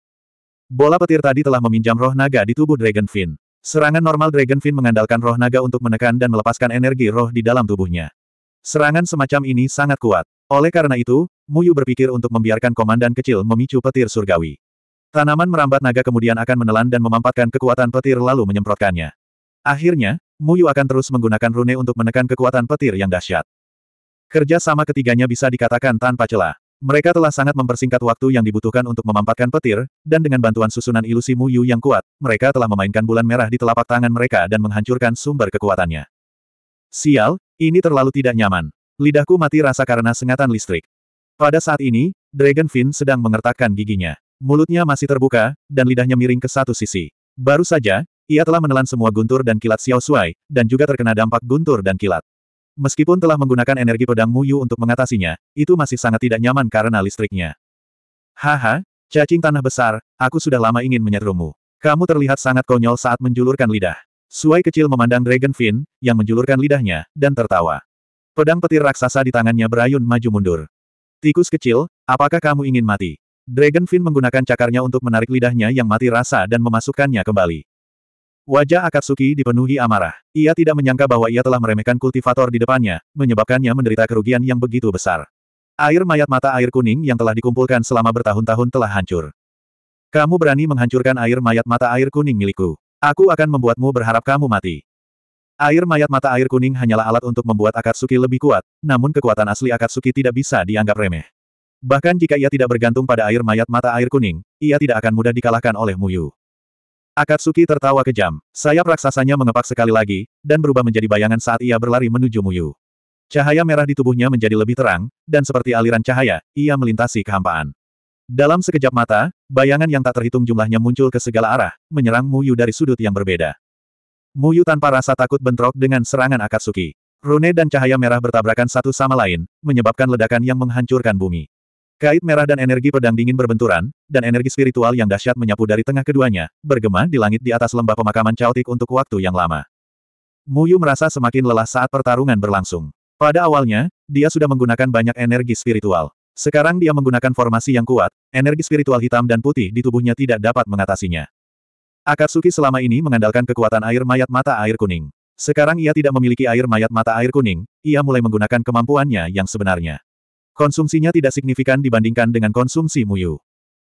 Bola petir tadi telah meminjam roh naga di tubuh Dragonfin. Serangan normal Dragonfin mengandalkan roh naga untuk menekan dan melepaskan energi roh di dalam tubuhnya. Serangan semacam ini sangat kuat. Oleh karena itu, Muyu berpikir untuk membiarkan komandan kecil memicu petir surgawi. Tanaman merambat naga kemudian akan menelan dan memampatkan kekuatan petir lalu menyemprotkannya. Akhirnya, Muyu akan terus menggunakan rune untuk menekan kekuatan petir yang dahsyat. Kerja sama ketiganya bisa dikatakan tanpa celah. Mereka telah sangat mempersingkat waktu yang dibutuhkan untuk memampatkan petir, dan dengan bantuan susunan ilusi Muyu yang kuat, mereka telah memainkan bulan merah di telapak tangan mereka dan menghancurkan sumber kekuatannya. Sial, ini terlalu tidak nyaman. Lidahku mati rasa karena sengatan listrik. Pada saat ini, Dragonfin sedang mengertakkan giginya. Mulutnya masih terbuka, dan lidahnya miring ke satu sisi. Baru saja, ia telah menelan semua guntur dan kilat Xiao Shuai dan juga terkena dampak guntur dan kilat. Meskipun telah menggunakan energi pedang Muyu untuk mengatasinya, itu masih sangat tidak nyaman karena listriknya. Haha, cacing tanah besar, aku sudah lama ingin menyerumu. Kamu terlihat sangat konyol saat menjulurkan lidah. Suai kecil memandang Dragon Fin, yang menjulurkan lidahnya, dan tertawa. Pedang petir raksasa di tangannya berayun maju mundur. Tikus kecil, apakah kamu ingin mati? Dragonfin menggunakan cakarnya untuk menarik lidahnya yang mati rasa dan memasukkannya kembali. Wajah Akatsuki dipenuhi amarah. Ia tidak menyangka bahwa ia telah meremehkan kultivator di depannya, menyebabkannya menderita kerugian yang begitu besar. Air mayat mata air kuning yang telah dikumpulkan selama bertahun-tahun telah hancur. Kamu berani menghancurkan air mayat mata air kuning milikku. Aku akan membuatmu berharap kamu mati. Air mayat mata air kuning hanyalah alat untuk membuat Akatsuki lebih kuat, namun kekuatan asli Akatsuki tidak bisa dianggap remeh. Bahkan jika ia tidak bergantung pada air mayat mata air kuning, ia tidak akan mudah dikalahkan oleh Muyu. Akatsuki tertawa kejam. Sayap raksasanya mengepak sekali lagi, dan berubah menjadi bayangan saat ia berlari menuju Muyu. Cahaya merah di tubuhnya menjadi lebih terang, dan seperti aliran cahaya, ia melintasi kehampaan. Dalam sekejap mata, bayangan yang tak terhitung jumlahnya muncul ke segala arah, menyerang Muyu dari sudut yang berbeda. Muyu tanpa rasa takut bentrok dengan serangan Akatsuki. Rune dan cahaya merah bertabrakan satu sama lain, menyebabkan ledakan yang menghancurkan bumi. Kait merah dan energi pedang dingin berbenturan, dan energi spiritual yang dahsyat menyapu dari tengah keduanya, bergema di langit di atas lembah pemakaman caotik untuk waktu yang lama. Muyu merasa semakin lelah saat pertarungan berlangsung. Pada awalnya, dia sudah menggunakan banyak energi spiritual. Sekarang dia menggunakan formasi yang kuat, energi spiritual hitam dan putih di tubuhnya tidak dapat mengatasinya. Akatsuki selama ini mengandalkan kekuatan air mayat mata air kuning. Sekarang ia tidak memiliki air mayat mata air kuning, ia mulai menggunakan kemampuannya yang sebenarnya. Konsumsinya tidak signifikan dibandingkan dengan konsumsi Muyu.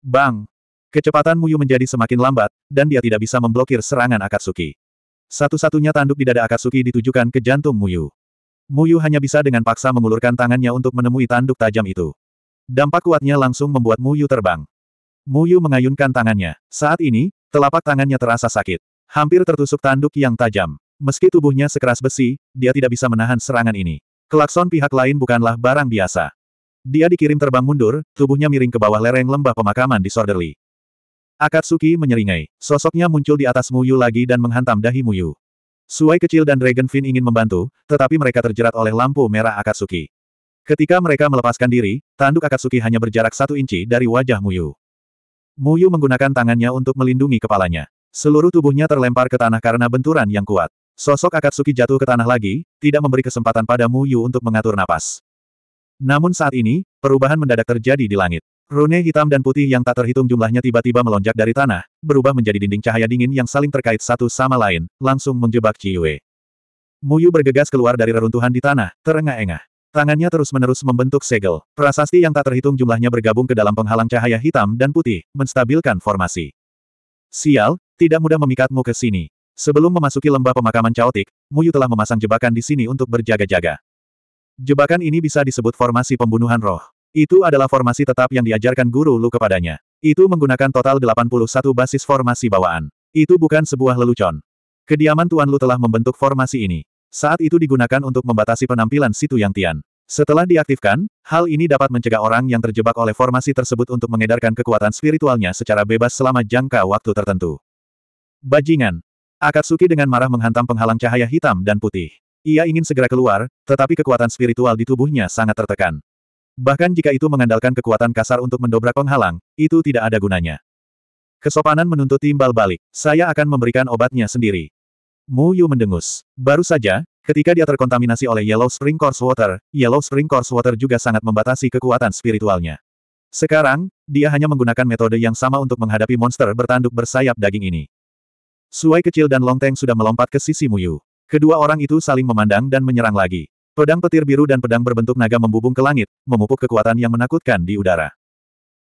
Bang! Kecepatan Muyu menjadi semakin lambat, dan dia tidak bisa memblokir serangan Akatsuki. Satu-satunya tanduk di dada Akatsuki ditujukan ke jantung Muyu. Muyu hanya bisa dengan paksa mengulurkan tangannya untuk menemui tanduk tajam itu. Dampak kuatnya langsung membuat Muyu terbang. Muyu mengayunkan tangannya. Saat ini, telapak tangannya terasa sakit. Hampir tertusuk tanduk yang tajam. Meski tubuhnya sekeras besi, dia tidak bisa menahan serangan ini. Kelakson pihak lain bukanlah barang biasa. Dia dikirim terbang mundur, tubuhnya miring ke bawah lereng lembah pemakaman di Sorderly. Akatsuki menyeringai. Sosoknya muncul di atas Muyu lagi dan menghantam dahi Muyu. Suai kecil dan Dragonfin ingin membantu, tetapi mereka terjerat oleh lampu merah Akatsuki. Ketika mereka melepaskan diri, tanduk Akatsuki hanya berjarak satu inci dari wajah Muyu. Muyu menggunakan tangannya untuk melindungi kepalanya. Seluruh tubuhnya terlempar ke tanah karena benturan yang kuat. Sosok Akatsuki jatuh ke tanah lagi, tidak memberi kesempatan pada Muyu untuk mengatur napas. Namun saat ini, perubahan mendadak terjadi di langit. Rune hitam dan putih yang tak terhitung jumlahnya tiba-tiba melonjak dari tanah, berubah menjadi dinding cahaya dingin yang saling terkait satu sama lain, langsung menjebak Ciyue. Muyu bergegas keluar dari reruntuhan di tanah, terengah-engah. Tangannya terus-menerus membentuk segel. Prasasti yang tak terhitung jumlahnya bergabung ke dalam penghalang cahaya hitam dan putih, menstabilkan formasi. Sial, tidak mudah memikatmu ke sini. Sebelum memasuki lembah pemakaman caotik, Muyu telah memasang jebakan di sini untuk berjaga-jaga. Jebakan ini bisa disebut formasi pembunuhan roh. Itu adalah formasi tetap yang diajarkan guru Lu kepadanya. Itu menggunakan total 81 basis formasi bawaan. Itu bukan sebuah lelucon. Kediaman Tuan Lu telah membentuk formasi ini. Saat itu digunakan untuk membatasi penampilan Situ Yang Tian. Setelah diaktifkan, hal ini dapat mencegah orang yang terjebak oleh formasi tersebut untuk mengedarkan kekuatan spiritualnya secara bebas selama jangka waktu tertentu. Bajingan. Akatsuki dengan marah menghantam penghalang cahaya hitam dan putih. Ia ingin segera keluar, tetapi kekuatan spiritual di tubuhnya sangat tertekan. Bahkan jika itu mengandalkan kekuatan kasar untuk mendobrak penghalang, itu tidak ada gunanya. Kesopanan menuntut timbal balik. Saya akan memberikan obatnya sendiri. Mu Yu mendengus. Baru saja, ketika dia terkontaminasi oleh Yellow Spring Course Water, Yellow Spring Course Water juga sangat membatasi kekuatan spiritualnya. Sekarang, dia hanya menggunakan metode yang sama untuk menghadapi monster bertanduk bersayap daging ini. Suai kecil dan Longteng sudah melompat ke sisi Mu Yu. Kedua orang itu saling memandang dan menyerang lagi. Pedang petir biru dan pedang berbentuk naga membubung ke langit, memupuk kekuatan yang menakutkan di udara.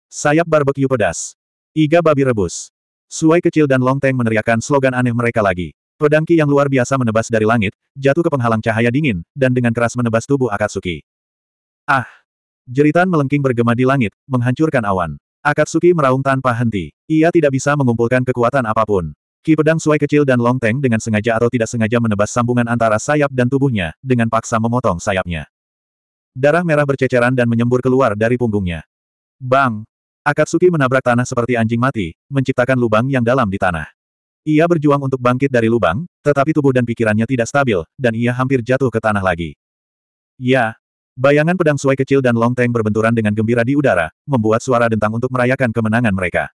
Sayap barbekyu pedas. Iga babi rebus. Suai kecil dan longteng Teng meneriakkan slogan aneh mereka lagi. Pedang Ki yang luar biasa menebas dari langit, jatuh ke penghalang cahaya dingin, dan dengan keras menebas tubuh Akatsuki. Ah! Jeritan melengking bergema di langit, menghancurkan awan. Akatsuki meraung tanpa henti. Ia tidak bisa mengumpulkan kekuatan apapun. Ki pedang suai kecil dan long tank dengan sengaja atau tidak sengaja menebas sambungan antara sayap dan tubuhnya, dengan paksa memotong sayapnya. Darah merah berceceran dan menyembur keluar dari punggungnya. Bang! Akatsuki menabrak tanah seperti anjing mati, menciptakan lubang yang dalam di tanah. Ia berjuang untuk bangkit dari lubang, tetapi tubuh dan pikirannya tidak stabil, dan ia hampir jatuh ke tanah lagi. Ya! Bayangan pedang suai kecil dan long tank berbenturan dengan gembira di udara, membuat suara dentang untuk merayakan kemenangan mereka.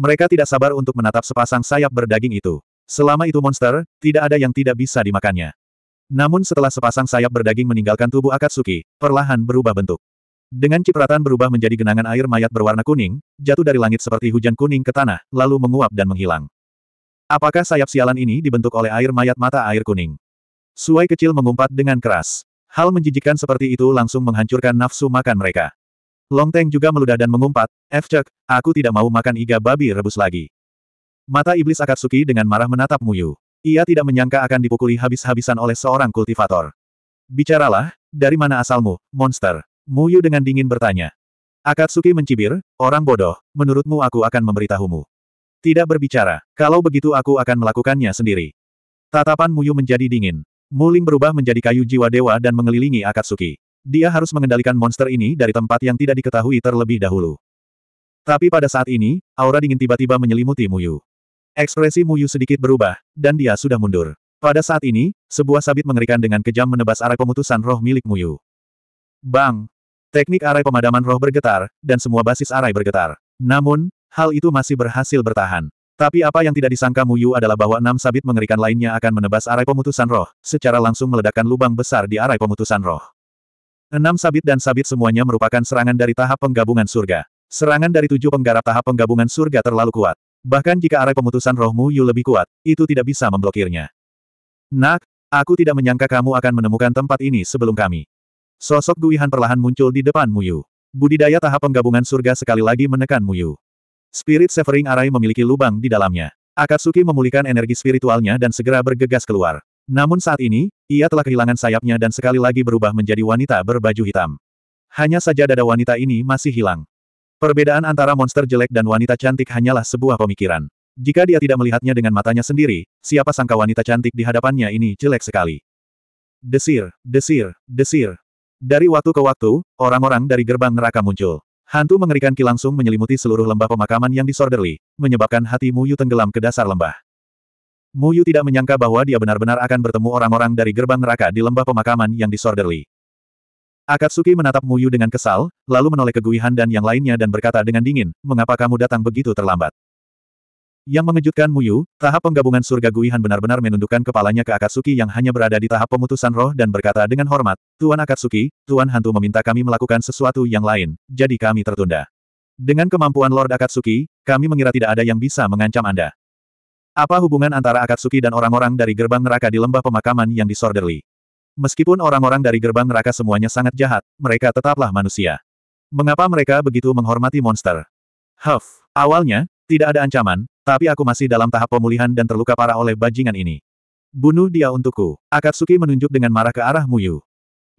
Mereka tidak sabar untuk menatap sepasang sayap berdaging itu. Selama itu monster, tidak ada yang tidak bisa dimakannya. Namun setelah sepasang sayap berdaging meninggalkan tubuh Akatsuki, perlahan berubah bentuk. Dengan cipratan berubah menjadi genangan air mayat berwarna kuning, jatuh dari langit seperti hujan kuning ke tanah, lalu menguap dan menghilang. Apakah sayap sialan ini dibentuk oleh air mayat mata air kuning? Suai kecil mengumpat dengan keras. Hal menjijikan seperti itu langsung menghancurkan nafsu makan mereka. Long Teng juga meludah dan mengumpat, F. Eh, aku tidak mau makan iga babi rebus lagi. Mata iblis Akatsuki dengan marah menatap Muyu. Ia tidak menyangka akan dipukuli habis-habisan oleh seorang kultivator. Bicaralah, dari mana asalmu, monster? Muyu dengan dingin bertanya. Akatsuki mencibir, orang bodoh, menurutmu aku akan memberitahumu. Tidak berbicara, kalau begitu aku akan melakukannya sendiri. Tatapan Muyu menjadi dingin. Muling berubah menjadi kayu jiwa dewa dan mengelilingi Akatsuki. Dia harus mengendalikan monster ini dari tempat yang tidak diketahui terlebih dahulu. Tapi pada saat ini, aura dingin tiba-tiba menyelimuti Muyu. Ekspresi Muyu sedikit berubah, dan dia sudah mundur. Pada saat ini, sebuah sabit mengerikan dengan kejam menebas arai pemutusan roh milik Muyu. Bang! Teknik arai pemadaman roh bergetar, dan semua basis arai bergetar. Namun, hal itu masih berhasil bertahan. Tapi apa yang tidak disangka Muyu adalah bahwa enam sabit mengerikan lainnya akan menebas arai pemutusan roh, secara langsung meledakkan lubang besar di arai pemutusan roh. Enam sabit dan sabit semuanya merupakan serangan dari tahap penggabungan surga. Serangan dari tujuh penggarap tahap penggabungan surga terlalu kuat. Bahkan jika arah pemutusan rohmu Yu lebih kuat, itu tidak bisa memblokirnya. Nak, aku tidak menyangka kamu akan menemukan tempat ini sebelum kami. Sosok Guihan perlahan muncul di depan Yu. Budidaya tahap penggabungan surga sekali lagi menekan Yu. Spirit Severing Arai memiliki lubang di dalamnya. Akatsuki memulihkan energi spiritualnya dan segera bergegas keluar. Namun saat ini, ia telah kehilangan sayapnya dan sekali lagi berubah menjadi wanita berbaju hitam. Hanya saja dada wanita ini masih hilang. Perbedaan antara monster jelek dan wanita cantik hanyalah sebuah pemikiran. Jika dia tidak melihatnya dengan matanya sendiri, siapa sangka wanita cantik di hadapannya ini jelek sekali. Desir, desir, desir. Dari waktu ke waktu, orang-orang dari gerbang neraka muncul. Hantu mengerikan ki langsung menyelimuti seluruh lembah pemakaman yang disorderly, menyebabkan hati yu tenggelam ke dasar lembah. Mu Yu tidak menyangka bahwa dia benar-benar akan bertemu orang-orang dari gerbang neraka di lembah pemakaman yang disorderly. Akatsuki menatap Mu Yu dengan kesal, lalu menoleh ke Guihan dan yang lainnya dan berkata dengan dingin, mengapa kamu datang begitu terlambat? Yang mengejutkan Mu Yu, tahap penggabungan surga Guihan benar-benar menundukkan kepalanya ke Akatsuki yang hanya berada di tahap pemutusan roh dan berkata dengan hormat, Tuan Akatsuki, Tuan Hantu meminta kami melakukan sesuatu yang lain, jadi kami tertunda. Dengan kemampuan Lord Akatsuki, kami mengira tidak ada yang bisa mengancam Anda. Apa hubungan antara Akatsuki dan orang-orang dari gerbang neraka di lembah pemakaman yang disorderly? Meskipun orang-orang dari gerbang neraka semuanya sangat jahat, mereka tetaplah manusia. Mengapa mereka begitu menghormati monster? Huff, awalnya, tidak ada ancaman, tapi aku masih dalam tahap pemulihan dan terluka parah oleh bajingan ini. Bunuh dia untukku. Akatsuki menunjuk dengan marah ke arah Muyu.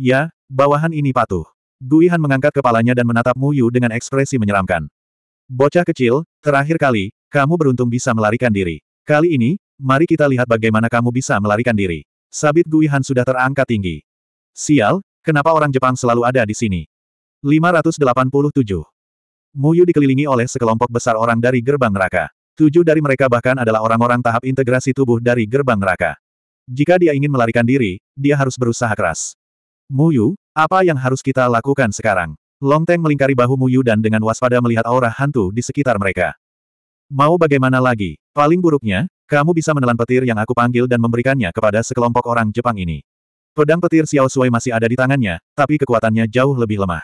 Ya, bawahan ini patuh. Guihan mengangkat kepalanya dan menatap Muyu dengan ekspresi menyeramkan. Bocah kecil, terakhir kali, kamu beruntung bisa melarikan diri. Kali ini, mari kita lihat bagaimana kamu bisa melarikan diri. Sabit Guihan sudah terangkat tinggi. Sial, kenapa orang Jepang selalu ada di sini? 587. Muyu dikelilingi oleh sekelompok besar orang dari gerbang neraka. Tujuh dari mereka bahkan adalah orang-orang tahap integrasi tubuh dari gerbang neraka. Jika dia ingin melarikan diri, dia harus berusaha keras. Muyu, apa yang harus kita lakukan sekarang? Longteng melingkari bahu Muyu dan dengan waspada melihat aura hantu di sekitar mereka. Mau bagaimana lagi? Paling buruknya, kamu bisa menelan petir yang aku panggil dan memberikannya kepada sekelompok orang Jepang ini. Pedang petir Xiao Sui masih ada di tangannya, tapi kekuatannya jauh lebih lemah.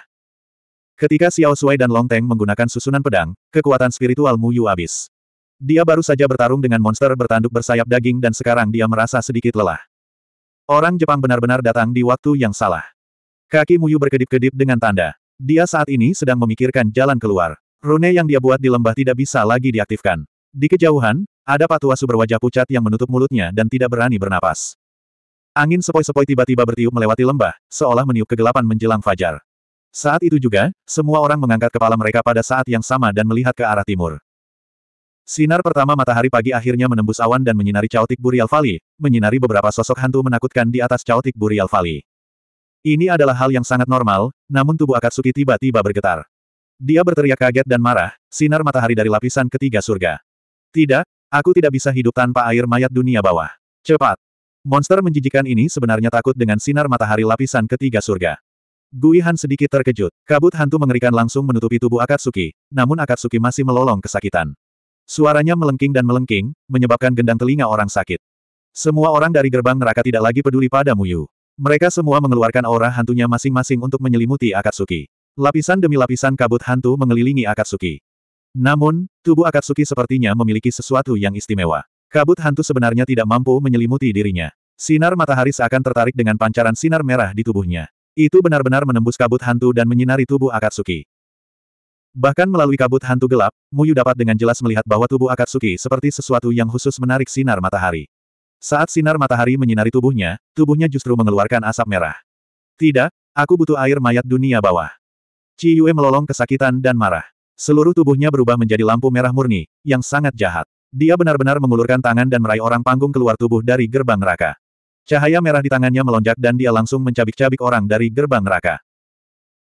Ketika Xiao Sui dan Long Teng menggunakan susunan pedang, kekuatan spiritual Mu Yu habis. Dia baru saja bertarung dengan monster bertanduk bersayap daging dan sekarang dia merasa sedikit lelah. Orang Jepang benar-benar datang di waktu yang salah. Kaki Mu Yu berkedip-kedip dengan tanda. Dia saat ini sedang memikirkan jalan keluar. Rune yang dia buat di lembah tidak bisa lagi diaktifkan. Di kejauhan, ada patua berwajah pucat yang menutup mulutnya dan tidak berani bernapas. Angin sepoi-sepoi tiba-tiba bertiup melewati lembah, seolah meniup kegelapan menjelang fajar. Saat itu juga, semua orang mengangkat kepala mereka pada saat yang sama dan melihat ke arah timur. Sinar pertama matahari pagi akhirnya menembus awan dan menyinari caotik Burial Valley, menyinari beberapa sosok hantu menakutkan di atas caotik Burial Valley. Ini adalah hal yang sangat normal, namun tubuh Akatsuki tiba-tiba bergetar. Dia berteriak kaget dan marah, sinar matahari dari lapisan ketiga surga. Tidak, aku tidak bisa hidup tanpa air mayat dunia bawah. Cepat. Monster menjijikan ini sebenarnya takut dengan sinar matahari lapisan ketiga surga. Gui sedikit terkejut. Kabut hantu mengerikan langsung menutupi tubuh Akatsuki, namun Akatsuki masih melolong kesakitan. Suaranya melengking dan melengking, menyebabkan gendang telinga orang sakit. Semua orang dari gerbang neraka tidak lagi peduli pada Muyu. Mereka semua mengeluarkan aura hantunya masing-masing untuk menyelimuti Akatsuki. Lapisan demi lapisan kabut hantu mengelilingi Akatsuki. Namun, tubuh Akatsuki sepertinya memiliki sesuatu yang istimewa. Kabut hantu sebenarnya tidak mampu menyelimuti dirinya. Sinar matahari seakan tertarik dengan pancaran sinar merah di tubuhnya. Itu benar-benar menembus kabut hantu dan menyinari tubuh Akatsuki. Bahkan melalui kabut hantu gelap, Muyu dapat dengan jelas melihat bahwa tubuh Akatsuki seperti sesuatu yang khusus menarik sinar matahari. Saat sinar matahari menyinari tubuhnya, tubuhnya justru mengeluarkan asap merah. Tidak, aku butuh air mayat dunia bawah. Chi Yue melolong kesakitan dan marah. Seluruh tubuhnya berubah menjadi lampu merah murni, yang sangat jahat. Dia benar-benar mengulurkan tangan dan meraih orang panggung keluar tubuh dari gerbang neraka. Cahaya merah di tangannya melonjak dan dia langsung mencabik-cabik orang dari gerbang neraka.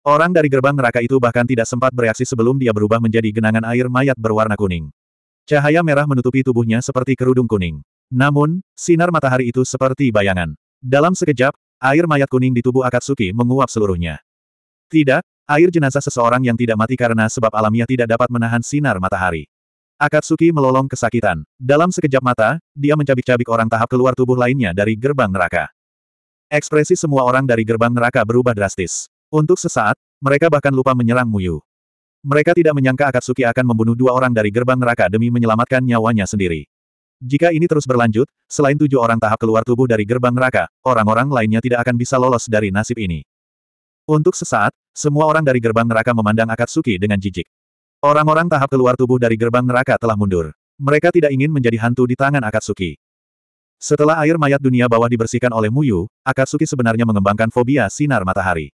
Orang dari gerbang neraka itu bahkan tidak sempat bereaksi sebelum dia berubah menjadi genangan air mayat berwarna kuning. Cahaya merah menutupi tubuhnya seperti kerudung kuning. Namun, sinar matahari itu seperti bayangan. Dalam sekejap, air mayat kuning di tubuh Akatsuki menguap seluruhnya. Tidak, Air jenazah seseorang yang tidak mati karena sebab alamiah tidak dapat menahan sinar matahari. Akatsuki melolong kesakitan. Dalam sekejap mata, dia mencabik-cabik orang tahap keluar tubuh lainnya dari gerbang neraka. Ekspresi semua orang dari gerbang neraka berubah drastis. Untuk sesaat, mereka bahkan lupa menyerang Muyu. Mereka tidak menyangka Akatsuki akan membunuh dua orang dari gerbang neraka demi menyelamatkan nyawanya sendiri. Jika ini terus berlanjut, selain tujuh orang tahap keluar tubuh dari gerbang neraka, orang-orang lainnya tidak akan bisa lolos dari nasib ini. Untuk sesaat, semua orang dari gerbang neraka memandang Akatsuki dengan jijik. Orang-orang tahap keluar tubuh dari gerbang neraka telah mundur. Mereka tidak ingin menjadi hantu di tangan Akatsuki. Setelah air mayat dunia bawah dibersihkan oleh Muyu, Akatsuki sebenarnya mengembangkan fobia sinar matahari.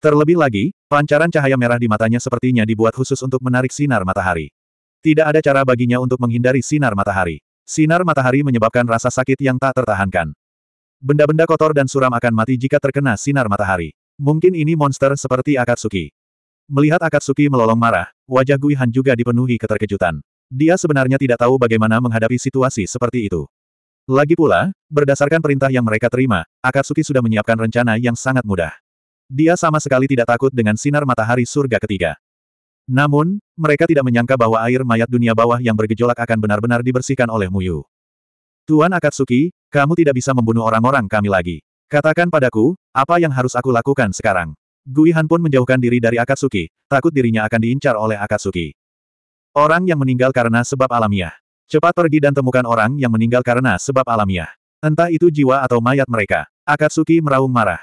Terlebih lagi, pancaran cahaya merah di matanya sepertinya dibuat khusus untuk menarik sinar matahari. Tidak ada cara baginya untuk menghindari sinar matahari. Sinar matahari menyebabkan rasa sakit yang tak tertahankan. Benda-benda kotor dan suram akan mati jika terkena sinar matahari. Mungkin ini monster seperti Akatsuki. Melihat Akatsuki melolong marah, wajah Guihan juga dipenuhi keterkejutan. Dia sebenarnya tidak tahu bagaimana menghadapi situasi seperti itu. Lagi pula, berdasarkan perintah yang mereka terima, Akatsuki sudah menyiapkan rencana yang sangat mudah. Dia sama sekali tidak takut dengan sinar matahari surga ketiga. Namun, mereka tidak menyangka bahwa air mayat dunia bawah yang bergejolak akan benar-benar dibersihkan oleh Muyu. Tuan Akatsuki, kamu tidak bisa membunuh orang-orang kami lagi. Katakan padaku, apa yang harus aku lakukan sekarang? Guihan pun menjauhkan diri dari Akatsuki, takut dirinya akan diincar oleh Akatsuki. Orang yang meninggal karena sebab alamiah. Cepat pergi dan temukan orang yang meninggal karena sebab alamiah. Entah itu jiwa atau mayat mereka. Akatsuki meraung marah.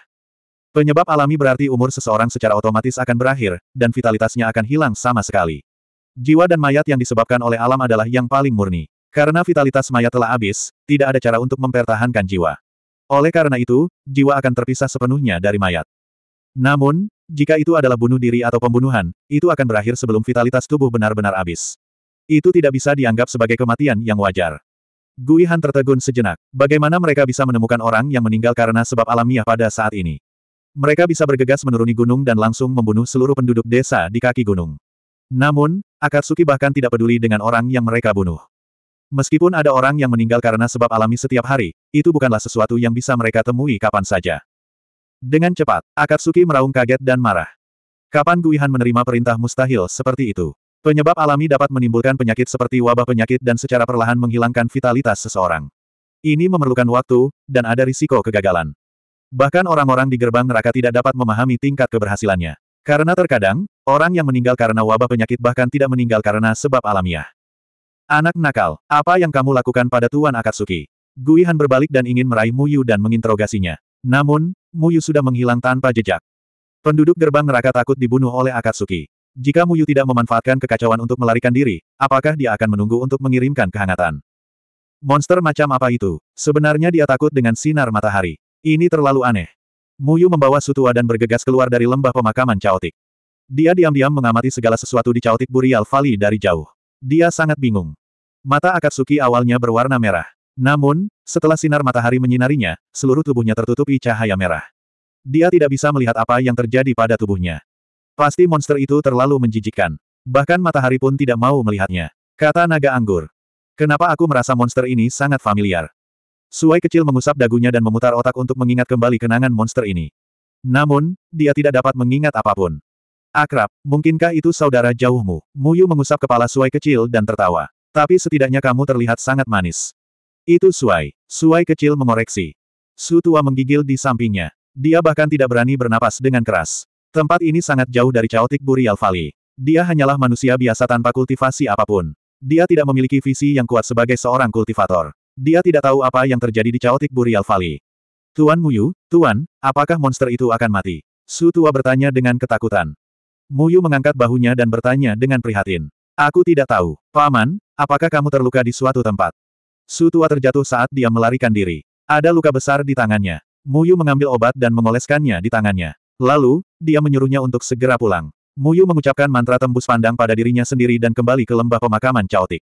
Penyebab alami berarti umur seseorang secara otomatis akan berakhir, dan vitalitasnya akan hilang sama sekali. Jiwa dan mayat yang disebabkan oleh alam adalah yang paling murni. Karena vitalitas mayat telah habis, tidak ada cara untuk mempertahankan jiwa. Oleh karena itu, jiwa akan terpisah sepenuhnya dari mayat. Namun, jika itu adalah bunuh diri atau pembunuhan, itu akan berakhir sebelum vitalitas tubuh benar-benar habis. Itu tidak bisa dianggap sebagai kematian yang wajar. Gui tertegun sejenak. Bagaimana mereka bisa menemukan orang yang meninggal karena sebab alamiah pada saat ini? Mereka bisa bergegas menuruni gunung dan langsung membunuh seluruh penduduk desa di kaki gunung. Namun, Akatsuki bahkan tidak peduli dengan orang yang mereka bunuh. Meskipun ada orang yang meninggal karena sebab alami setiap hari, itu bukanlah sesuatu yang bisa mereka temui kapan saja. Dengan cepat, Akatsuki meraung kaget dan marah. Kapan Guihan menerima perintah mustahil seperti itu? Penyebab alami dapat menimbulkan penyakit seperti wabah penyakit dan secara perlahan menghilangkan vitalitas seseorang. Ini memerlukan waktu, dan ada risiko kegagalan. Bahkan orang-orang di gerbang neraka tidak dapat memahami tingkat keberhasilannya. Karena terkadang, orang yang meninggal karena wabah penyakit bahkan tidak meninggal karena sebab alamiah. Anak nakal, apa yang kamu lakukan pada Tuan Akatsuki? Guihan berbalik dan ingin meraih Muyu dan menginterogasinya. Namun, Muyu sudah menghilang tanpa jejak. Penduduk gerbang neraka takut dibunuh oleh Akatsuki. Jika Muyu tidak memanfaatkan kekacauan untuk melarikan diri, apakah dia akan menunggu untuk mengirimkan kehangatan? Monster macam apa itu? Sebenarnya dia takut dengan sinar matahari. Ini terlalu aneh. Muyu membawa Sutua dan bergegas keluar dari lembah pemakaman caotik. Dia diam-diam mengamati segala sesuatu di caotik Burial Valley dari jauh. Dia sangat bingung. Mata Akatsuki awalnya berwarna merah. Namun, setelah sinar matahari menyinarinya, seluruh tubuhnya tertutupi cahaya merah. Dia tidak bisa melihat apa yang terjadi pada tubuhnya. Pasti monster itu terlalu menjijikkan. Bahkan matahari pun tidak mau melihatnya. Kata naga anggur. Kenapa aku merasa monster ini sangat familiar? Suai kecil mengusap dagunya dan memutar otak untuk mengingat kembali kenangan monster ini. Namun, dia tidak dapat mengingat apapun. Akrab, mungkinkah itu saudara jauhmu? Muyu mengusap kepala Suai kecil dan tertawa. Tapi setidaknya kamu terlihat sangat manis. Itu Suai. Suai kecil mengoreksi. Su tua menggigil di sampingnya. Dia bahkan tidak berani bernapas dengan keras. Tempat ini sangat jauh dari Chaotic Burial Valley. Dia hanyalah manusia biasa tanpa kultivasi apapun. Dia tidak memiliki visi yang kuat sebagai seorang kultivator. Dia tidak tahu apa yang terjadi di Chaotic Burial Valley. Tuan Muyu, Tuan, apakah monster itu akan mati? Su tua bertanya dengan ketakutan. Muyu mengangkat bahunya dan bertanya dengan prihatin. Aku tidak tahu. Paman, apakah kamu terluka di suatu tempat? Sutua terjatuh saat dia melarikan diri. Ada luka besar di tangannya. Muyu mengambil obat dan mengoleskannya di tangannya. Lalu, dia menyuruhnya untuk segera pulang. Muyu mengucapkan mantra tembus pandang pada dirinya sendiri dan kembali ke lembah pemakaman caotik.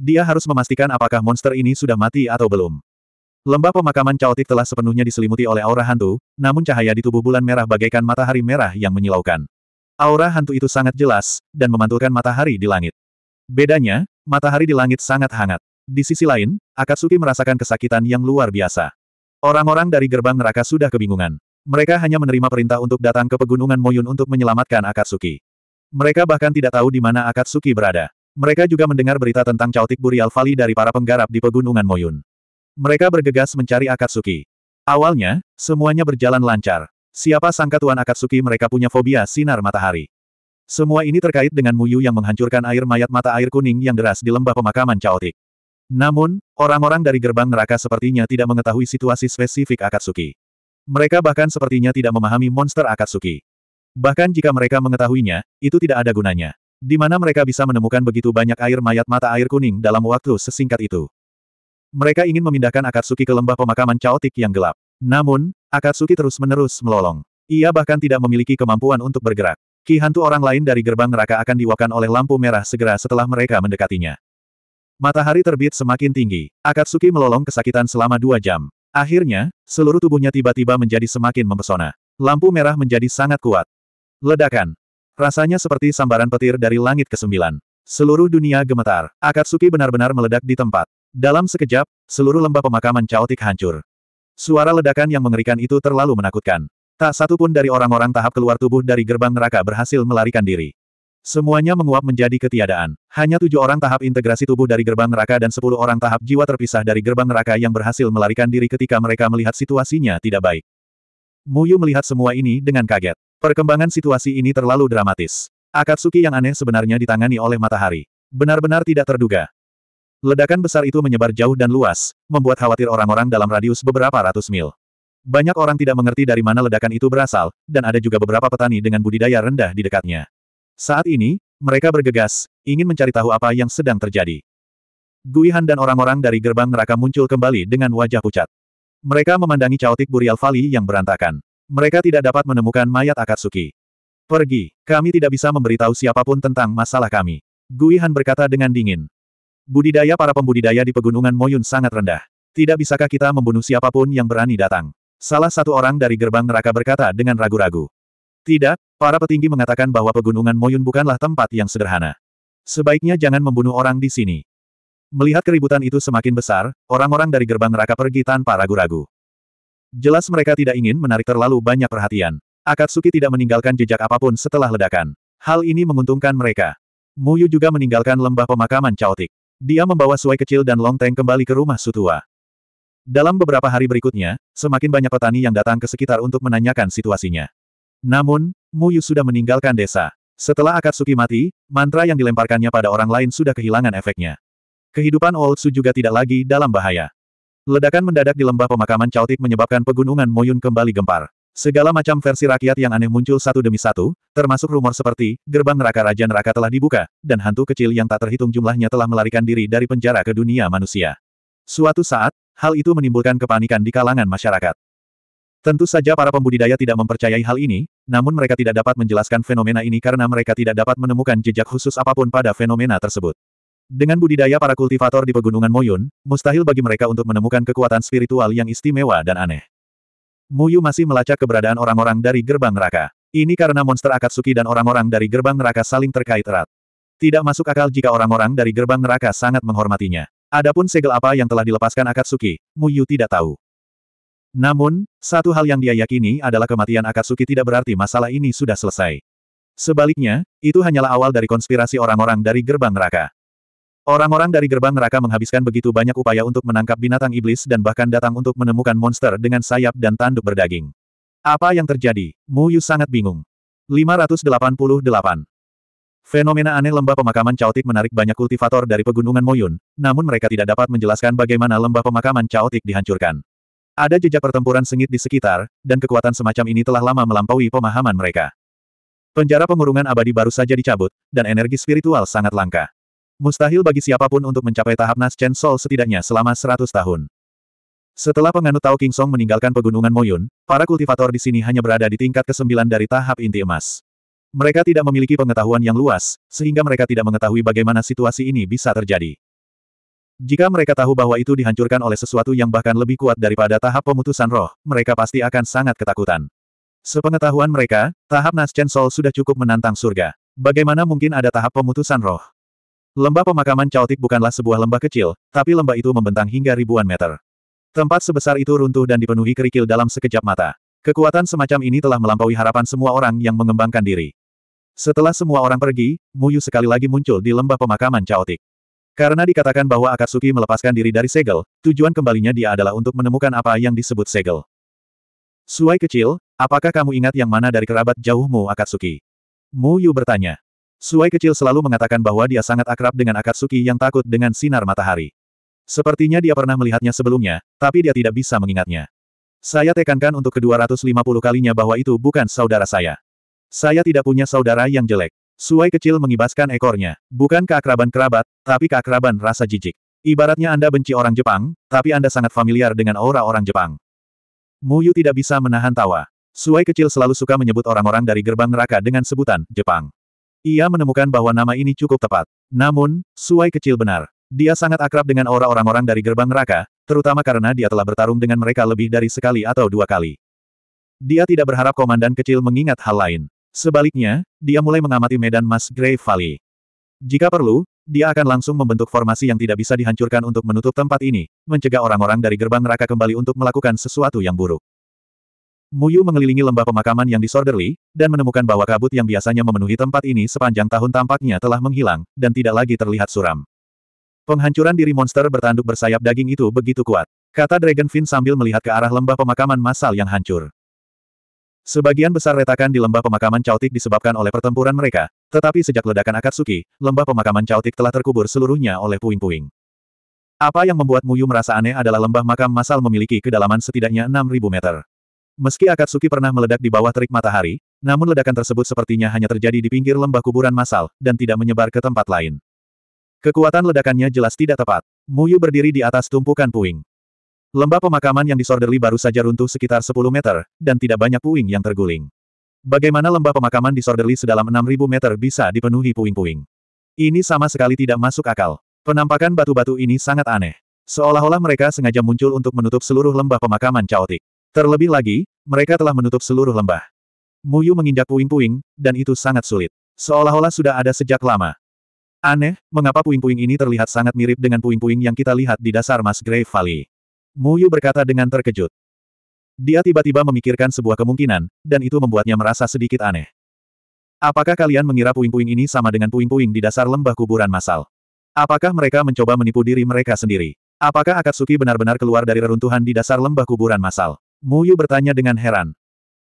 Dia harus memastikan apakah monster ini sudah mati atau belum. Lembah pemakaman caotik telah sepenuhnya diselimuti oleh aura hantu, namun cahaya di tubuh bulan merah bagaikan matahari merah yang menyilaukan. Aura hantu itu sangat jelas, dan memantulkan matahari di langit. Bedanya, matahari di langit sangat hangat. Di sisi lain, Akatsuki merasakan kesakitan yang luar biasa. Orang-orang dari gerbang neraka sudah kebingungan. Mereka hanya menerima perintah untuk datang ke pegunungan Moyun untuk menyelamatkan Akatsuki. Mereka bahkan tidak tahu di mana Akatsuki berada. Mereka juga mendengar berita tentang cautik Burial Valley dari para penggarap di pegunungan Moyun. Mereka bergegas mencari Akatsuki. Awalnya, semuanya berjalan lancar. Siapa sangka Tuan Akatsuki mereka punya fobia sinar matahari. Semua ini terkait dengan Muyu yang menghancurkan air mayat mata air kuning yang deras di lembah pemakaman caotik. Namun, orang-orang dari gerbang neraka sepertinya tidak mengetahui situasi spesifik Akatsuki. Mereka bahkan sepertinya tidak memahami monster Akatsuki. Bahkan jika mereka mengetahuinya, itu tidak ada gunanya. Di mana mereka bisa menemukan begitu banyak air mayat mata air kuning dalam waktu sesingkat itu. Mereka ingin memindahkan Akatsuki ke lembah pemakaman caotik yang gelap. Namun, Akatsuki terus-menerus melolong. Ia bahkan tidak memiliki kemampuan untuk bergerak. Ki hantu orang lain dari gerbang neraka akan diwakan oleh lampu merah segera setelah mereka mendekatinya. Matahari terbit semakin tinggi. Akatsuki melolong kesakitan selama dua jam. Akhirnya, seluruh tubuhnya tiba-tiba menjadi semakin mempesona. Lampu merah menjadi sangat kuat. Ledakan. Rasanya seperti sambaran petir dari langit kesembilan. Seluruh dunia gemetar. Akatsuki benar-benar meledak di tempat. Dalam sekejap, seluruh lembah pemakaman caotik hancur. Suara ledakan yang mengerikan itu terlalu menakutkan. Tak satu pun dari orang-orang tahap keluar tubuh dari gerbang neraka berhasil melarikan diri. Semuanya menguap menjadi ketiadaan. Hanya tujuh orang tahap integrasi tubuh dari gerbang neraka dan sepuluh orang tahap jiwa terpisah dari gerbang neraka yang berhasil melarikan diri ketika mereka melihat situasinya tidak baik. Muyu melihat semua ini dengan kaget. Perkembangan situasi ini terlalu dramatis. Akatsuki yang aneh sebenarnya ditangani oleh matahari. Benar-benar tidak terduga. Ledakan besar itu menyebar jauh dan luas, membuat khawatir orang-orang dalam radius beberapa ratus mil. Banyak orang tidak mengerti dari mana ledakan itu berasal, dan ada juga beberapa petani dengan budidaya rendah di dekatnya. Saat ini, mereka bergegas, ingin mencari tahu apa yang sedang terjadi. Guihan dan orang-orang dari gerbang neraka muncul kembali dengan wajah pucat. Mereka memandangi caotik Burial Valley yang berantakan. Mereka tidak dapat menemukan mayat Akatsuki. Pergi, kami tidak bisa memberitahu siapapun tentang masalah kami. Guihan berkata dengan dingin. Budidaya para pembudidaya di pegunungan Moyun sangat rendah. Tidak bisakah kita membunuh siapapun yang berani datang? Salah satu orang dari gerbang neraka berkata dengan ragu-ragu. Tidak, para petinggi mengatakan bahwa pegunungan Moyun bukanlah tempat yang sederhana. Sebaiknya jangan membunuh orang di sini. Melihat keributan itu semakin besar, orang-orang dari gerbang neraka pergi tanpa ragu-ragu. Jelas mereka tidak ingin menarik terlalu banyak perhatian. Akatsuki tidak meninggalkan jejak apapun setelah ledakan. Hal ini menguntungkan mereka. Muyu juga meninggalkan lembah pemakaman caotik. Dia membawa suai kecil dan Long Teng kembali ke rumah Sutua. Dalam beberapa hari berikutnya, semakin banyak petani yang datang ke sekitar untuk menanyakan situasinya. Namun, Muyu sudah meninggalkan desa. Setelah Akatsuki mati, mantra yang dilemparkannya pada orang lain sudah kehilangan efeknya. Kehidupan Old Su juga tidak lagi dalam bahaya. Ledakan mendadak di lembah pemakaman Cautik menyebabkan pegunungan Moyun kembali gempar. Segala macam versi rakyat yang aneh muncul satu demi satu, termasuk rumor seperti, gerbang neraka Raja Neraka telah dibuka, dan hantu kecil yang tak terhitung jumlahnya telah melarikan diri dari penjara ke dunia manusia. Suatu saat, hal itu menimbulkan kepanikan di kalangan masyarakat. Tentu saja para pembudidaya tidak mempercayai hal ini, namun mereka tidak dapat menjelaskan fenomena ini karena mereka tidak dapat menemukan jejak khusus apapun pada fenomena tersebut. Dengan budidaya para kultivator di pegunungan Moyun, mustahil bagi mereka untuk menemukan kekuatan spiritual yang istimewa dan aneh. Muyu masih melacak keberadaan orang-orang dari gerbang neraka. Ini karena monster Akatsuki dan orang-orang dari gerbang neraka saling terkait erat. Tidak masuk akal jika orang-orang dari gerbang neraka sangat menghormatinya. Adapun segel apa yang telah dilepaskan Akatsuki, Muyu tidak tahu. Namun, satu hal yang dia yakini adalah kematian Akatsuki tidak berarti masalah ini sudah selesai. Sebaliknya, itu hanyalah awal dari konspirasi orang-orang dari gerbang neraka. Orang-orang dari gerbang neraka menghabiskan begitu banyak upaya untuk menangkap binatang iblis dan bahkan datang untuk menemukan monster dengan sayap dan tanduk berdaging. Apa yang terjadi? Mu Yu sangat bingung. 588. Fenomena aneh lembah pemakaman caotik menarik banyak kultivator dari pegunungan Moyun, namun mereka tidak dapat menjelaskan bagaimana lembah pemakaman caotik dihancurkan. Ada jejak pertempuran sengit di sekitar, dan kekuatan semacam ini telah lama melampaui pemahaman mereka. Penjara pengurungan abadi baru saja dicabut, dan energi spiritual sangat langka. Mustahil bagi siapapun untuk mencapai tahap Naschen Soul setidaknya selama 100 tahun. Setelah penganut Tao King Song meninggalkan pegunungan Moyun, para kultivator di sini hanya berada di tingkat ke-9 dari tahap inti emas. Mereka tidak memiliki pengetahuan yang luas, sehingga mereka tidak mengetahui bagaimana situasi ini bisa terjadi. Jika mereka tahu bahwa itu dihancurkan oleh sesuatu yang bahkan lebih kuat daripada tahap pemutusan roh, mereka pasti akan sangat ketakutan. Sepengetahuan mereka, tahap Naschen Soul sudah cukup menantang surga. Bagaimana mungkin ada tahap pemutusan roh? Lembah pemakaman Chaotic bukanlah sebuah lembah kecil, tapi lembah itu membentang hingga ribuan meter. Tempat sebesar itu runtuh dan dipenuhi kerikil dalam sekejap mata. Kekuatan semacam ini telah melampaui harapan semua orang yang mengembangkan diri. Setelah semua orang pergi, Muyu sekali lagi muncul di lembah pemakaman Chaotic. Karena dikatakan bahwa Akatsuki melepaskan diri dari segel, tujuan kembalinya dia adalah untuk menemukan apa yang disebut segel. Suai kecil, apakah kamu ingat yang mana dari kerabat jauhmu Akatsuki? Muyu bertanya. Suai kecil selalu mengatakan bahwa dia sangat akrab dengan Akatsuki yang takut dengan sinar matahari. Sepertinya dia pernah melihatnya sebelumnya, tapi dia tidak bisa mengingatnya. Saya tekankan untuk ke-250 kalinya bahwa itu bukan saudara saya. Saya tidak punya saudara yang jelek. Suai kecil mengibaskan ekornya. Bukan keakraban kerabat, tapi keakraban rasa jijik. Ibaratnya Anda benci orang Jepang, tapi Anda sangat familiar dengan aura orang Jepang. Muyu tidak bisa menahan tawa. Suai kecil selalu suka menyebut orang-orang dari gerbang neraka dengan sebutan, Jepang. Ia menemukan bahwa nama ini cukup tepat. Namun, Suai kecil benar. Dia sangat akrab dengan orang-orang dari gerbang neraka, terutama karena dia telah bertarung dengan mereka lebih dari sekali atau dua kali. Dia tidak berharap komandan kecil mengingat hal lain. Sebaliknya, dia mulai mengamati medan Mas Grey Valley. Jika perlu, dia akan langsung membentuk formasi yang tidak bisa dihancurkan untuk menutup tempat ini, mencegah orang-orang dari gerbang neraka kembali untuk melakukan sesuatu yang buruk. Muyu mengelilingi lembah pemakaman yang disorderly, dan menemukan bahwa kabut yang biasanya memenuhi tempat ini sepanjang tahun tampaknya telah menghilang, dan tidak lagi terlihat suram. Penghancuran diri monster bertanduk bersayap daging itu begitu kuat, kata Dragonfin sambil melihat ke arah lembah pemakaman massal yang hancur. Sebagian besar retakan di lembah pemakaman cautik disebabkan oleh pertempuran mereka, tetapi sejak ledakan Akatsuki, lembah pemakaman cautik telah terkubur seluruhnya oleh puing-puing. Apa yang membuat Muyu merasa aneh adalah lembah makam massal memiliki kedalaman setidaknya 6.000 meter. Meski Akatsuki pernah meledak di bawah terik matahari, namun ledakan tersebut sepertinya hanya terjadi di pinggir lembah kuburan massal, dan tidak menyebar ke tempat lain. Kekuatan ledakannya jelas tidak tepat. Muyu berdiri di atas tumpukan puing. Lembah pemakaman yang disorderli baru saja runtuh sekitar 10 meter, dan tidak banyak puing yang terguling. Bagaimana lembah pemakaman disorderli sedalam 6.000 meter bisa dipenuhi puing-puing? Ini sama sekali tidak masuk akal. Penampakan batu-batu ini sangat aneh. Seolah-olah mereka sengaja muncul untuk menutup seluruh lembah pemakaman caotik. Terlebih lagi, mereka telah menutup seluruh lembah. Muyu menginjak puing-puing, dan itu sangat sulit. Seolah-olah sudah ada sejak lama. Aneh, mengapa puing-puing ini terlihat sangat mirip dengan puing-puing yang kita lihat di dasar Mas Grave Valley. Muyu berkata dengan terkejut. Dia tiba-tiba memikirkan sebuah kemungkinan, dan itu membuatnya merasa sedikit aneh. Apakah kalian mengira puing-puing ini sama dengan puing-puing di dasar lembah kuburan masal? Apakah mereka mencoba menipu diri mereka sendiri? Apakah Akatsuki benar-benar keluar dari reruntuhan di dasar lembah kuburan masal? Muyu bertanya dengan heran.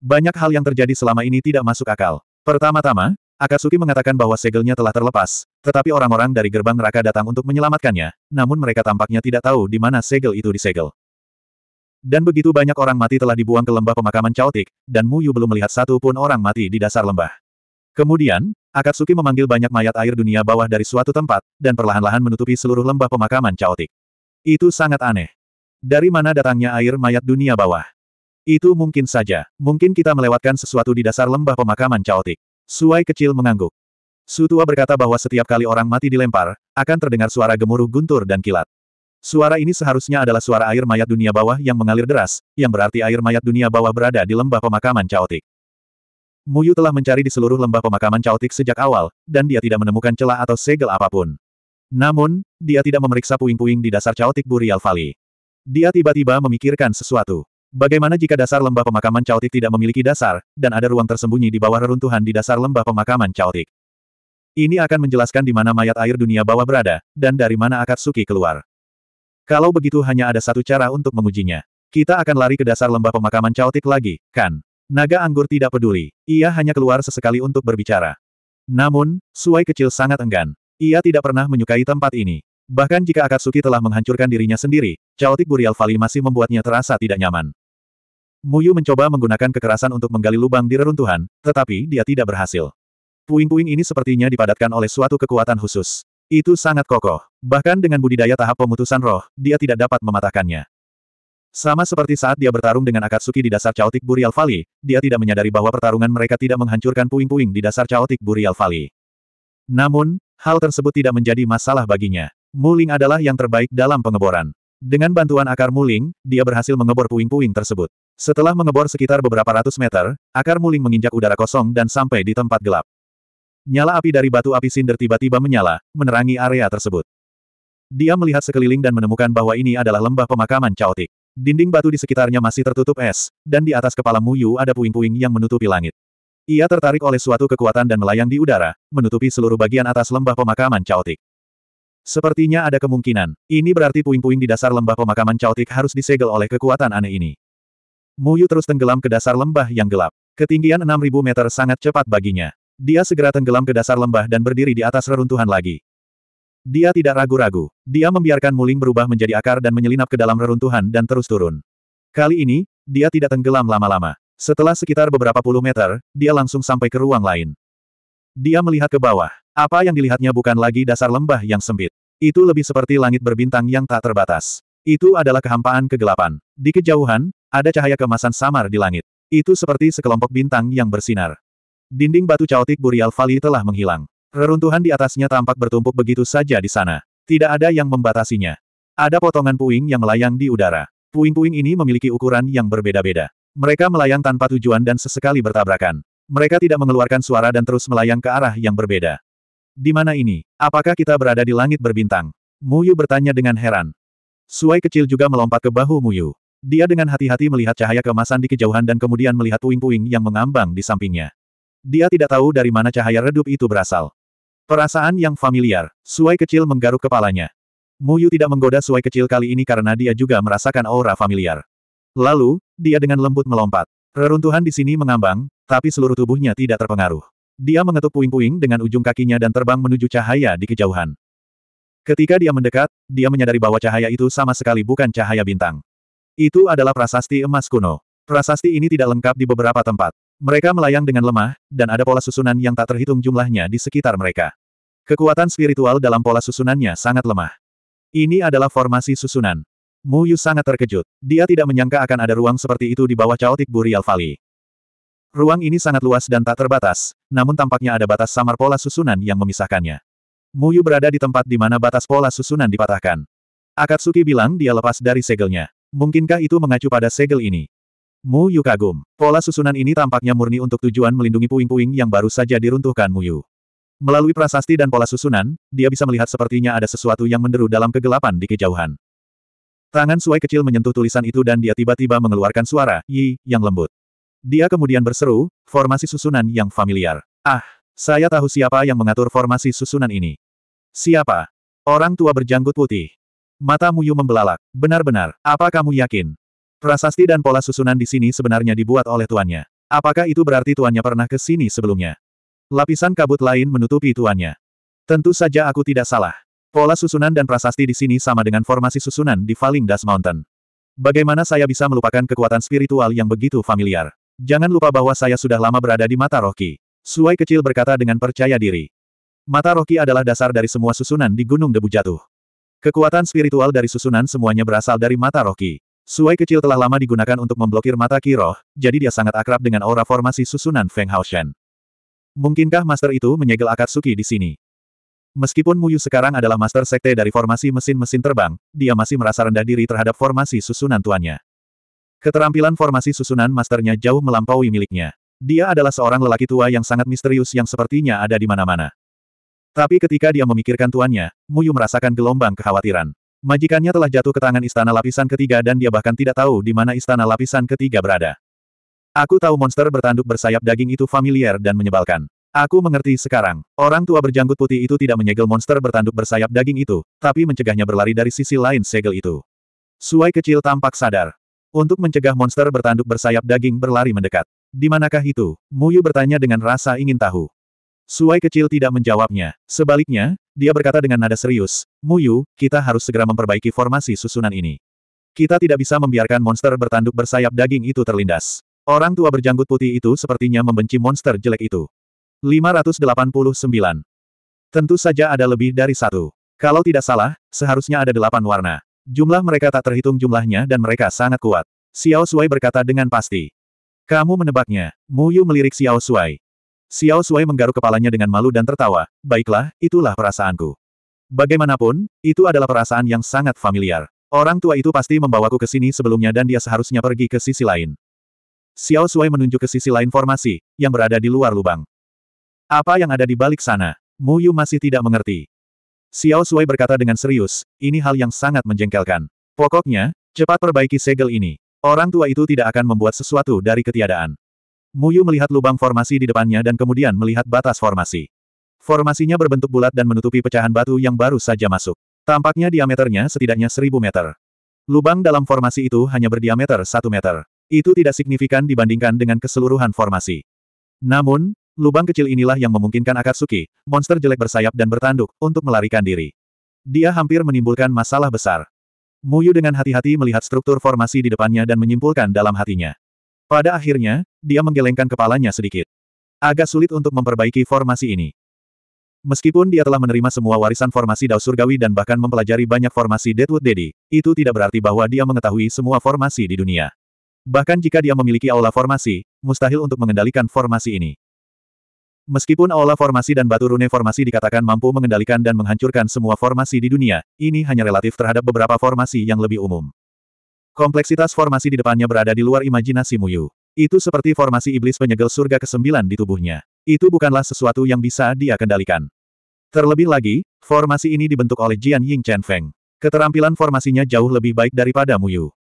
Banyak hal yang terjadi selama ini tidak masuk akal. Pertama-tama, Akatsuki mengatakan bahwa segelnya telah terlepas, tetapi orang-orang dari gerbang neraka datang untuk menyelamatkannya, namun mereka tampaknya tidak tahu di mana segel itu disegel. Dan begitu banyak orang mati telah dibuang ke lembah pemakaman caotik, dan Muyu belum melihat satu pun orang mati di dasar lembah. Kemudian, Akatsuki memanggil banyak mayat air dunia bawah dari suatu tempat, dan perlahan-lahan menutupi seluruh lembah pemakaman caotik. Itu sangat aneh. Dari mana datangnya air mayat dunia bawah? Itu mungkin saja. Mungkin kita melewatkan sesuatu di dasar lembah pemakaman caotik. Suai kecil mengangguk. Sutua berkata bahwa setiap kali orang mati dilempar, akan terdengar suara gemuruh guntur dan kilat. Suara ini seharusnya adalah suara air mayat dunia bawah yang mengalir deras, yang berarti air mayat dunia bawah berada di lembah pemakaman caotik. Muyu telah mencari di seluruh lembah pemakaman caotik sejak awal, dan dia tidak menemukan celah atau segel apapun. Namun, dia tidak memeriksa puing-puing di dasar caotik Burial Valley. Dia tiba-tiba memikirkan sesuatu. Bagaimana jika dasar lembah pemakaman Chaotik tidak memiliki dasar, dan ada ruang tersembunyi di bawah reruntuhan di dasar lembah pemakaman Chaotik? Ini akan menjelaskan di mana mayat air dunia bawah berada, dan dari mana Akatsuki keluar. Kalau begitu hanya ada satu cara untuk mengujinya. Kita akan lari ke dasar lembah pemakaman Chaotik lagi, kan? Naga anggur tidak peduli, ia hanya keluar sesekali untuk berbicara. Namun, Suai kecil sangat enggan. Ia tidak pernah menyukai tempat ini. Bahkan jika Akatsuki telah menghancurkan dirinya sendiri, Chaotik Burial Valley masih membuatnya terasa tidak nyaman. Muyu mencoba menggunakan kekerasan untuk menggali lubang di reruntuhan, tetapi dia tidak berhasil. Puing-puing ini sepertinya dipadatkan oleh suatu kekuatan khusus. Itu sangat kokoh. Bahkan dengan budidaya tahap pemutusan roh, dia tidak dapat mematahkannya. Sama seperti saat dia bertarung dengan Akatsuki di dasar Chaotic Burial Valley, dia tidak menyadari bahwa pertarungan mereka tidak menghancurkan puing-puing di dasar Chaotic Burial Valley. Namun, hal tersebut tidak menjadi masalah baginya. Muling adalah yang terbaik dalam pengeboran. Dengan bantuan akar muling, dia berhasil mengebor puing-puing tersebut. Setelah mengebor sekitar beberapa ratus meter, akar muling menginjak udara kosong dan sampai di tempat gelap. Nyala api dari batu api sinder tiba-tiba menyala, menerangi area tersebut. Dia melihat sekeliling dan menemukan bahwa ini adalah lembah pemakaman caotik. Dinding batu di sekitarnya masih tertutup es, dan di atas kepala Muyu ada puing-puing yang menutupi langit. Ia tertarik oleh suatu kekuatan dan melayang di udara, menutupi seluruh bagian atas lembah pemakaman caotik. Sepertinya ada kemungkinan, ini berarti puing-puing di dasar lembah pemakaman caotik harus disegel oleh kekuatan aneh ini. Muyu terus tenggelam ke dasar lembah yang gelap. Ketinggian 6.000 meter sangat cepat baginya. Dia segera tenggelam ke dasar lembah dan berdiri di atas reruntuhan lagi. Dia tidak ragu-ragu. Dia membiarkan Muling berubah menjadi akar dan menyelinap ke dalam reruntuhan dan terus turun. Kali ini, dia tidak tenggelam lama-lama. Setelah sekitar beberapa puluh meter, dia langsung sampai ke ruang lain. Dia melihat ke bawah. Apa yang dilihatnya bukan lagi dasar lembah yang sempit. Itu lebih seperti langit berbintang yang tak terbatas. Itu adalah kehampaan kegelapan. Di kejauhan, ada cahaya kemasan samar di langit. Itu seperti sekelompok bintang yang bersinar. Dinding batu caotik Burial Valley telah menghilang. Reruntuhan di atasnya tampak bertumpuk begitu saja di sana. Tidak ada yang membatasinya. Ada potongan puing yang melayang di udara. Puing-puing ini memiliki ukuran yang berbeda-beda. Mereka melayang tanpa tujuan dan sesekali bertabrakan. Mereka tidak mengeluarkan suara dan terus melayang ke arah yang berbeda. Di mana ini? Apakah kita berada di langit berbintang? Muyu bertanya dengan heran. Suai kecil juga melompat ke bahu Muyu. Dia dengan hati-hati melihat cahaya kemasan di kejauhan dan kemudian melihat puing-puing yang mengambang di sampingnya. Dia tidak tahu dari mana cahaya redup itu berasal. Perasaan yang familiar, Suai kecil menggaruk kepalanya. Muyu tidak menggoda Suai kecil kali ini karena dia juga merasakan aura familiar. Lalu, dia dengan lembut melompat. Reruntuhan di sini mengambang, tapi seluruh tubuhnya tidak terpengaruh. Dia mengetuk puing-puing dengan ujung kakinya dan terbang menuju cahaya di kejauhan. Ketika dia mendekat, dia menyadari bahwa cahaya itu sama sekali bukan cahaya bintang. Itu adalah prasasti emas kuno. Prasasti ini tidak lengkap di beberapa tempat. Mereka melayang dengan lemah, dan ada pola susunan yang tak terhitung jumlahnya di sekitar mereka. Kekuatan spiritual dalam pola susunannya sangat lemah. Ini adalah formasi susunan. Mu Yu sangat terkejut. Dia tidak menyangka akan ada ruang seperti itu di bawah Chaotic Burial Valley. Ruang ini sangat luas dan tak terbatas, namun tampaknya ada batas samar pola susunan yang memisahkannya. Mu Yu berada di tempat di mana batas pola susunan dipatahkan. Akatsuki bilang dia lepas dari segelnya. Mungkinkah itu mengacu pada segel ini? Mu Yu kagum. Pola susunan ini tampaknya murni untuk tujuan melindungi puing-puing yang baru saja diruntuhkan Mu Yu. Melalui prasasti dan pola susunan, dia bisa melihat sepertinya ada sesuatu yang menderu dalam kegelapan di kejauhan. Tangan Suai kecil menyentuh tulisan itu dan dia tiba-tiba mengeluarkan suara, Yi, yang lembut. Dia kemudian berseru, formasi susunan yang familiar. Ah, saya tahu siapa yang mengatur formasi susunan ini. Siapa? Orang tua berjanggut putih. Mata Muyu membelalak. Benar-benar, apa kamu yakin? Prasasti dan pola susunan di sini sebenarnya dibuat oleh tuannya. Apakah itu berarti tuannya pernah ke sini sebelumnya? Lapisan kabut lain menutupi tuannya. Tentu saja aku tidak salah. Pola susunan dan prasasti di sini sama dengan formasi susunan di Falling Dust Mountain. Bagaimana saya bisa melupakan kekuatan spiritual yang begitu familiar? Jangan lupa bahwa saya sudah lama berada di mata Rocky. Suai kecil berkata dengan percaya diri. Mata Rocky adalah dasar dari semua susunan di Gunung Debu Jatuh. Kekuatan spiritual dari susunan semuanya berasal dari mata roh Ki. Suai kecil telah lama digunakan untuk memblokir mata Ki roh, jadi dia sangat akrab dengan aura formasi susunan Feng Hao Shen. Mungkinkah master itu menyegel Akatsuki di sini? Meskipun Muyu sekarang adalah master sekte dari formasi mesin-mesin terbang, dia masih merasa rendah diri terhadap formasi susunan tuannya. Keterampilan formasi susunan masternya jauh melampaui miliknya. Dia adalah seorang lelaki tua yang sangat misterius yang sepertinya ada di mana-mana. Tapi ketika dia memikirkan tuannya, Muyu merasakan gelombang kekhawatiran. Majikannya telah jatuh ke tangan istana lapisan ketiga dan dia bahkan tidak tahu di mana istana lapisan ketiga berada. Aku tahu monster bertanduk bersayap daging itu familiar dan menyebalkan. Aku mengerti sekarang, orang tua berjanggut putih itu tidak menyegel monster bertanduk bersayap daging itu, tapi mencegahnya berlari dari sisi lain segel itu. Suai kecil tampak sadar. Untuk mencegah monster bertanduk bersayap daging berlari mendekat. Di manakah itu? Muyu bertanya dengan rasa ingin tahu. Suai kecil tidak menjawabnya. Sebaliknya, dia berkata dengan nada serius, Muyu, kita harus segera memperbaiki formasi susunan ini. Kita tidak bisa membiarkan monster bertanduk bersayap daging itu terlindas. Orang tua berjanggut putih itu sepertinya membenci monster jelek itu. 589. Tentu saja ada lebih dari satu. Kalau tidak salah, seharusnya ada delapan warna. Jumlah mereka tak terhitung jumlahnya dan mereka sangat kuat. Xiao Sui berkata dengan pasti. Kamu menebaknya. Mu Yu melirik Xiao Sui. Xiao Sui menggaruk kepalanya dengan malu dan tertawa, baiklah, itulah perasaanku. Bagaimanapun, itu adalah perasaan yang sangat familiar. Orang tua itu pasti membawaku ke sini sebelumnya dan dia seharusnya pergi ke sisi lain. Xiao Sui menunjuk ke sisi lain formasi, yang berada di luar lubang. Apa yang ada di balik sana? Mu Yu masih tidak mengerti. Xiao Sui berkata dengan serius, ini hal yang sangat menjengkelkan. Pokoknya, cepat perbaiki segel ini. Orang tua itu tidak akan membuat sesuatu dari ketiadaan. Muyu melihat lubang formasi di depannya dan kemudian melihat batas formasi. Formasinya berbentuk bulat dan menutupi pecahan batu yang baru saja masuk. Tampaknya diameternya setidaknya seribu meter. Lubang dalam formasi itu hanya berdiameter satu meter. Itu tidak signifikan dibandingkan dengan keseluruhan formasi. Namun, lubang kecil inilah yang memungkinkan Akatsuki, monster jelek bersayap dan bertanduk, untuk melarikan diri. Dia hampir menimbulkan masalah besar. Muyu dengan hati-hati melihat struktur formasi di depannya dan menyimpulkan dalam hatinya. Pada akhirnya, dia menggelengkan kepalanya sedikit. Agak sulit untuk memperbaiki formasi ini. Meskipun dia telah menerima semua warisan formasi Dao Surgawi dan bahkan mempelajari banyak formasi Deadwood Daddy, itu tidak berarti bahwa dia mengetahui semua formasi di dunia. Bahkan jika dia memiliki aula formasi, mustahil untuk mengendalikan formasi ini. Meskipun aula formasi dan batu rune formasi dikatakan mampu mengendalikan dan menghancurkan semua formasi di dunia, ini hanya relatif terhadap beberapa formasi yang lebih umum. Kompleksitas formasi di depannya berada di luar imajinasi Muyu. Itu seperti formasi iblis penyegel surga ke-9 di tubuhnya. Itu bukanlah sesuatu yang bisa dia kendalikan. Terlebih lagi, formasi ini dibentuk oleh Jian Ying Chen Feng. Keterampilan formasinya jauh lebih baik daripada Muyu.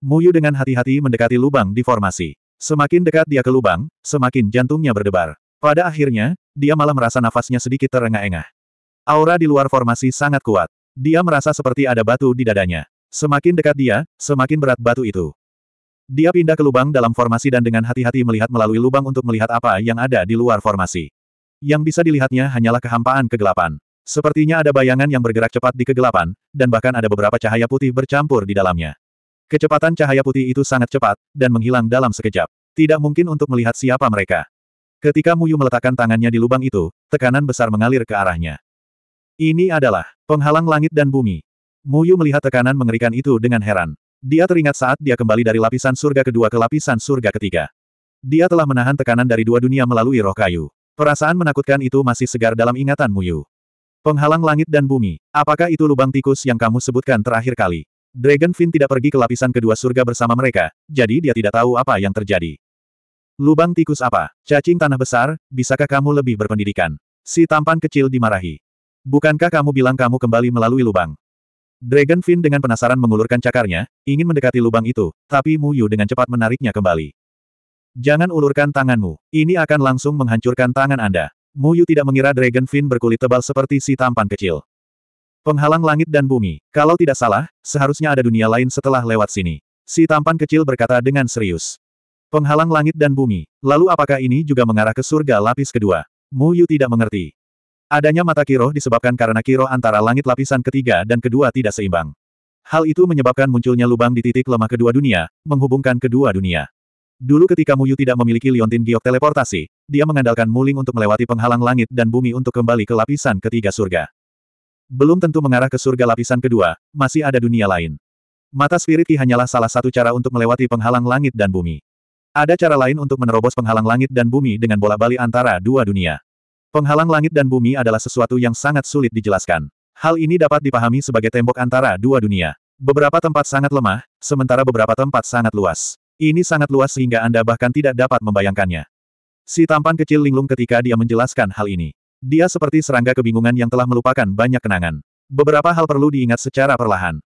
Muyu dengan hati-hati mendekati lubang di formasi. Semakin dekat dia ke lubang, semakin jantungnya berdebar. Pada akhirnya, dia malah merasa nafasnya sedikit terengah-engah. Aura di luar formasi sangat kuat. Dia merasa seperti ada batu di dadanya. Semakin dekat dia, semakin berat batu itu. Dia pindah ke lubang dalam formasi dan dengan hati-hati melihat melalui lubang untuk melihat apa yang ada di luar formasi. Yang bisa dilihatnya hanyalah kehampaan kegelapan. Sepertinya ada bayangan yang bergerak cepat di kegelapan, dan bahkan ada beberapa cahaya putih bercampur di dalamnya. Kecepatan cahaya putih itu sangat cepat, dan menghilang dalam sekejap. Tidak mungkin untuk melihat siapa mereka. Ketika Muyu meletakkan tangannya di lubang itu, tekanan besar mengalir ke arahnya. Ini adalah penghalang langit dan bumi. Muyu melihat tekanan mengerikan itu dengan heran. Dia teringat saat dia kembali dari lapisan surga kedua ke lapisan surga ketiga. Dia telah menahan tekanan dari dua dunia melalui roh kayu. Perasaan menakutkan itu masih segar dalam ingatan Muyu. Penghalang langit dan bumi, apakah itu lubang tikus yang kamu sebutkan terakhir kali? Dragon Dragonfin tidak pergi ke lapisan kedua surga bersama mereka, jadi dia tidak tahu apa yang terjadi. Lubang tikus apa? Cacing tanah besar, bisakah kamu lebih berpendidikan? Si tampan kecil dimarahi. Bukankah kamu bilang kamu kembali melalui lubang? Dragon fin dengan penasaran mengulurkan cakarnya, ingin mendekati lubang itu, tapi Mu Yu dengan cepat menariknya kembali. Jangan ulurkan tanganmu, ini akan langsung menghancurkan tangan Anda. Mu Yu tidak mengira Dragon fin berkulit tebal seperti si tampan kecil. Penghalang langit dan bumi, kalau tidak salah, seharusnya ada dunia lain setelah lewat sini. Si tampan kecil berkata dengan serius. Penghalang langit dan bumi, lalu apakah ini juga mengarah ke surga lapis kedua? Mu Yu tidak mengerti. Adanya mata Kiro disebabkan karena Kiro antara langit lapisan ketiga dan kedua tidak seimbang. Hal itu menyebabkan munculnya lubang di titik lemah kedua dunia, menghubungkan kedua dunia. Dulu ketika Muyu tidak memiliki liontin giok teleportasi, dia mengandalkan Muling untuk melewati penghalang langit dan bumi untuk kembali ke lapisan ketiga surga. Belum tentu mengarah ke surga lapisan kedua, masih ada dunia lain. Mata Spirit Ki hanyalah salah satu cara untuk melewati penghalang langit dan bumi. Ada cara lain untuk menerobos penghalang langit dan bumi dengan bola bali antara dua dunia. Penghalang langit dan bumi adalah sesuatu yang sangat sulit dijelaskan. Hal ini dapat dipahami sebagai tembok antara dua dunia. Beberapa tempat sangat lemah, sementara beberapa tempat sangat luas. Ini sangat luas sehingga Anda bahkan tidak dapat membayangkannya. Si tampan kecil linglung ketika dia menjelaskan hal ini. Dia seperti serangga kebingungan yang telah melupakan banyak kenangan. Beberapa hal perlu diingat secara perlahan.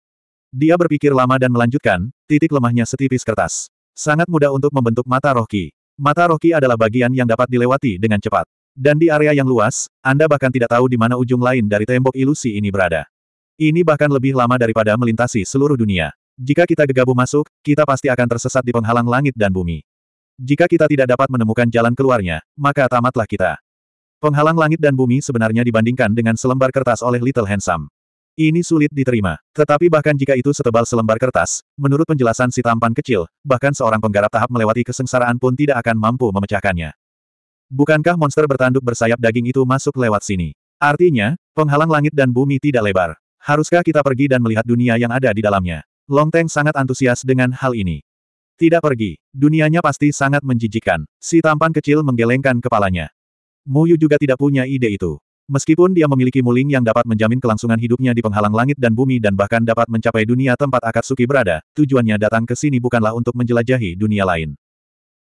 Dia berpikir lama dan melanjutkan, titik lemahnya setipis kertas. Sangat mudah untuk membentuk mata rohki. Mata rohki adalah bagian yang dapat dilewati dengan cepat. Dan di area yang luas, Anda bahkan tidak tahu di mana ujung lain dari tembok ilusi ini berada. Ini bahkan lebih lama daripada melintasi seluruh dunia. Jika kita gegabah masuk, kita pasti akan tersesat di penghalang langit dan bumi. Jika kita tidak dapat menemukan jalan keluarnya, maka tamatlah kita. Penghalang langit dan bumi sebenarnya dibandingkan dengan selembar kertas oleh Little Handsome. Ini sulit diterima. Tetapi bahkan jika itu setebal selembar kertas, menurut penjelasan si tampan kecil, bahkan seorang penggarap tahap melewati kesengsaraan pun tidak akan mampu memecahkannya. Bukankah monster bertanduk bersayap daging itu masuk lewat sini? Artinya, penghalang langit dan bumi tidak lebar. Haruskah kita pergi dan melihat dunia yang ada di dalamnya? Long Teng sangat antusias dengan hal ini. Tidak pergi. Dunianya pasti sangat menjijikan. Si tampan kecil menggelengkan kepalanya. Muyu juga tidak punya ide itu. Meskipun dia memiliki muling yang dapat menjamin kelangsungan hidupnya di penghalang langit dan bumi dan bahkan dapat mencapai dunia tempat Akatsuki berada, tujuannya datang ke sini bukanlah untuk menjelajahi dunia lain.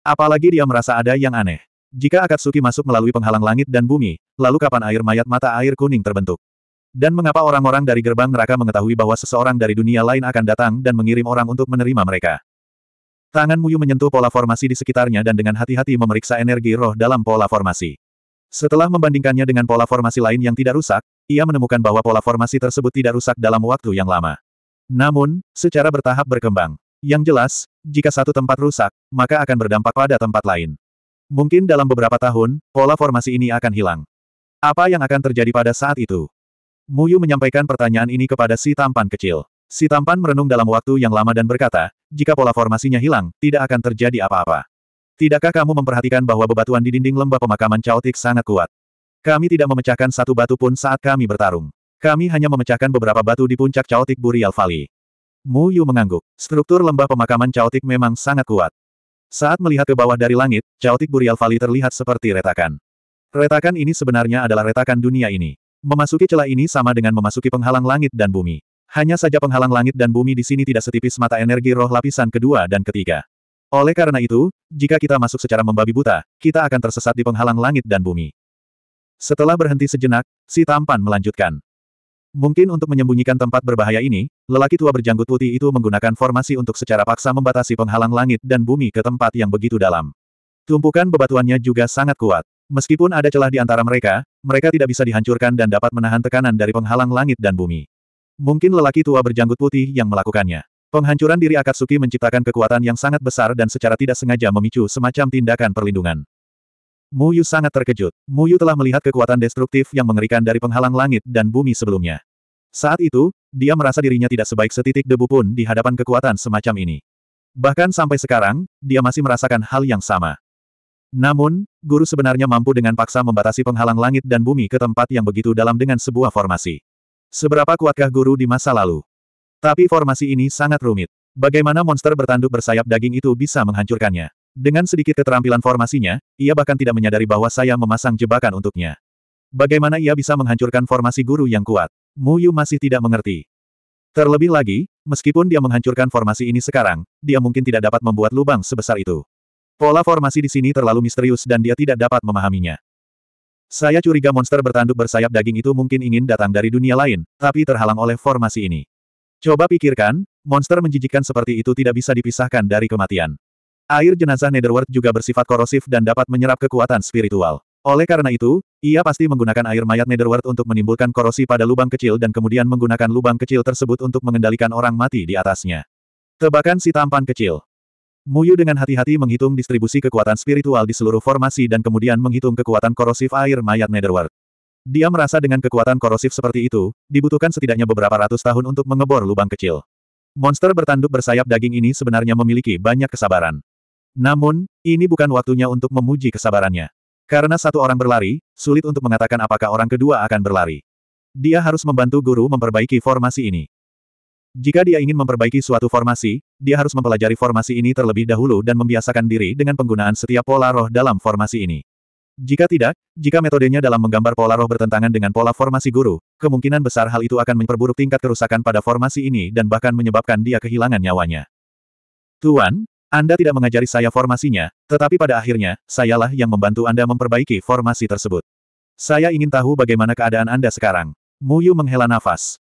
Apalagi dia merasa ada yang aneh. Jika Akatsuki masuk melalui penghalang langit dan bumi, lalu kapan air mayat mata air kuning terbentuk? Dan mengapa orang-orang dari gerbang neraka mengetahui bahwa seseorang dari dunia lain akan datang dan mengirim orang untuk menerima mereka? Tangan Muyu menyentuh pola formasi di sekitarnya dan dengan hati-hati memeriksa energi roh dalam pola formasi. Setelah membandingkannya dengan pola formasi lain yang tidak rusak, ia menemukan bahwa pola formasi tersebut tidak rusak dalam waktu yang lama. Namun, secara bertahap berkembang. Yang jelas, jika satu tempat rusak, maka akan berdampak pada tempat lain. Mungkin dalam beberapa tahun, pola formasi ini akan hilang. Apa yang akan terjadi pada saat itu? Muyu menyampaikan pertanyaan ini kepada si tampan kecil. Si tampan merenung dalam waktu yang lama dan berkata, jika pola formasinya hilang, tidak akan terjadi apa-apa. Tidakkah kamu memperhatikan bahwa bebatuan di dinding lembah pemakaman Chaotic sangat kuat? Kami tidak memecahkan satu batu pun saat kami bertarung. Kami hanya memecahkan beberapa batu di puncak Chaotic Burial Valley. Mu Yu mengangguk. Struktur lembah pemakaman Chaotic memang sangat kuat. Saat melihat ke bawah dari langit, Chaotic Burial Valley terlihat seperti retakan. Retakan ini sebenarnya adalah retakan dunia ini. Memasuki celah ini sama dengan memasuki penghalang langit dan bumi. Hanya saja penghalang langit dan bumi di sini tidak setipis mata energi roh lapisan kedua dan ketiga. Oleh karena itu, jika kita masuk secara membabi buta, kita akan tersesat di penghalang langit dan bumi. Setelah berhenti sejenak, si tampan melanjutkan. Mungkin untuk menyembunyikan tempat berbahaya ini, lelaki tua berjanggut putih itu menggunakan formasi untuk secara paksa membatasi penghalang langit dan bumi ke tempat yang begitu dalam. Tumpukan bebatuannya juga sangat kuat. Meskipun ada celah di antara mereka, mereka tidak bisa dihancurkan dan dapat menahan tekanan dari penghalang langit dan bumi. Mungkin lelaki tua berjanggut putih yang melakukannya. Penghancuran diri Akatsuki menciptakan kekuatan yang sangat besar dan secara tidak sengaja memicu semacam tindakan perlindungan. Mu Yu sangat terkejut. Mu Yu telah melihat kekuatan destruktif yang mengerikan dari penghalang langit dan bumi sebelumnya. Saat itu, dia merasa dirinya tidak sebaik setitik debu pun di hadapan kekuatan semacam ini. Bahkan sampai sekarang, dia masih merasakan hal yang sama. Namun, guru sebenarnya mampu dengan paksa membatasi penghalang langit dan bumi ke tempat yang begitu dalam dengan sebuah formasi. Seberapa kuatkah guru di masa lalu? Tapi formasi ini sangat rumit. Bagaimana monster bertanduk bersayap daging itu bisa menghancurkannya? Dengan sedikit keterampilan formasinya, ia bahkan tidak menyadari bahwa saya memasang jebakan untuknya. Bagaimana ia bisa menghancurkan formasi guru yang kuat? Mu Yu masih tidak mengerti. Terlebih lagi, meskipun dia menghancurkan formasi ini sekarang, dia mungkin tidak dapat membuat lubang sebesar itu. Pola formasi di sini terlalu misterius dan dia tidak dapat memahaminya. Saya curiga monster bertanduk bersayap daging itu mungkin ingin datang dari dunia lain, tapi terhalang oleh formasi ini. Coba pikirkan, monster menjijikkan seperti itu tidak bisa dipisahkan dari kematian. Air jenazah Netherworld juga bersifat korosif dan dapat menyerap kekuatan spiritual. Oleh karena itu, ia pasti menggunakan air mayat Netherworld untuk menimbulkan korosi pada lubang kecil dan kemudian menggunakan lubang kecil tersebut untuk mengendalikan orang mati di atasnya. Tebakan si tampan kecil. Muyu dengan hati-hati menghitung distribusi kekuatan spiritual di seluruh formasi dan kemudian menghitung kekuatan korosif air mayat Netherworld. Dia merasa dengan kekuatan korosif seperti itu, dibutuhkan setidaknya beberapa ratus tahun untuk mengebor lubang kecil. Monster bertanduk bersayap daging ini sebenarnya memiliki banyak kesabaran. Namun, ini bukan waktunya untuk memuji kesabarannya. Karena satu orang berlari, sulit untuk mengatakan apakah orang kedua akan berlari. Dia harus membantu guru memperbaiki formasi ini. Jika dia ingin memperbaiki suatu formasi, dia harus mempelajari formasi ini terlebih dahulu dan membiasakan diri dengan penggunaan setiap pola roh dalam formasi ini. Jika tidak, jika metodenya dalam menggambar pola roh bertentangan dengan pola formasi guru, kemungkinan besar hal itu akan memperburuk tingkat kerusakan pada formasi ini dan bahkan menyebabkan dia kehilangan nyawanya. Tuan, anda tidak mengajari saya formasinya, tetapi pada akhirnya, sayalah yang membantu Anda memperbaiki formasi tersebut. Saya ingin tahu bagaimana keadaan Anda sekarang. Muyu menghela nafas.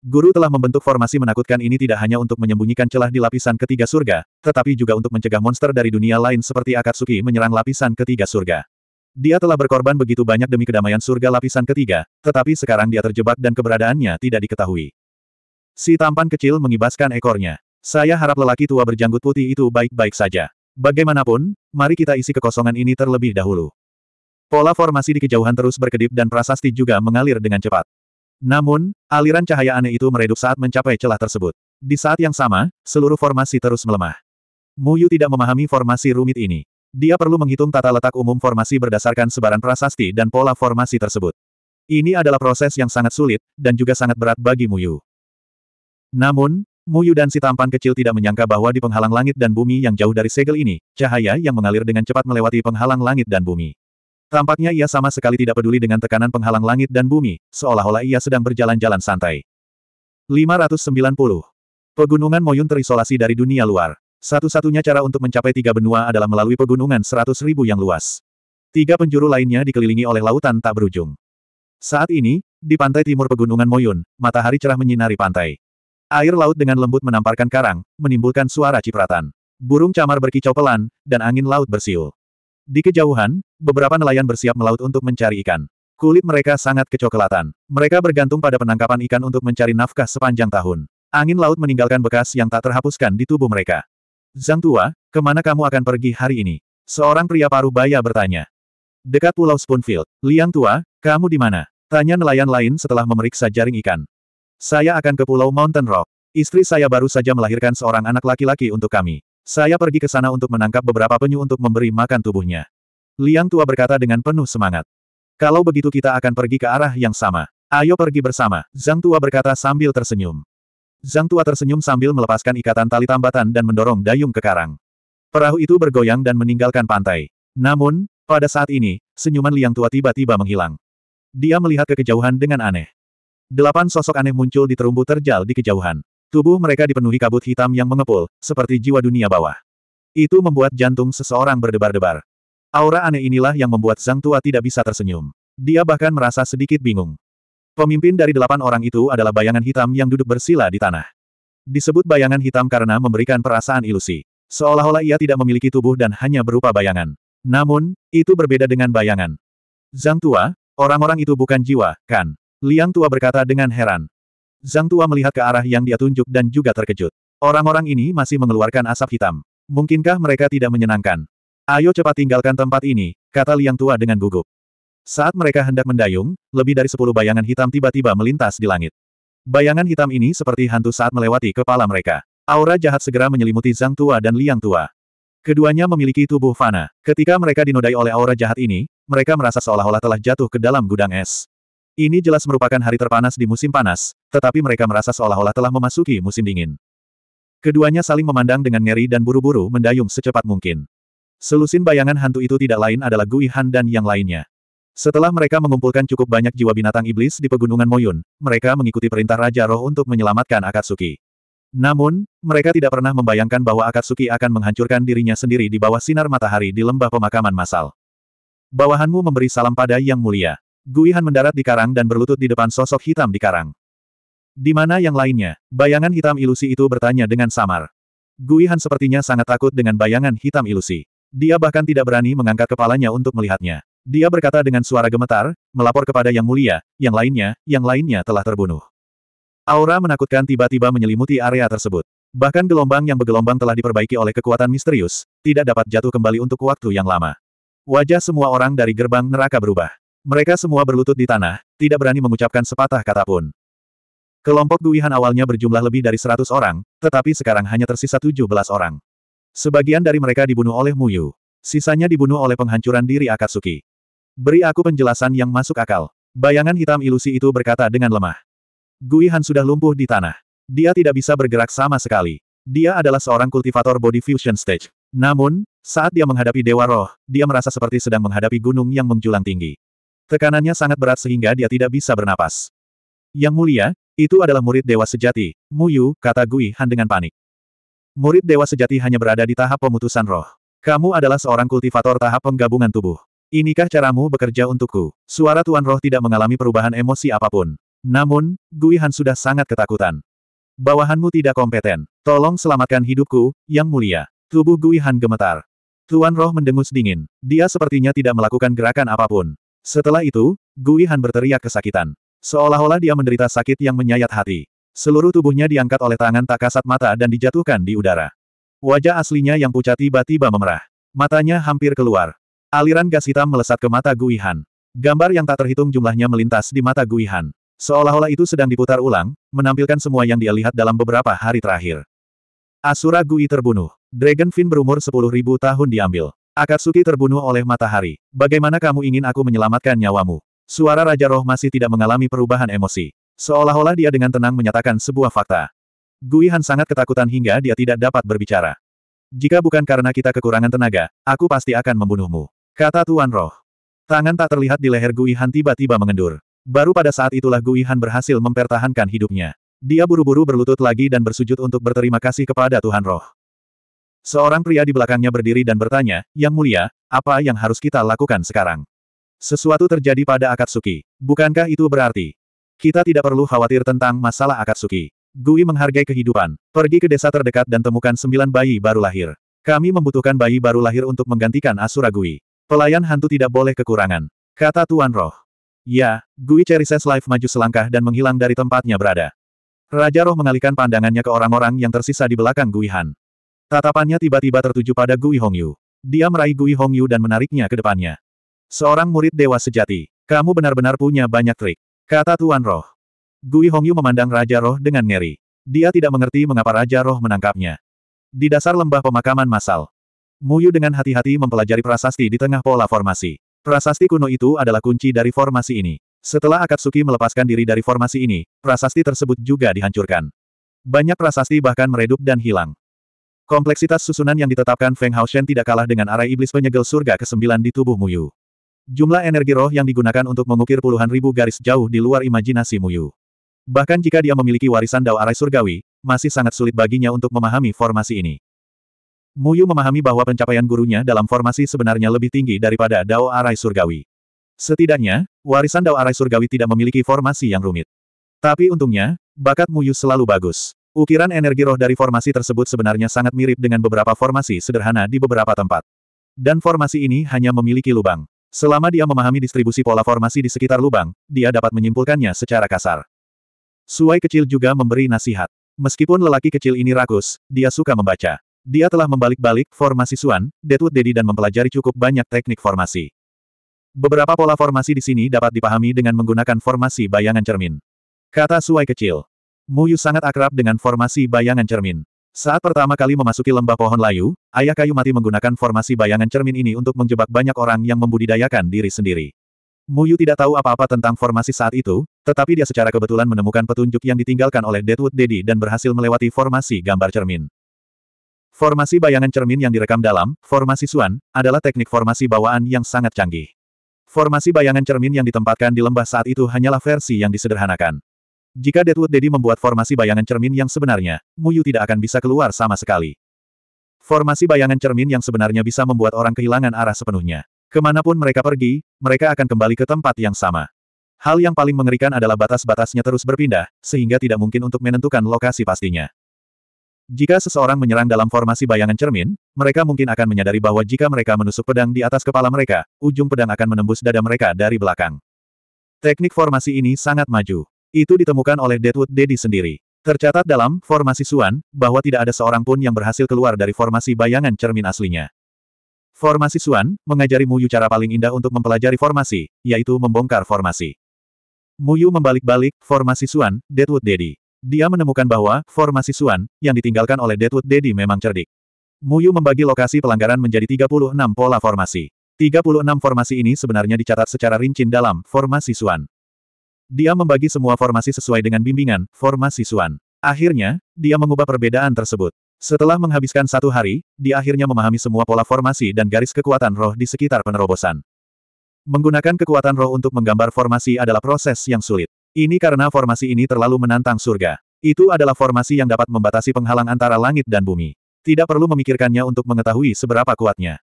Guru telah membentuk formasi menakutkan ini tidak hanya untuk menyembunyikan celah di lapisan ketiga surga, tetapi juga untuk mencegah monster dari dunia lain seperti Akatsuki menyerang lapisan ketiga surga. Dia telah berkorban begitu banyak demi kedamaian surga lapisan ketiga, tetapi sekarang dia terjebak dan keberadaannya tidak diketahui. Si tampan kecil mengibaskan ekornya. Saya harap lelaki tua berjanggut putih itu baik-baik saja. Bagaimanapun, mari kita isi kekosongan ini terlebih dahulu. Pola formasi di kejauhan terus berkedip dan prasasti juga mengalir dengan cepat. Namun, aliran cahaya aneh itu meredup saat mencapai celah tersebut. Di saat yang sama, seluruh formasi terus melemah. Muyu tidak memahami formasi rumit ini. Dia perlu menghitung tata letak umum formasi berdasarkan sebaran prasasti dan pola formasi tersebut. Ini adalah proses yang sangat sulit, dan juga sangat berat bagi Muyu. Namun, Muyu dan si tampan kecil tidak menyangka bahwa di penghalang langit dan bumi yang jauh dari segel ini, cahaya yang mengalir dengan cepat melewati penghalang langit dan bumi. Tampaknya ia sama sekali tidak peduli dengan tekanan penghalang langit dan bumi, seolah-olah ia sedang berjalan-jalan santai. 590. Pegunungan Moyun terisolasi dari dunia luar. Satu-satunya cara untuk mencapai tiga benua adalah melalui pegunungan seratus ribu yang luas. Tiga penjuru lainnya dikelilingi oleh lautan tak berujung. Saat ini, di pantai timur pegunungan Moyun, matahari cerah menyinari pantai. Air laut dengan lembut menamparkan karang, menimbulkan suara cipratan. Burung camar berkicau pelan, dan angin laut bersiul. Di kejauhan, beberapa nelayan bersiap melaut untuk mencari ikan. Kulit mereka sangat kecoklatan. Mereka bergantung pada penangkapan ikan untuk mencari nafkah sepanjang tahun. Angin laut meninggalkan bekas yang tak terhapuskan di tubuh mereka. Zhang Tua, kemana kamu akan pergi hari ini? Seorang pria paruh baya bertanya. Dekat Pulau Spoonfield, Liang Tua, kamu di mana? Tanya nelayan lain setelah memeriksa jaring ikan. Saya akan ke Pulau Mountain Rock. Istri saya baru saja melahirkan seorang anak laki-laki untuk kami. Saya pergi ke sana untuk menangkap beberapa penyu untuk memberi makan tubuhnya. Liang tua berkata dengan penuh semangat. Kalau begitu kita akan pergi ke arah yang sama. Ayo pergi bersama, Zhang tua berkata sambil tersenyum. Zhang tua tersenyum sambil melepaskan ikatan tali tambatan dan mendorong dayung ke karang. Perahu itu bergoyang dan meninggalkan pantai. Namun, pada saat ini, senyuman Liang tua tiba-tiba menghilang. Dia melihat ke kejauhan dengan aneh. Delapan sosok aneh muncul di terumbu terjal di kejauhan. Tubuh mereka dipenuhi kabut hitam yang mengepul, seperti jiwa dunia bawah. Itu membuat jantung seseorang berdebar-debar. Aura aneh inilah yang membuat Zhang Tua tidak bisa tersenyum. Dia bahkan merasa sedikit bingung. Pemimpin dari delapan orang itu adalah bayangan hitam yang duduk bersila di tanah. Disebut bayangan hitam karena memberikan perasaan ilusi. Seolah-olah ia tidak memiliki tubuh dan hanya berupa bayangan. Namun, itu berbeda dengan bayangan. Zhang Tua, orang-orang itu bukan jiwa, kan? Liang Tua berkata dengan heran. Zhang Tua melihat ke arah yang dia tunjuk dan juga terkejut. Orang-orang ini masih mengeluarkan asap hitam. Mungkinkah mereka tidak menyenangkan? Ayo cepat tinggalkan tempat ini, kata Liang Tua dengan gugup. Saat mereka hendak mendayung, lebih dari sepuluh bayangan hitam tiba-tiba melintas di langit. Bayangan hitam ini seperti hantu saat melewati kepala mereka. Aura jahat segera menyelimuti Zhang Tua dan Liang Tua. Keduanya memiliki tubuh fana. Ketika mereka dinodai oleh aura jahat ini, mereka merasa seolah-olah telah jatuh ke dalam gudang es. Ini jelas merupakan hari terpanas di musim panas, tetapi mereka merasa seolah-olah telah memasuki musim dingin. Keduanya saling memandang dengan ngeri dan buru-buru mendayung secepat mungkin. Selusin bayangan hantu itu tidak lain adalah Gui Han dan yang lainnya. Setelah mereka mengumpulkan cukup banyak jiwa binatang iblis di pegunungan Moyun, mereka mengikuti perintah Raja Roh untuk menyelamatkan Akatsuki. Namun, mereka tidak pernah membayangkan bahwa Akatsuki akan menghancurkan dirinya sendiri di bawah sinar matahari di lembah pemakaman massal. Bawahanmu memberi salam pada Yang Mulia. Guihan mendarat di karang dan berlutut di depan sosok hitam di karang. Di mana yang lainnya? Bayangan hitam ilusi itu bertanya dengan samar. Guihan sepertinya sangat takut dengan bayangan hitam ilusi. Dia bahkan tidak berani mengangkat kepalanya untuk melihatnya. Dia berkata dengan suara gemetar, melapor kepada Yang Mulia, yang lainnya, yang lainnya telah terbunuh. Aura menakutkan tiba-tiba menyelimuti area tersebut. Bahkan gelombang yang bergelombang telah diperbaiki oleh kekuatan misterius, tidak dapat jatuh kembali untuk waktu yang lama. Wajah semua orang dari gerbang neraka berubah. Mereka semua berlutut di tanah, tidak berani mengucapkan sepatah kata pun. Kelompok Guihan awalnya berjumlah lebih dari seratus orang, tetapi sekarang hanya tersisa tujuh belas orang. Sebagian dari mereka dibunuh oleh Muyu. Sisanya dibunuh oleh penghancuran diri Akatsuki. Beri aku penjelasan yang masuk akal. Bayangan hitam ilusi itu berkata dengan lemah. Guihan sudah lumpuh di tanah. Dia tidak bisa bergerak sama sekali. Dia adalah seorang kultivator body fusion stage. Namun, saat dia menghadapi Dewa Roh, dia merasa seperti sedang menghadapi gunung yang menjulang tinggi. Tekanannya sangat berat sehingga dia tidak bisa bernapas. Yang mulia, itu adalah murid dewa sejati, Mu Yu, kata Gui Han dengan panik. Murid dewa sejati hanya berada di tahap pemutusan roh. Kamu adalah seorang kultivator tahap penggabungan tubuh. Inikah caramu bekerja untukku? Suara Tuan Roh tidak mengalami perubahan emosi apapun. Namun, Gui Han sudah sangat ketakutan. Bawahanmu tidak kompeten. Tolong selamatkan hidupku, Yang Mulia. Tubuh Gui Han gemetar. Tuan Roh mendengus dingin. Dia sepertinya tidak melakukan gerakan apapun. Setelah itu, Gui Han berteriak kesakitan. Seolah-olah dia menderita sakit yang menyayat hati. Seluruh tubuhnya diangkat oleh tangan tak kasat mata dan dijatuhkan di udara. Wajah aslinya yang pucat tiba-tiba memerah. Matanya hampir keluar. Aliran gas hitam melesat ke mata Gui Han. Gambar yang tak terhitung jumlahnya melintas di mata Gui Han. Seolah-olah itu sedang diputar ulang, menampilkan semua yang dia lihat dalam beberapa hari terakhir. Asura Gui terbunuh. Dragon Fin berumur 10.000 tahun diambil. Akatsuki terbunuh oleh matahari. Bagaimana kamu ingin aku menyelamatkan nyawamu? Suara Raja Roh masih tidak mengalami perubahan emosi. Seolah-olah dia dengan tenang menyatakan sebuah fakta. Gui sangat ketakutan hingga dia tidak dapat berbicara. Jika bukan karena kita kekurangan tenaga, aku pasti akan membunuhmu. Kata Tuan Roh. Tangan tak terlihat di leher Gui tiba-tiba mengendur. Baru pada saat itulah Gui berhasil mempertahankan hidupnya. Dia buru-buru berlutut lagi dan bersujud untuk berterima kasih kepada Tuhan Roh. Seorang pria di belakangnya berdiri dan bertanya, Yang mulia, apa yang harus kita lakukan sekarang? Sesuatu terjadi pada Akatsuki. Bukankah itu berarti? Kita tidak perlu khawatir tentang masalah Akatsuki. Gui menghargai kehidupan. Pergi ke desa terdekat dan temukan sembilan bayi baru lahir. Kami membutuhkan bayi baru lahir untuk menggantikan Asura Gui. Pelayan hantu tidak boleh kekurangan. Kata Tuan Roh. Ya, Gui Cherises Life maju selangkah dan menghilang dari tempatnya berada. Raja Roh mengalihkan pandangannya ke orang-orang yang tersisa di belakang Gui Han. Tatapannya tiba-tiba tertuju pada Gui Hongyu. Dia meraih Gui Hongyu dan menariknya ke depannya. Seorang murid dewa sejati, kamu benar-benar punya banyak trik, kata Tuan Roh. Gui Hongyu memandang Raja Roh dengan ngeri. Dia tidak mengerti mengapa Raja Roh menangkapnya. Di dasar lembah pemakaman massal, Muyu dengan hati-hati mempelajari prasasti di tengah pola formasi. Prasasti kuno itu adalah kunci dari formasi ini. Setelah Akatsuki melepaskan diri dari formasi ini, prasasti tersebut juga dihancurkan. Banyak prasasti bahkan meredup dan hilang. Kompleksitas susunan yang ditetapkan Feng Hao Shen tidak kalah dengan arai iblis penyegel surga ke-9 di tubuh Muyu. Jumlah energi roh yang digunakan untuk mengukir puluhan ribu garis jauh di luar imajinasi Muyu. Bahkan jika dia memiliki warisan dao arai surgawi, masih sangat sulit baginya untuk memahami formasi ini. Muyu memahami bahwa pencapaian gurunya dalam formasi sebenarnya lebih tinggi daripada dao arai surgawi. Setidaknya, warisan dao arai surgawi tidak memiliki formasi yang rumit. Tapi untungnya, bakat Muyu selalu bagus. Ukiran energi roh dari formasi tersebut sebenarnya sangat mirip dengan beberapa formasi sederhana di beberapa tempat. Dan formasi ini hanya memiliki lubang. Selama dia memahami distribusi pola formasi di sekitar lubang, dia dapat menyimpulkannya secara kasar. Suai kecil juga memberi nasihat. Meskipun lelaki kecil ini rakus, dia suka membaca. Dia telah membalik-balik formasi Suan, Deadwood Dedi dan mempelajari cukup banyak teknik formasi. Beberapa pola formasi di sini dapat dipahami dengan menggunakan formasi bayangan cermin. Kata Suai kecil. Muyu sangat akrab dengan formasi bayangan cermin. Saat pertama kali memasuki lembah pohon layu, ayah kayu mati menggunakan formasi bayangan cermin ini untuk menjebak banyak orang yang membudidayakan diri sendiri. Muyu tidak tahu apa-apa tentang formasi saat itu, tetapi dia secara kebetulan menemukan petunjuk yang ditinggalkan oleh Deadwood Daddy dan berhasil melewati formasi gambar cermin. Formasi bayangan cermin yang direkam dalam, formasi Suan, adalah teknik formasi bawaan yang sangat canggih. Formasi bayangan cermin yang ditempatkan di lembah saat itu hanyalah versi yang disederhanakan. Jika Deadwood Daddy membuat formasi bayangan cermin yang sebenarnya, Muyu tidak akan bisa keluar sama sekali. Formasi bayangan cermin yang sebenarnya bisa membuat orang kehilangan arah sepenuhnya. Kemanapun mereka pergi, mereka akan kembali ke tempat yang sama. Hal yang paling mengerikan adalah batas-batasnya terus berpindah, sehingga tidak mungkin untuk menentukan lokasi pastinya. Jika seseorang menyerang dalam formasi bayangan cermin, mereka mungkin akan menyadari bahwa jika mereka menusuk pedang di atas kepala mereka, ujung pedang akan menembus dada mereka dari belakang. Teknik formasi ini sangat maju. Itu ditemukan oleh Deadwood Dedi sendiri. Tercatat dalam formasi Suan, bahwa tidak ada seorang pun yang berhasil keluar dari formasi bayangan cermin aslinya. Formasi Suan, mengajari Muyu cara paling indah untuk mempelajari formasi, yaitu membongkar formasi. Muyu membalik-balik, formasi Suan, Deadwood Dedi. Dia menemukan bahwa, formasi Suan, yang ditinggalkan oleh Deadwood Dedi memang cerdik. Muyu membagi lokasi pelanggaran menjadi 36 pola formasi. 36 formasi ini sebenarnya dicatat secara rinci dalam formasi Suan. Dia membagi semua formasi sesuai dengan bimbingan, formasi Suan. Akhirnya, dia mengubah perbedaan tersebut. Setelah menghabiskan satu hari, dia akhirnya memahami semua pola formasi dan garis kekuatan roh di sekitar penerobosan. Menggunakan kekuatan roh untuk menggambar formasi adalah proses yang sulit. Ini karena formasi ini terlalu menantang surga. Itu adalah formasi yang dapat membatasi penghalang antara langit dan bumi. Tidak perlu memikirkannya untuk mengetahui seberapa kuatnya.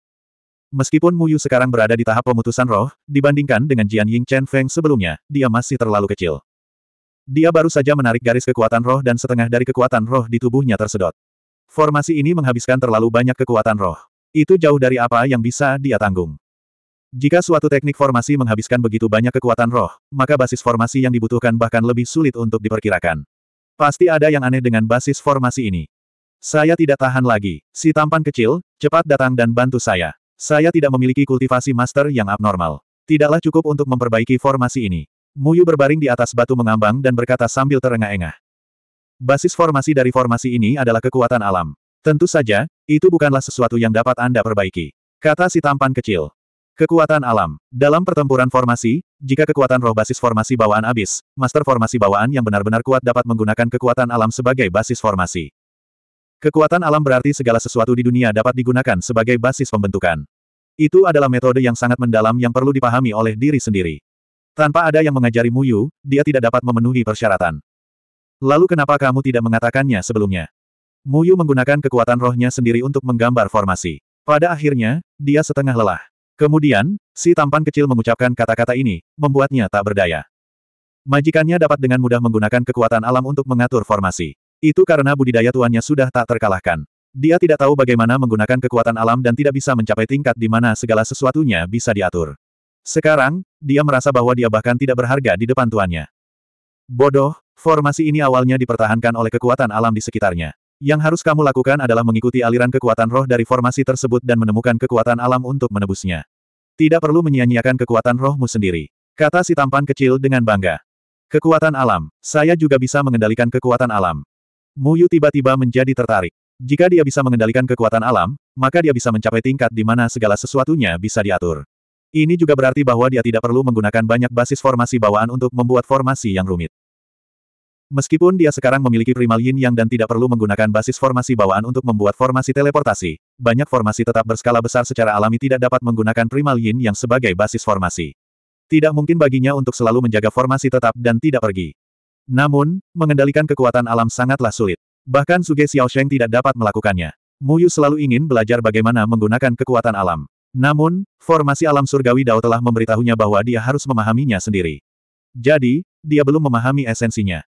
Meskipun Mu Yu sekarang berada di tahap pemutusan roh, dibandingkan dengan Jian Ying Chen Feng sebelumnya, dia masih terlalu kecil. Dia baru saja menarik garis kekuatan roh dan setengah dari kekuatan roh di tubuhnya tersedot. Formasi ini menghabiskan terlalu banyak kekuatan roh. Itu jauh dari apa yang bisa dia tanggung. Jika suatu teknik formasi menghabiskan begitu banyak kekuatan roh, maka basis formasi yang dibutuhkan bahkan lebih sulit untuk diperkirakan. Pasti ada yang aneh dengan basis formasi ini. Saya tidak tahan lagi. Si tampan kecil, cepat datang dan bantu saya. Saya tidak memiliki kultivasi master yang abnormal. Tidaklah cukup untuk memperbaiki formasi ini. Muyu berbaring di atas batu mengambang dan berkata sambil terengah-engah. Basis formasi dari formasi ini adalah kekuatan alam. Tentu saja, itu bukanlah sesuatu yang dapat Anda perbaiki. Kata si tampan kecil. Kekuatan alam. Dalam pertempuran formasi, jika kekuatan roh basis formasi bawaan habis, master formasi bawaan yang benar-benar kuat dapat menggunakan kekuatan alam sebagai basis formasi. Kekuatan alam berarti segala sesuatu di dunia dapat digunakan sebagai basis pembentukan. Itu adalah metode yang sangat mendalam yang perlu dipahami oleh diri sendiri. Tanpa ada yang mengajari Muyu, dia tidak dapat memenuhi persyaratan. Lalu kenapa kamu tidak mengatakannya sebelumnya? Muyu menggunakan kekuatan rohnya sendiri untuk menggambar formasi. Pada akhirnya, dia setengah lelah. Kemudian, si tampan kecil mengucapkan kata-kata ini, membuatnya tak berdaya. Majikannya dapat dengan mudah menggunakan kekuatan alam untuk mengatur formasi. Itu karena budidaya tuannya sudah tak terkalahkan. Dia tidak tahu bagaimana menggunakan kekuatan alam dan tidak bisa mencapai tingkat di mana segala sesuatunya bisa diatur. Sekarang, dia merasa bahwa dia bahkan tidak berharga di depan tuannya. Bodoh, formasi ini awalnya dipertahankan oleh kekuatan alam di sekitarnya. Yang harus kamu lakukan adalah mengikuti aliran kekuatan roh dari formasi tersebut dan menemukan kekuatan alam untuk menebusnya. Tidak perlu menyia-nyiakan kekuatan rohmu sendiri. Kata si tampan kecil dengan bangga. Kekuatan alam, saya juga bisa mengendalikan kekuatan alam. Muyu tiba-tiba menjadi tertarik. Jika dia bisa mengendalikan kekuatan alam, maka dia bisa mencapai tingkat di mana segala sesuatunya bisa diatur. Ini juga berarti bahwa dia tidak perlu menggunakan banyak basis formasi bawaan untuk membuat formasi yang rumit. Meskipun dia sekarang memiliki primal yin yang dan tidak perlu menggunakan basis formasi bawaan untuk membuat formasi teleportasi, banyak formasi tetap berskala besar secara alami tidak dapat menggunakan primal yin yang sebagai basis formasi. Tidak mungkin baginya untuk selalu menjaga formasi tetap dan tidak pergi. Namun, mengendalikan kekuatan alam sangatlah sulit. Bahkan Suge Sheng tidak dapat melakukannya. Mu Yu selalu ingin belajar bagaimana menggunakan kekuatan alam. Namun, formasi alam surgawi Dao telah memberitahunya bahwa dia harus memahaminya sendiri. Jadi, dia belum memahami esensinya.